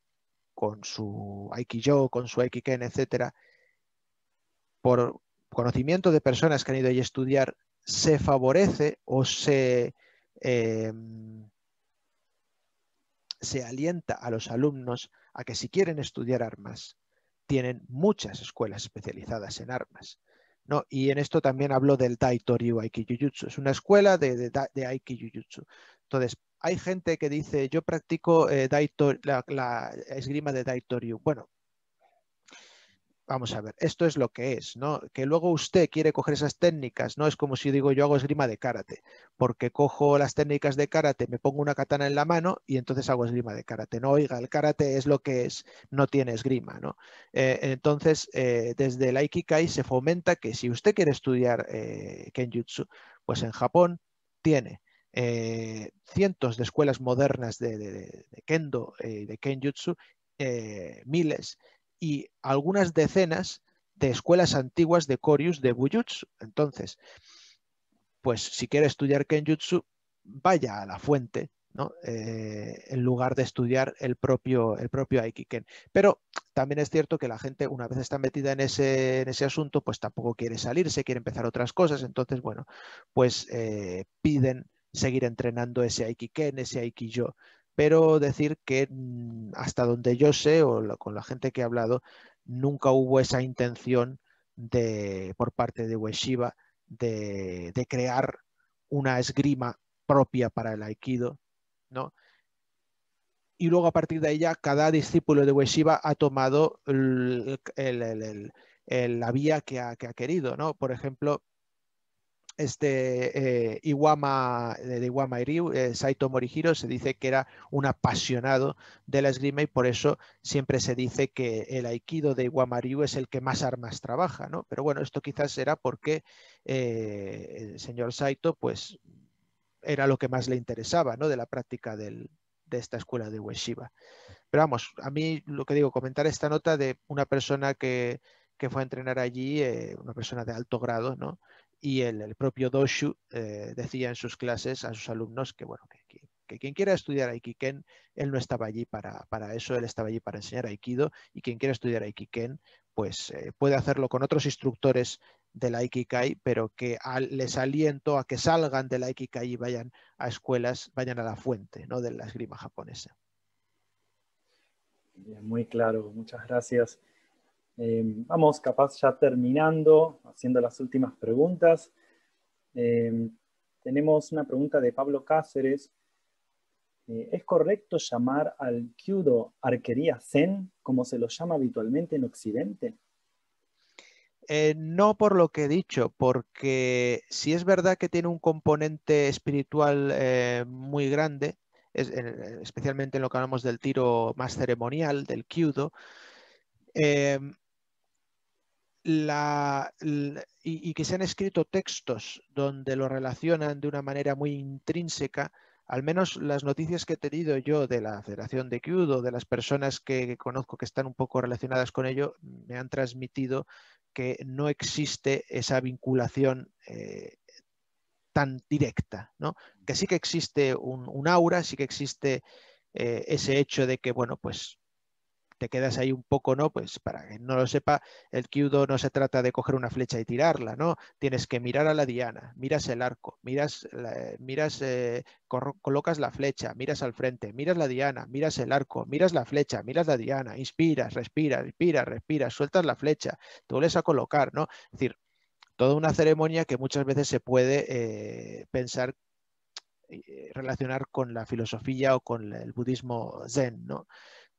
con su Aikijo, con su Aikiken, etc., por conocimiento de personas que han ido allí a estudiar, se favorece o se em, se alienta a los alumnos a que si quieren estudiar armas, tienen muchas escuelas especializadas en armas. ¿no? Y en esto también hablo del Daito-ryu Aikijujutsu. Es una escuela de, Aikijujutsu. Entonces, hay gente que dice, yo practico eh, la, la, esgrima de Daitoryu. Bueno, vamos a ver, esto es lo que es, ¿no? Que luego usted quiere coger esas técnicas, ¿no? Es como si digo yo hago esgrima de karate, porque cojo las técnicas de karate, me pongo una katana en la mano y entonces hago esgrima de karate. No, oiga, el karate es lo que es, no tiene esgrima, ¿no? Eh, entonces, eh, desde el Aikikai se fomenta que si usted quiere estudiar eh, Kenjutsu, pues en Japón tiene cientos de escuelas modernas de, de Kendo y de Kenjutsu, miles, y algunas decenas de escuelas antiguas de Koryus de Bujutsu. Entonces, pues si quiere estudiar Kenjutsu, vaya a la fuente, ¿no? Eh, en lugar de estudiar el propio, el Aikiken. Pero también es cierto que la gente, una vez está metida en ese, en ese asunto, pues tampoco quiere salirse, quiere empezar otras cosas. Entonces, bueno, pues eh, piden seguir entrenando ese Aikiken, ese Aikiyo pero decir que mm, hasta donde yo sé o con la gente que he hablado, nunca hubo esa intención de, por parte de Ueshiba de, crear una esgrima propia para el aikido, ¿no? Y luego a partir de ella cada discípulo de Ueshiba ha tomado la vía que ha, que ha querido, ¿no? Por ejemplo, este eh, Iwama, de Iwama eh, Saito Morihiro, se dice que era un apasionado de la esgrima y por eso siempre se dice que el aikido de Iwama es el que más armas trabaja, ¿no? Pero bueno, esto quizás era porque eh, el señor Saito, pues, era lo que más le interesaba, ¿no? De la práctica del, de esta escuela de Ueshiba. Pero vamos, a mí lo que digo, comentar esta nota de una persona que, que fue a entrenar allí, una persona de alto grado, ¿no? y el, propio Doshu eh, decía en sus clases a sus alumnos que, bueno, que, quien quiera estudiar Aikiken, él no estaba allí para, eso, él estaba allí para enseñar Aikido y quien quiera estudiar Aikiken, pues eh, puede hacerlo con otros instructores de la Aikikai, pero que les aliento a que salgan de la Aikikai y vayan a escuelas, vayan a la fuente ¿no? de la esgrima japonesa. muy claro, muchas gracias. Em, vamos, capaz ya terminando, haciendo las últimas preguntas. Em, tenemos una pregunta de Pablo Cáceres. Eh, ¿Es correcto llamar al Kyudo arquería Zen como se lo llama habitualmente en Occidente? Eh, no por lo que he dicho, porque si es verdad que tiene un componente espiritual eh, muy grande, es, especialmente en lo que hablamos del tiro más ceremonial, del kyudo, em, y, que se han escrito textos donde lo relacionan de una manera muy intrínseca, al menos las noticias que he tenido yo de la Federación de Kyudo, e de las personas que, conozco que están un poco relacionadas con ello, me han transmitido que no existe esa vinculación eh, tan directa, Que sí que existe un, aura, sí que existe eh, ese hecho de que, bueno, pues te quedas ahí un poco, ¿no? Pues para que no lo sepa, el Kyudo no se trata de coger una flecha y tirarla, ¿no? Tienes que mirar a la diana, miras el arco, miras, miras eh, colocas la flecha, miras al frente, miras la diana, miras el arco, miras la flecha, miras la diana, inspiras, respiras, inspiras, respiras, sueltas la flecha, te vuelves a colocar, ¿no? Es decir, toda una ceremonia que muchas veces se puede eh, pensar eh, relacionar con la filosofía o con el budismo zen, ¿no?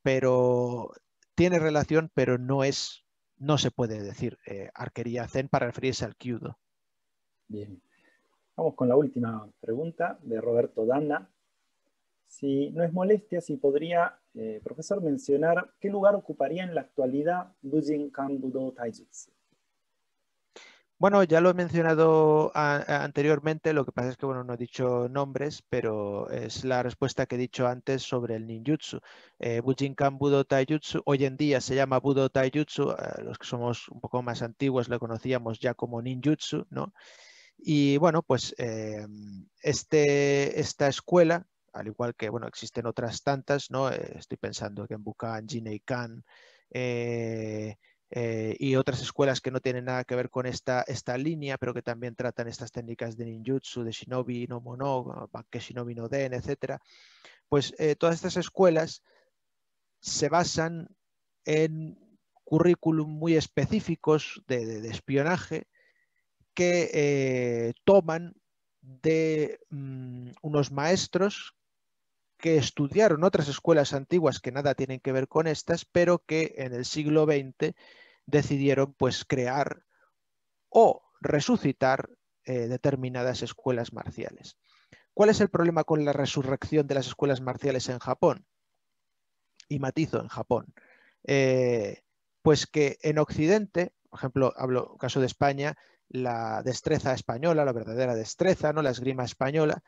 pero tiene relación, pero no es, no se puede decir eh, arquería zen para referirse al kyudo. Bien. Vamos con la última pregunta de Roberto Dana. Si no es molestia, si podría, eh, profesor, mencionar qué lugar ocuparía en la actualidad Bujinkan Budo Taijutsu. Bueno, ya lo he mencionado anteriormente, lo que pasa es que bueno, no he dicho nombres, pero es la respuesta que he dicho antes sobre el ninjutsu. Eh, Bujinkan Budo Taijutsu, hoy en día se llama Budo Taijutsu, los que somos un poco más antiguos lo conocíamos ya como ninjutsu, ¿no? Y bueno, pues eh, este, esta escuela, al igual que bueno, existen otras tantas, ¿no? Eh, estoy pensando que en Bukan, Jineikan, eh, eh, y otras escuelas que no tienen nada que ver con esta, esta línea, pero que también tratan estas técnicas de ninjutsu, de shinobi no mono, que shinobi no den, etc. Pues eh, todas estas escuelas se basan en currículum muy específicos de, espionaje que eh, toman de mm, unos maestros que estudiaron otras escuelas antiguas que nada tienen que ver con estas, pero que en el siglo XX decidieron pues crear o resucitar eh, determinadas escuelas marciales. ¿Cuál es el problema con la resurrección de las escuelas marciales en Japón? Y matizo, en Japón. Eh, pues que en Occidente, por ejemplo, hablo caso de España, la destreza española, la verdadera destreza, ¿no? la esgrima española,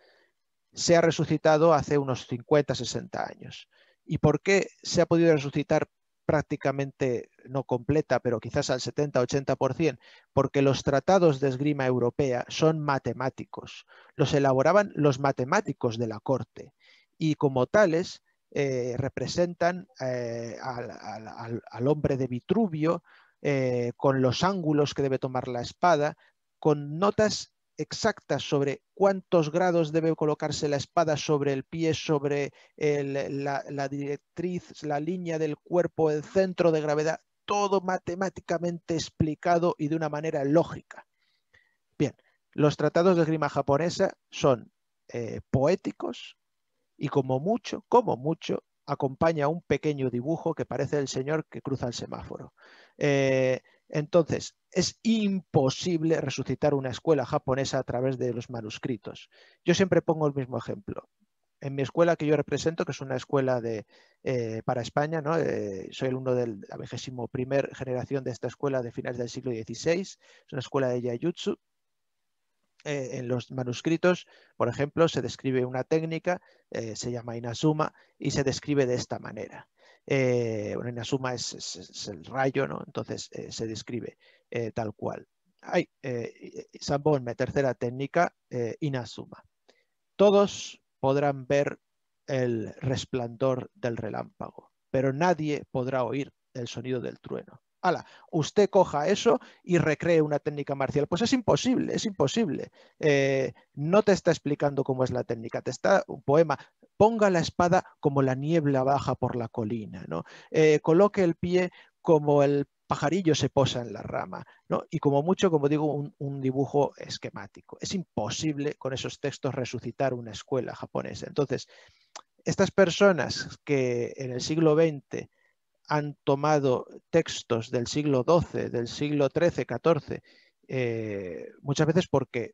se ha resucitado hace unos 50, 60 años. ¿Y por qué se ha podido resucitar prácticamente no completa, pero quizás al 70-80%, porque los tratados de esgrima europea son matemáticos, los elaboraban los matemáticos de la corte y como tales eh, representan eh, al, hombre de Vitruvio eh, con los ángulos que debe tomar la espada, con notas exacta sobre cuántos grados debe colocarse la espada sobre el pie, sobre la, directriz, la línea del cuerpo, el centro de gravedad, todo matemáticamente explicado y de una manera lógica. Bien, los tratados de grima japonesa son eh, poéticos y como mucho, como mucho, acompaña un pequeño dibujo que parece el señor que cruza el semáforo. Eh, entonces, es imposible resucitar una escuela japonesa a través de los manuscritos. Yo siempre pongo el mismo ejemplo. En mi escuela que yo represento, que es una escuela de, eh, para España, ¿no? Eh, soy alumno de la vigésimo primer generación de esta escuela de finales del siglo XVI, es una escuela de Yayutsu. Eh, en los manuscritos, por ejemplo, se describe una técnica, se llama Inazuma, y se describe de esta manera. Eh, bueno, Inazuma es, el rayo, ¿no? Entonces eh, se describe eh, tal cual. Hay mi tercera técnica, Inazuma. Todos podrán ver el resplandor del relámpago, pero nadie podrá oír el sonido del trueno. ¡Hala! usted coja eso y recree una técnica marcial. Pues es imposible, es imposible. no te está explicando cómo es la técnica, te está un poema ponga la espada como la niebla baja por la colina, eh, coloque el pie como el pajarillo se posa en la rama, y como mucho, como digo, un, dibujo esquemático. Es imposible con esos textos resucitar una escuela japonesa. Entonces, estas personas que en el siglo XX han tomado textos del siglo XII, del siglo XIII, XIV, eh, muchas veces porque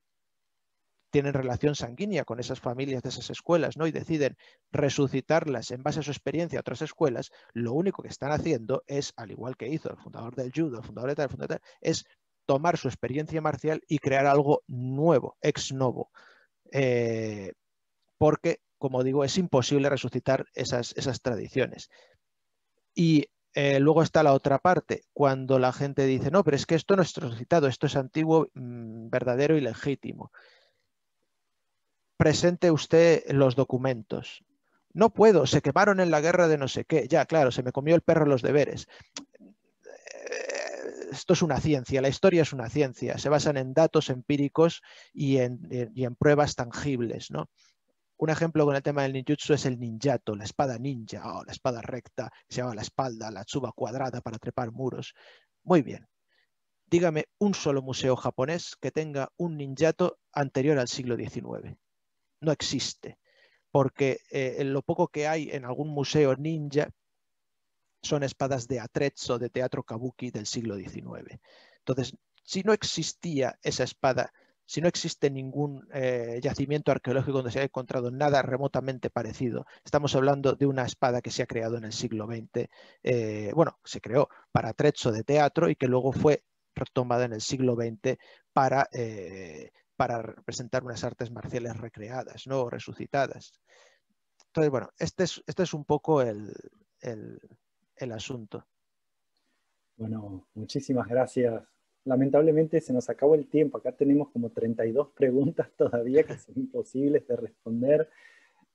tienen relación sanguínea con esas familias de esas escuelas ¿no? y deciden resucitarlas en base a su experiencia a otras escuelas, lo único que están haciendo es, al igual que hizo el fundador del judo, el fundador de tal, el fundador tal, es tomar su experiencia marcial y crear algo nuevo, ex novo. Eh, porque, como digo, es imposible resucitar esas, tradiciones. Y eh, luego está la otra parte, cuando la gente dice, no, pero es que esto no es resucitado, esto es antiguo, mm, verdadero y legítimo presente usted los documentos. No puedo, se quemaron en la guerra de no sé qué. Ya, claro, se me comió el perro los deberes. Eh, esto es una ciencia, la historia es una ciencia, se basan en datos empíricos eh, y en, pruebas tangibles. ¿no? Un ejemplo con el tema del ninjutsu es el ninjato, la espada ninja, o oh, la espada recta, se llama la espalda, la chuba cuadrada para trepar muros. Muy bien, dígame un solo museo japonés que tenga un ninjato anterior al siglo XIX no existe, porque eh, lo poco que hay en algún museo ninja son espadas de atrezzo de teatro kabuki del siglo XIX. Entonces, si no existía esa espada, si no existe ningún eh, yacimiento arqueológico donde se haya encontrado nada remotamente parecido, estamos hablando de una espada que se ha creado en el siglo XX, eh, bueno, se creó para atrezzo de teatro y que luego fue retomada en el siglo XX para para representar unas artes marciales recreadas, ¿no? resucitadas. Entonces, bueno, este es, este es un poco el, el, el asunto. Bueno, muchísimas gracias. Lamentablemente se nos acabó el tiempo. Acá tenemos como 32 preguntas todavía que son imposibles de responder.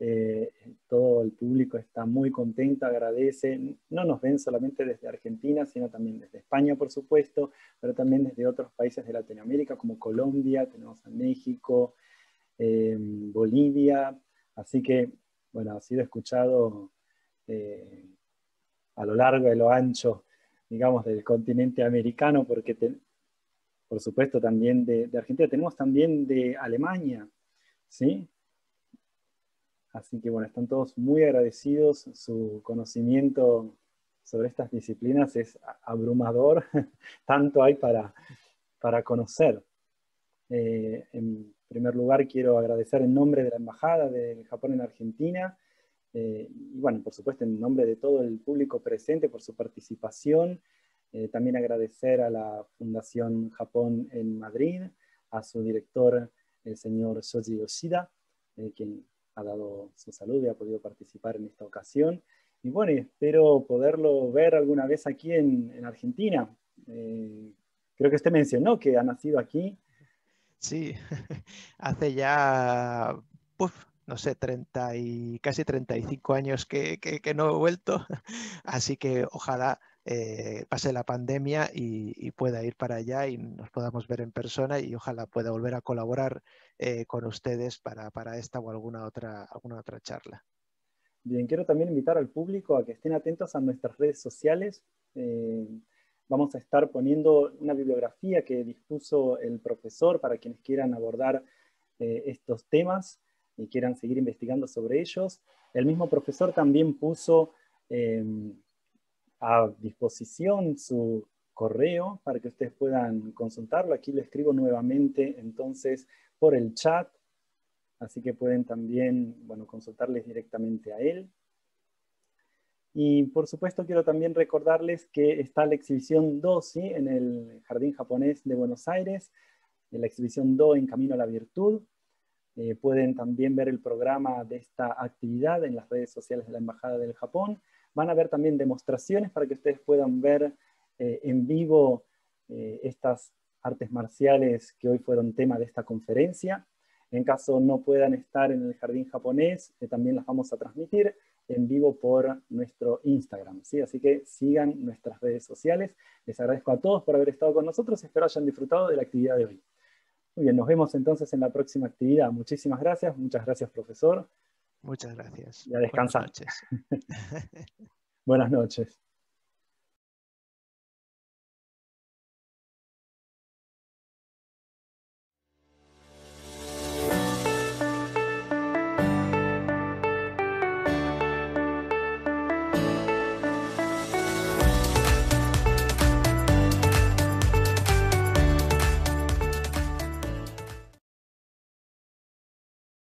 Eh, todo el público está muy contento, agradece. No nos ven solamente desde Argentina, sino también desde España, por supuesto, pero también desde otros países de Latinoamérica, como Colombia, tenemos a México, eh, Bolivia. Así que, bueno, ha sido escuchado eh, a lo largo y a lo ancho, digamos, del continente americano, porque, por supuesto, también de, de Argentina. Tenemos también de Alemania, ¿sí? Así que bueno, están todos muy agradecidos. Su conocimiento sobre estas disciplinas es abrumador. Tanto hay para, para conocer. Eh, en primer lugar, quiero agradecer en nombre de la Embajada del Japón en Argentina eh, y bueno, por supuesto, en nombre de todo el público presente por su participación. Eh, también agradecer a la Fundación Japón en Madrid, a su director, el señor Shoji Yoshida, eh, quien ha dado su salud y ha podido participar en esta ocasión. Y bueno, espero poderlo ver alguna vez aquí en, Argentina. Eh, creo que usted mencionó que ha nacido aquí. Sí, hace ya, no sé, 30 y casi 35 años que, que no he vuelto, así que ojalá eh, pase la pandemia y, pueda ir para allá y nos podamos ver en persona y ojalá pueda volver a colaborar eh, con ustedes para, esta o alguna otra, alguna otra charla. Bien, quiero también invitar al público a que estén atentos a nuestras redes sociales. Eh, vamos a estar poniendo una bibliografía que dispuso el profesor para quienes quieran abordar estos temas y quieran seguir investigando sobre ellos. El mismo profesor también puso em, a disposición su correo para que ustedes puedan consultarlo. Aquí lo escribo nuevamente entonces por el chat, así que pueden también bueno, consultarles directamente a él. Y por supuesto quiero también recordarles que está la exhibición 2 ¿sí? en el Jardín Japonés de Buenos Aires, la exhibición 2 en Camino a la Virtud. Eh, pueden también ver el programa de esta actividad en las redes sociales de la Embajada del Japón Van a haber también demostraciones para que ustedes puedan ver eh, en vivo eh, estas artes marciales que hoy fueron tema de esta conferencia. En caso no puedan estar en el jardín japonés, eh, también las vamos a transmitir en vivo por nuestro Instagram. ¿sí? Así que sigan nuestras redes sociales. Les agradezco a todos por haber estado con nosotros. Espero hayan disfrutado de la actividad de hoy. Muy bien, nos vemos entonces en la próxima actividad. Muchísimas gracias. Muchas gracias, profesor. Muchas gracias. Ya descansa. Buenas noches. Buenas noches.